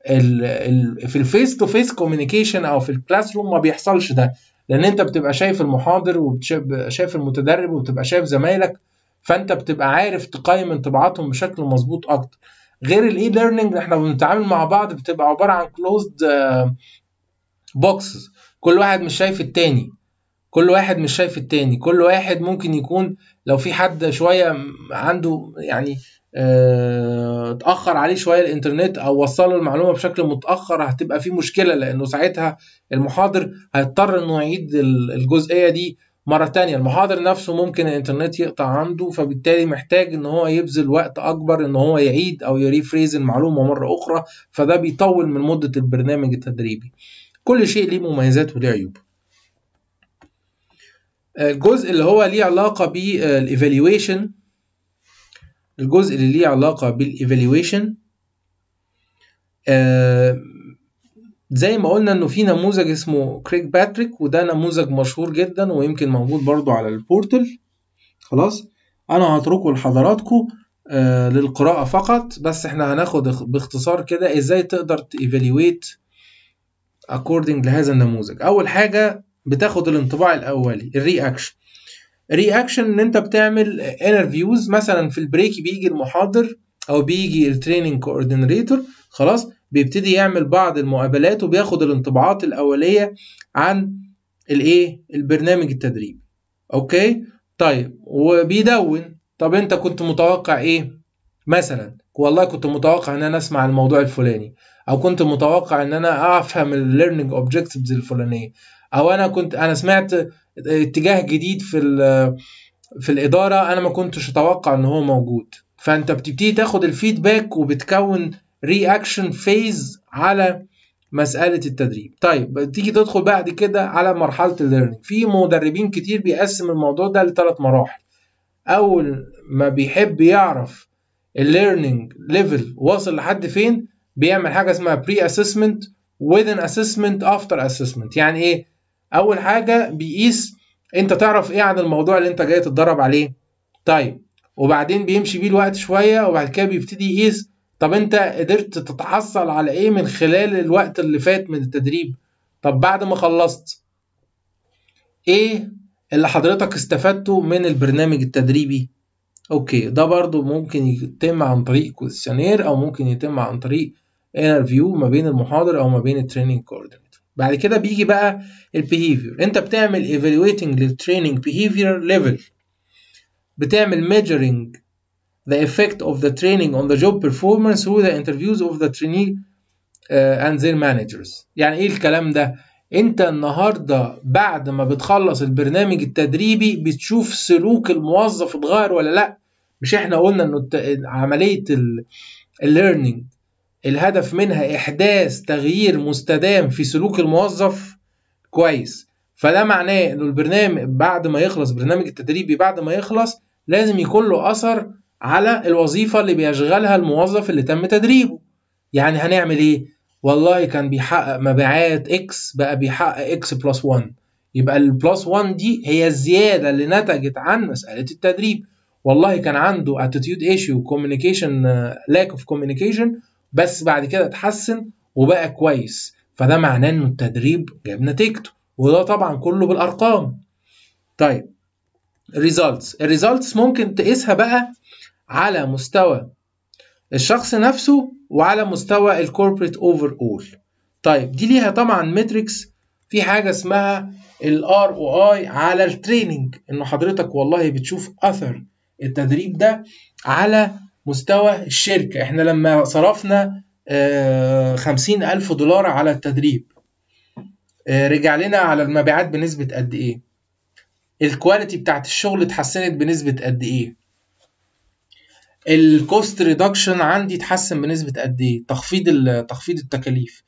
الـ الـ في الفيس تو فيس كوميونيكيشن أو في الكلاس روم ما بيحصلش ده لأن أنت بتبقى شايف المحاضر وبتبقى شايف المتدرب وبتبقى شايف زمايلك فأنت بتبقى عارف تقيم انطباعاتهم بشكل مظبوط أكتر. غير الاي ليرنينج احنا بنتعامل مع بعض بتبقى عباره عن كلوزد بوكسز آه، كل واحد مش شايف التاني كل واحد مش شايف التاني كل واحد ممكن يكون لو في حد شويه عنده يعني آه، اتاخر عليه شويه الانترنت او وصله المعلومه بشكل متاخر هتبقى في مشكله لانه ساعتها المحاضر هيضطر انه يعيد الجزئيه دي مرة تانية المحاضر نفسه ممكن الانترنت يقطع عنده فبالتالي محتاج ان هو يبذل وقت اكبر ان هو يعيد او يريفريز المعلومة مرة اخرى فده بيطول من مدة البرنامج التدريبي كل شيء ليه مميزات وليه عيوب آه، الجزء اللي هو ليه علاقة بالايفالويشن الجزء اللي ليه علاقة بالايفالويشن زي ما قلنا انه في نموذج اسمه كريك باتريك وده نموذج مشهور جدا ويمكن موجود برضو على البورتل خلاص انا هتركه لحضراتكم آه للقراءة فقط بس احنا هناخد باختصار كده ازاي تقدر تيفاليويت اكوردنج لهذا النموذج اول حاجة بتاخد الانطباع الاولي الرياكشن الرياكشن ان انت بتعمل انترفيوز مثلا في البريك بيجي المحاضر او بيجي التريننج كوردينيتور خلاص بيبتدي يعمل بعض المقابلات وبياخد الانطباعات الاوليه عن الايه البرنامج التدريبي اوكي طيب وبيدون طب انت كنت متوقع ايه مثلا والله كنت متوقع ان انا اسمع الموضوع الفلاني او كنت متوقع ان انا افهم الليرنينج أوبجيكتيفز الفلانيه او انا كنت انا سمعت اتجاه جديد في في الاداره انا ما كنتش اتوقع ان هو موجود فانت بتبتدي تاخد الفيدباك وبتكون رياكشن فيز على مساله التدريب طيب تيجي تدخل بعد كده على مرحله الليرنينج في مدربين كتير بيقسم الموضوع ده لثلاث مراحل اول ما بيحب يعرف الليرنينج ليفل واصل لحد فين بيعمل حاجه اسمها بري اسسمنت within اسسمنت افتر اسسمنت يعني ايه اول حاجه بيقيس انت تعرف ايه عن الموضوع اللي انت جاي تتدرب عليه طيب وبعدين بيمشي بيه الوقت شويه وبعد كده بيبتدي يقيس طب انت قدرت تتحصل على ايه من خلال الوقت اللي فات من التدريب طب بعد ما خلصت ايه اللي حضرتك استفدته من البرنامج التدريبي اوكي ده برضو ممكن يتم عن طريق كويسشنير او ممكن يتم عن طريق انترفيو ما بين المحاضر او ما بين التريننج كوردينيتور بعد كده بيجي بقى البيهيفير انت بتعمل ايفالويتنج للتريننج بيهيفير ليفل بتعمل ميجرنج the effect of the training on the job performance through the interviews of the trainee uh, and their managers يعني ايه الكلام ده انت النهارده بعد ما بتخلص البرنامج التدريبي بتشوف سلوك الموظف اتغير ولا لا مش احنا قلنا ان عمليه الليرنينج الهدف منها احداث تغيير مستدام في سلوك الموظف كويس فده معناه انه البرنامج بعد ما يخلص برنامج التدريبي بعد ما يخلص لازم يكون له اثر على الوظيفة اللي بيشغلها الموظف اللي تم تدريبه يعني هنعمل ايه والله كان بيحقق مبيعات اكس بقى بيحقق اكس بلس 1 يبقى البلس 1 دي هي الزيادة اللي نتجت عن مسألة التدريب والله كان عنده attitude issue communication آه، lack of communication بس بعد كده اتحسن وبقى كويس فده معناه ان التدريب جاب نتيجته وده طبعا كله بالارقام طيب results results ممكن تقيسها بقى على مستوى الشخص نفسه وعلى مستوى الكوربريت اوفر اول طيب دي ليها طبعا متريكس في حاجه اسمها الار او اي على التريننج ان حضرتك والله بتشوف اثر التدريب ده على مستوى الشركه احنا لما صرفنا آه، خمسين ألف دولار على التدريب آه، رجع لنا على المبيعات بنسبة قد إيه الكواليتي بتاعت الشغل اتحسنت بنسبة قد إيه الكوست ريدكشن عندي اتحسن بنسبه قد ايه تخفيض تخفيض التكاليف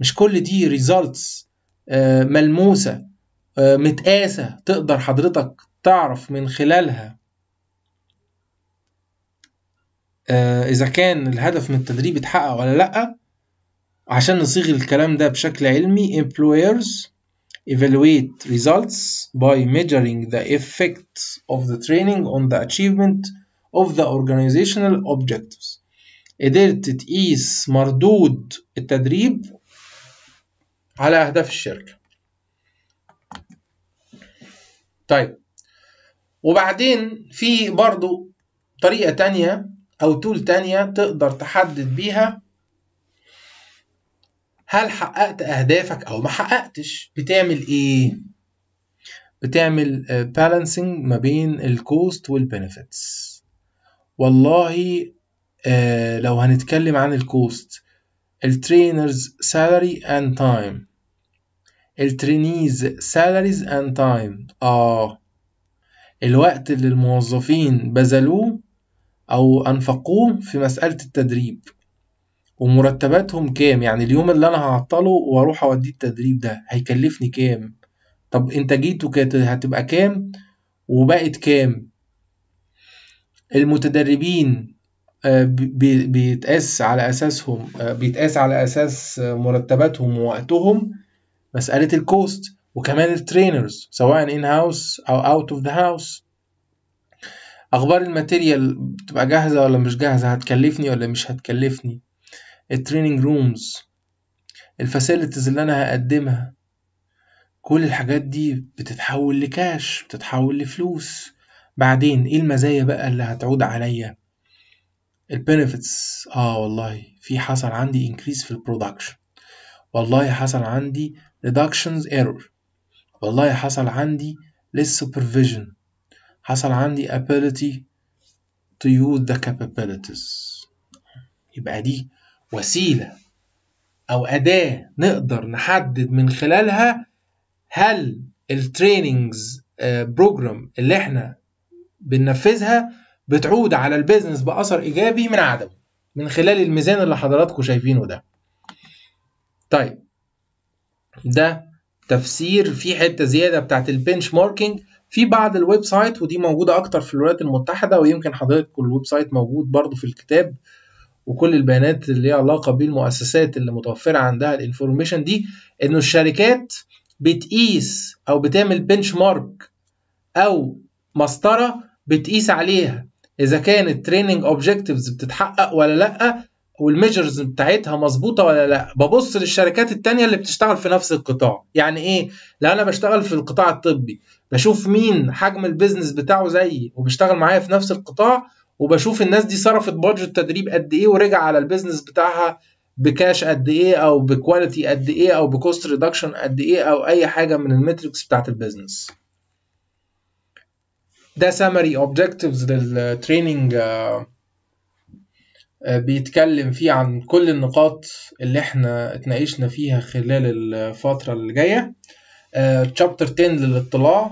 مش كل دي ريزلتس آه، ملموسه آه، متقاسه تقدر حضرتك تعرف من خلالها آه، اذا كان الهدف من التدريب اتحقق ولا لا عشان نصيغ الكلام ده بشكل علمي employers evaluate results by measuring the effect of the training on the achievement of the organizational objectives قدرت تقيس مردود التدريب على أهداف الشركة طيب وبعدين في برضو طريقة تانية أو تول تانية تقدر تحدد بيها هل حققت أهدافك أو ما حققتش بتعمل إيه؟ بتعمل بالانسنج آه، ما بين الكوست والبنفيتس والله آه لو هنتكلم عن الكوست الترينرز سالري اند تايم الترينيز سالاريز اند تايم اه الوقت اللي الموظفين بذلوه او انفقوه في مسألة التدريب ومرتباتهم كام يعني اليوم اللي انا هعطله واروح اوديه التدريب ده هيكلفني كام طب انتاجيته جيت هتبقى كام وبقت كام المتدربين آه، بيتقاس على اساسهم آه، بيتقاس على اساس مرتباتهم ووقتهم مساله الكوست وكمان الترينرز سواء ان هاوس او اوت اوف ذا هاوس اخبار الماتيريال بتبقى جاهزه ولا مش جاهزه هتكلفني ولا مش هتكلفني التريننج رومز الفاسيلتيز اللي انا هقدمها كل الحاجات دي بتتحول لكاش بتتحول لفلوس بعدين ايه المزايا بقى اللي هتعود عليا البنفيتس اه والله في حصل عندي increase في البرودكشن والله حصل عندي ريدكشنز error والله حصل عندي less supervision حصل عندي ability to use the capabilities يبقى دي وسيلة أو أداة نقدر نحدد من خلالها هل التريننجز بروجرام آه، اللي احنا بننفذها بتعود على البيزنس باثر ايجابي من عدمه من خلال الميزان اللي حضراتكم شايفينه ده طيب ده تفسير في حته زياده بتاعت البنش ماركينج في بعض الويب سايت ودي موجوده اكتر في الولايات المتحده ويمكن حضراتكم الويب سايت موجود برضو في الكتاب وكل البيانات اللي ليها علاقه بالمؤسسات اللي متوفره عندها الانفورميشن دي انه الشركات بتقيس او بتعمل بنش مارك او مسطره بتقيس عليها اذا كان التريننج اوبجكتيفز بتتحقق ولا لا والميجرز بتاعتها مظبوطه ولا لا ببص للشركات التانية اللي بتشتغل في نفس القطاع يعني ايه لو انا بشتغل في القطاع الطبي بشوف مين حجم البيزنس بتاعه زيي وبيشتغل معايا في نفس القطاع وبشوف الناس دي صرفت بادجت تدريب قد ايه ورجع على البيزنس بتاعها بكاش قد ايه او بكواليتي قد ايه او بكوست ريدكشن قد ايه او اي حاجه من المتريكس بتاعت البيزنس ده summary objectives للتريننج آه، آه، بيتكلم فيه عن كل النقاط اللي احنا اتناقشنا فيها خلال الفترة اللي جاية تشابتر آه، 10 للاطلاع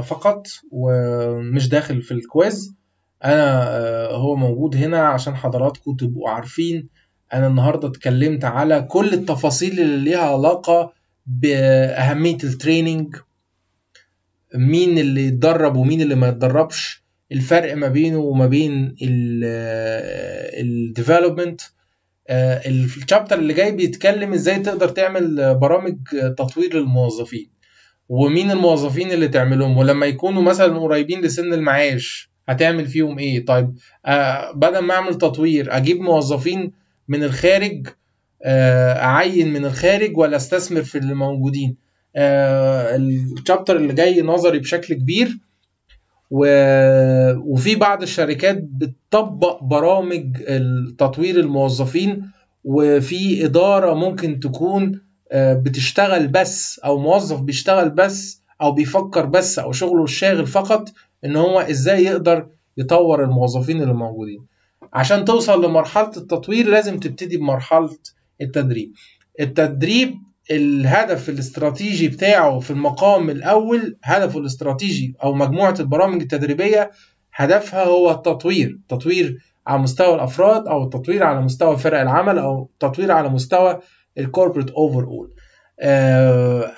فقط ومش داخل في الكويز انا هو موجود هنا عشان حضراتكم تبقوا عارفين انا النهاردة اتكلمت على كل التفاصيل اللي ليها علاقة بأهمية التريننج مين اللي يتدرب ومين اللي ما يتدربش الفرق ما بينه وما بين الديفلوبمنت آه، الشابتر آه، اللي جاي بيتكلم ازاي تقدر تعمل برامج تطوير للموظفين ومين الموظفين اللي تعملهم ولما يكونوا مثلا قريبين لسن المعاش هتعمل فيهم ايه طيب آه، بدل ما اعمل تطوير اجيب موظفين من الخارج اعين من الخارج ولا استثمر في اللي موجودين آه، الشابتر اللي جاي نظري بشكل كبير و... وفي بعض الشركات بتطبق برامج تطوير الموظفين وفي إدارة ممكن تكون آه، بتشتغل بس أو موظف بيشتغل بس أو بيفكر بس أو شغله الشاغل فقط إن هو إزاي يقدر يطور الموظفين اللي موجودين عشان توصل لمرحلة التطوير لازم تبتدي بمرحلة التدريب التدريب الهدف الاستراتيجي بتاعه في المقام الاول هدفه الاستراتيجي او مجموعه البرامج التدريبيه هدفها هو التطوير تطوير على مستوى الافراد او التطوير على مستوى فرق العمل او التطوير على مستوى الكوربريت اوفر اول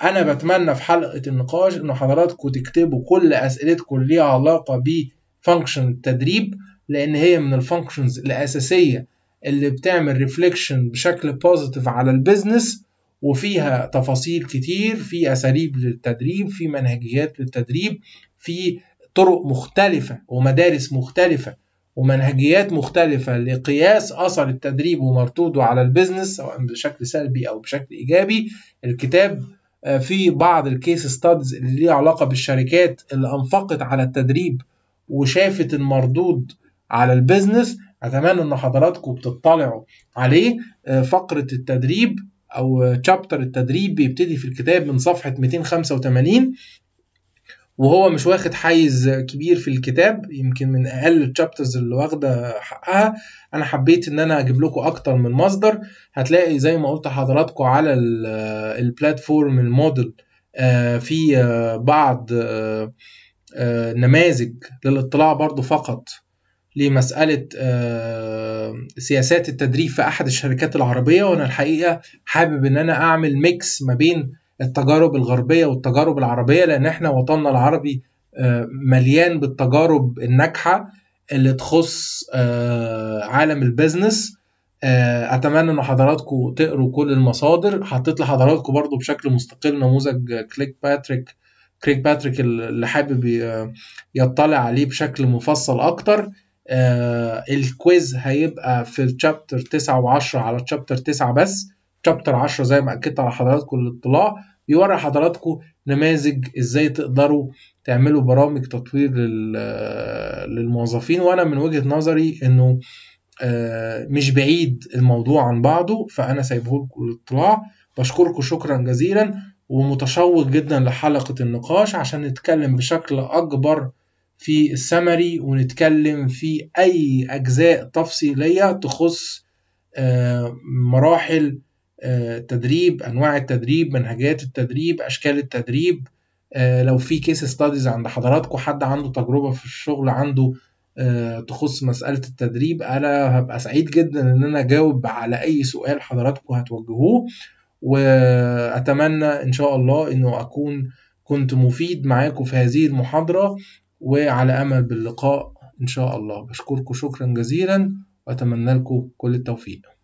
انا بتمنى في حلقه النقاش ان حضراتكم تكتبوا كل اسئلتكم اللي ليها علاقه بفانكشن التدريب لان هي من الفانكشنز الاساسيه اللي بتعمل ريفليكشن بشكل بوزيتيف على البيزنس وفيها تفاصيل كتير في أساليب للتدريب في منهجيات للتدريب في طرق مختلفة ومدارس مختلفة ومنهجيات مختلفة لقياس أثر التدريب ومردوده على البيزنس سواء بشكل سلبي أو بشكل إيجابي الكتاب آه، في بعض الكيس ستادز اللي ليها علاقة بالشركات اللي أنفقت على التدريب وشافت المردود على البيزنس أتمنى إن حضراتكم بتطلعوا عليه آه، فقرة التدريب او تشابتر التدريب بيبتدي في الكتاب من صفحه 285 وهو مش واخد حيز كبير في الكتاب يمكن من اقل التشابترز اللي واخده حقها انا حبيت ان انا اجيب لكم اكتر من مصدر هتلاقي زي ما قلت حضراتكم على البلاتفورم الموديل آه، في آه، بعض آه، نماذج للاطلاع برضو فقط لمسألة آه، سياسات التدريب في أحد الشركات العربية وأنا الحقيقة حابب إن أنا أعمل ميكس ما بين التجارب الغربية والتجارب العربية لأن إحنا وطننا العربي آه، مليان بالتجارب الناجحة اللي تخص آه، عالم البيزنس اتمنى ان حضراتكم تقروا كل المصادر حطيت لحضراتكم برضو بشكل مستقل نموذج كليك باتريك كريك باتريك اللي حابب يطلع عليه بشكل مفصل اكتر آه، الكويز هيبقى في الشابتر 9 و10 على الشابتر 9 بس شابتر 10 زي ما اكدت على حضراتكم الاطلاع بيوري حضراتكم نماذج ازاي تقدروا تعملوا برامج تطوير آه، للموظفين وانا من وجهه نظري انه آه، مش بعيد الموضوع عن بعضه فانا سايبه لكم الاطلاع بشكركم شكرا جزيلا ومتشوق جدا لحلقه النقاش عشان نتكلم بشكل اكبر في السمري ونتكلم في أي أجزاء تفصيلية تخص آه، مراحل آه، تدريب أنواع التدريب منهجيات التدريب أشكال التدريب آه، لو في كيس ستاديز عند حضراتكم حد عنده تجربة في الشغل عنده تخص مسألة التدريب أنا هبقى سعيد جدا إن أنا أجاوب على أي سؤال حضراتكم هتوجهوه وأتمنى إن شاء الله إنه أكون كنت مفيد معاكم في هذه المحاضرة وعلى أمل باللقاء إن شاء الله بشكركم شكرا جزيلا وأتمنى لكم كل التوفيق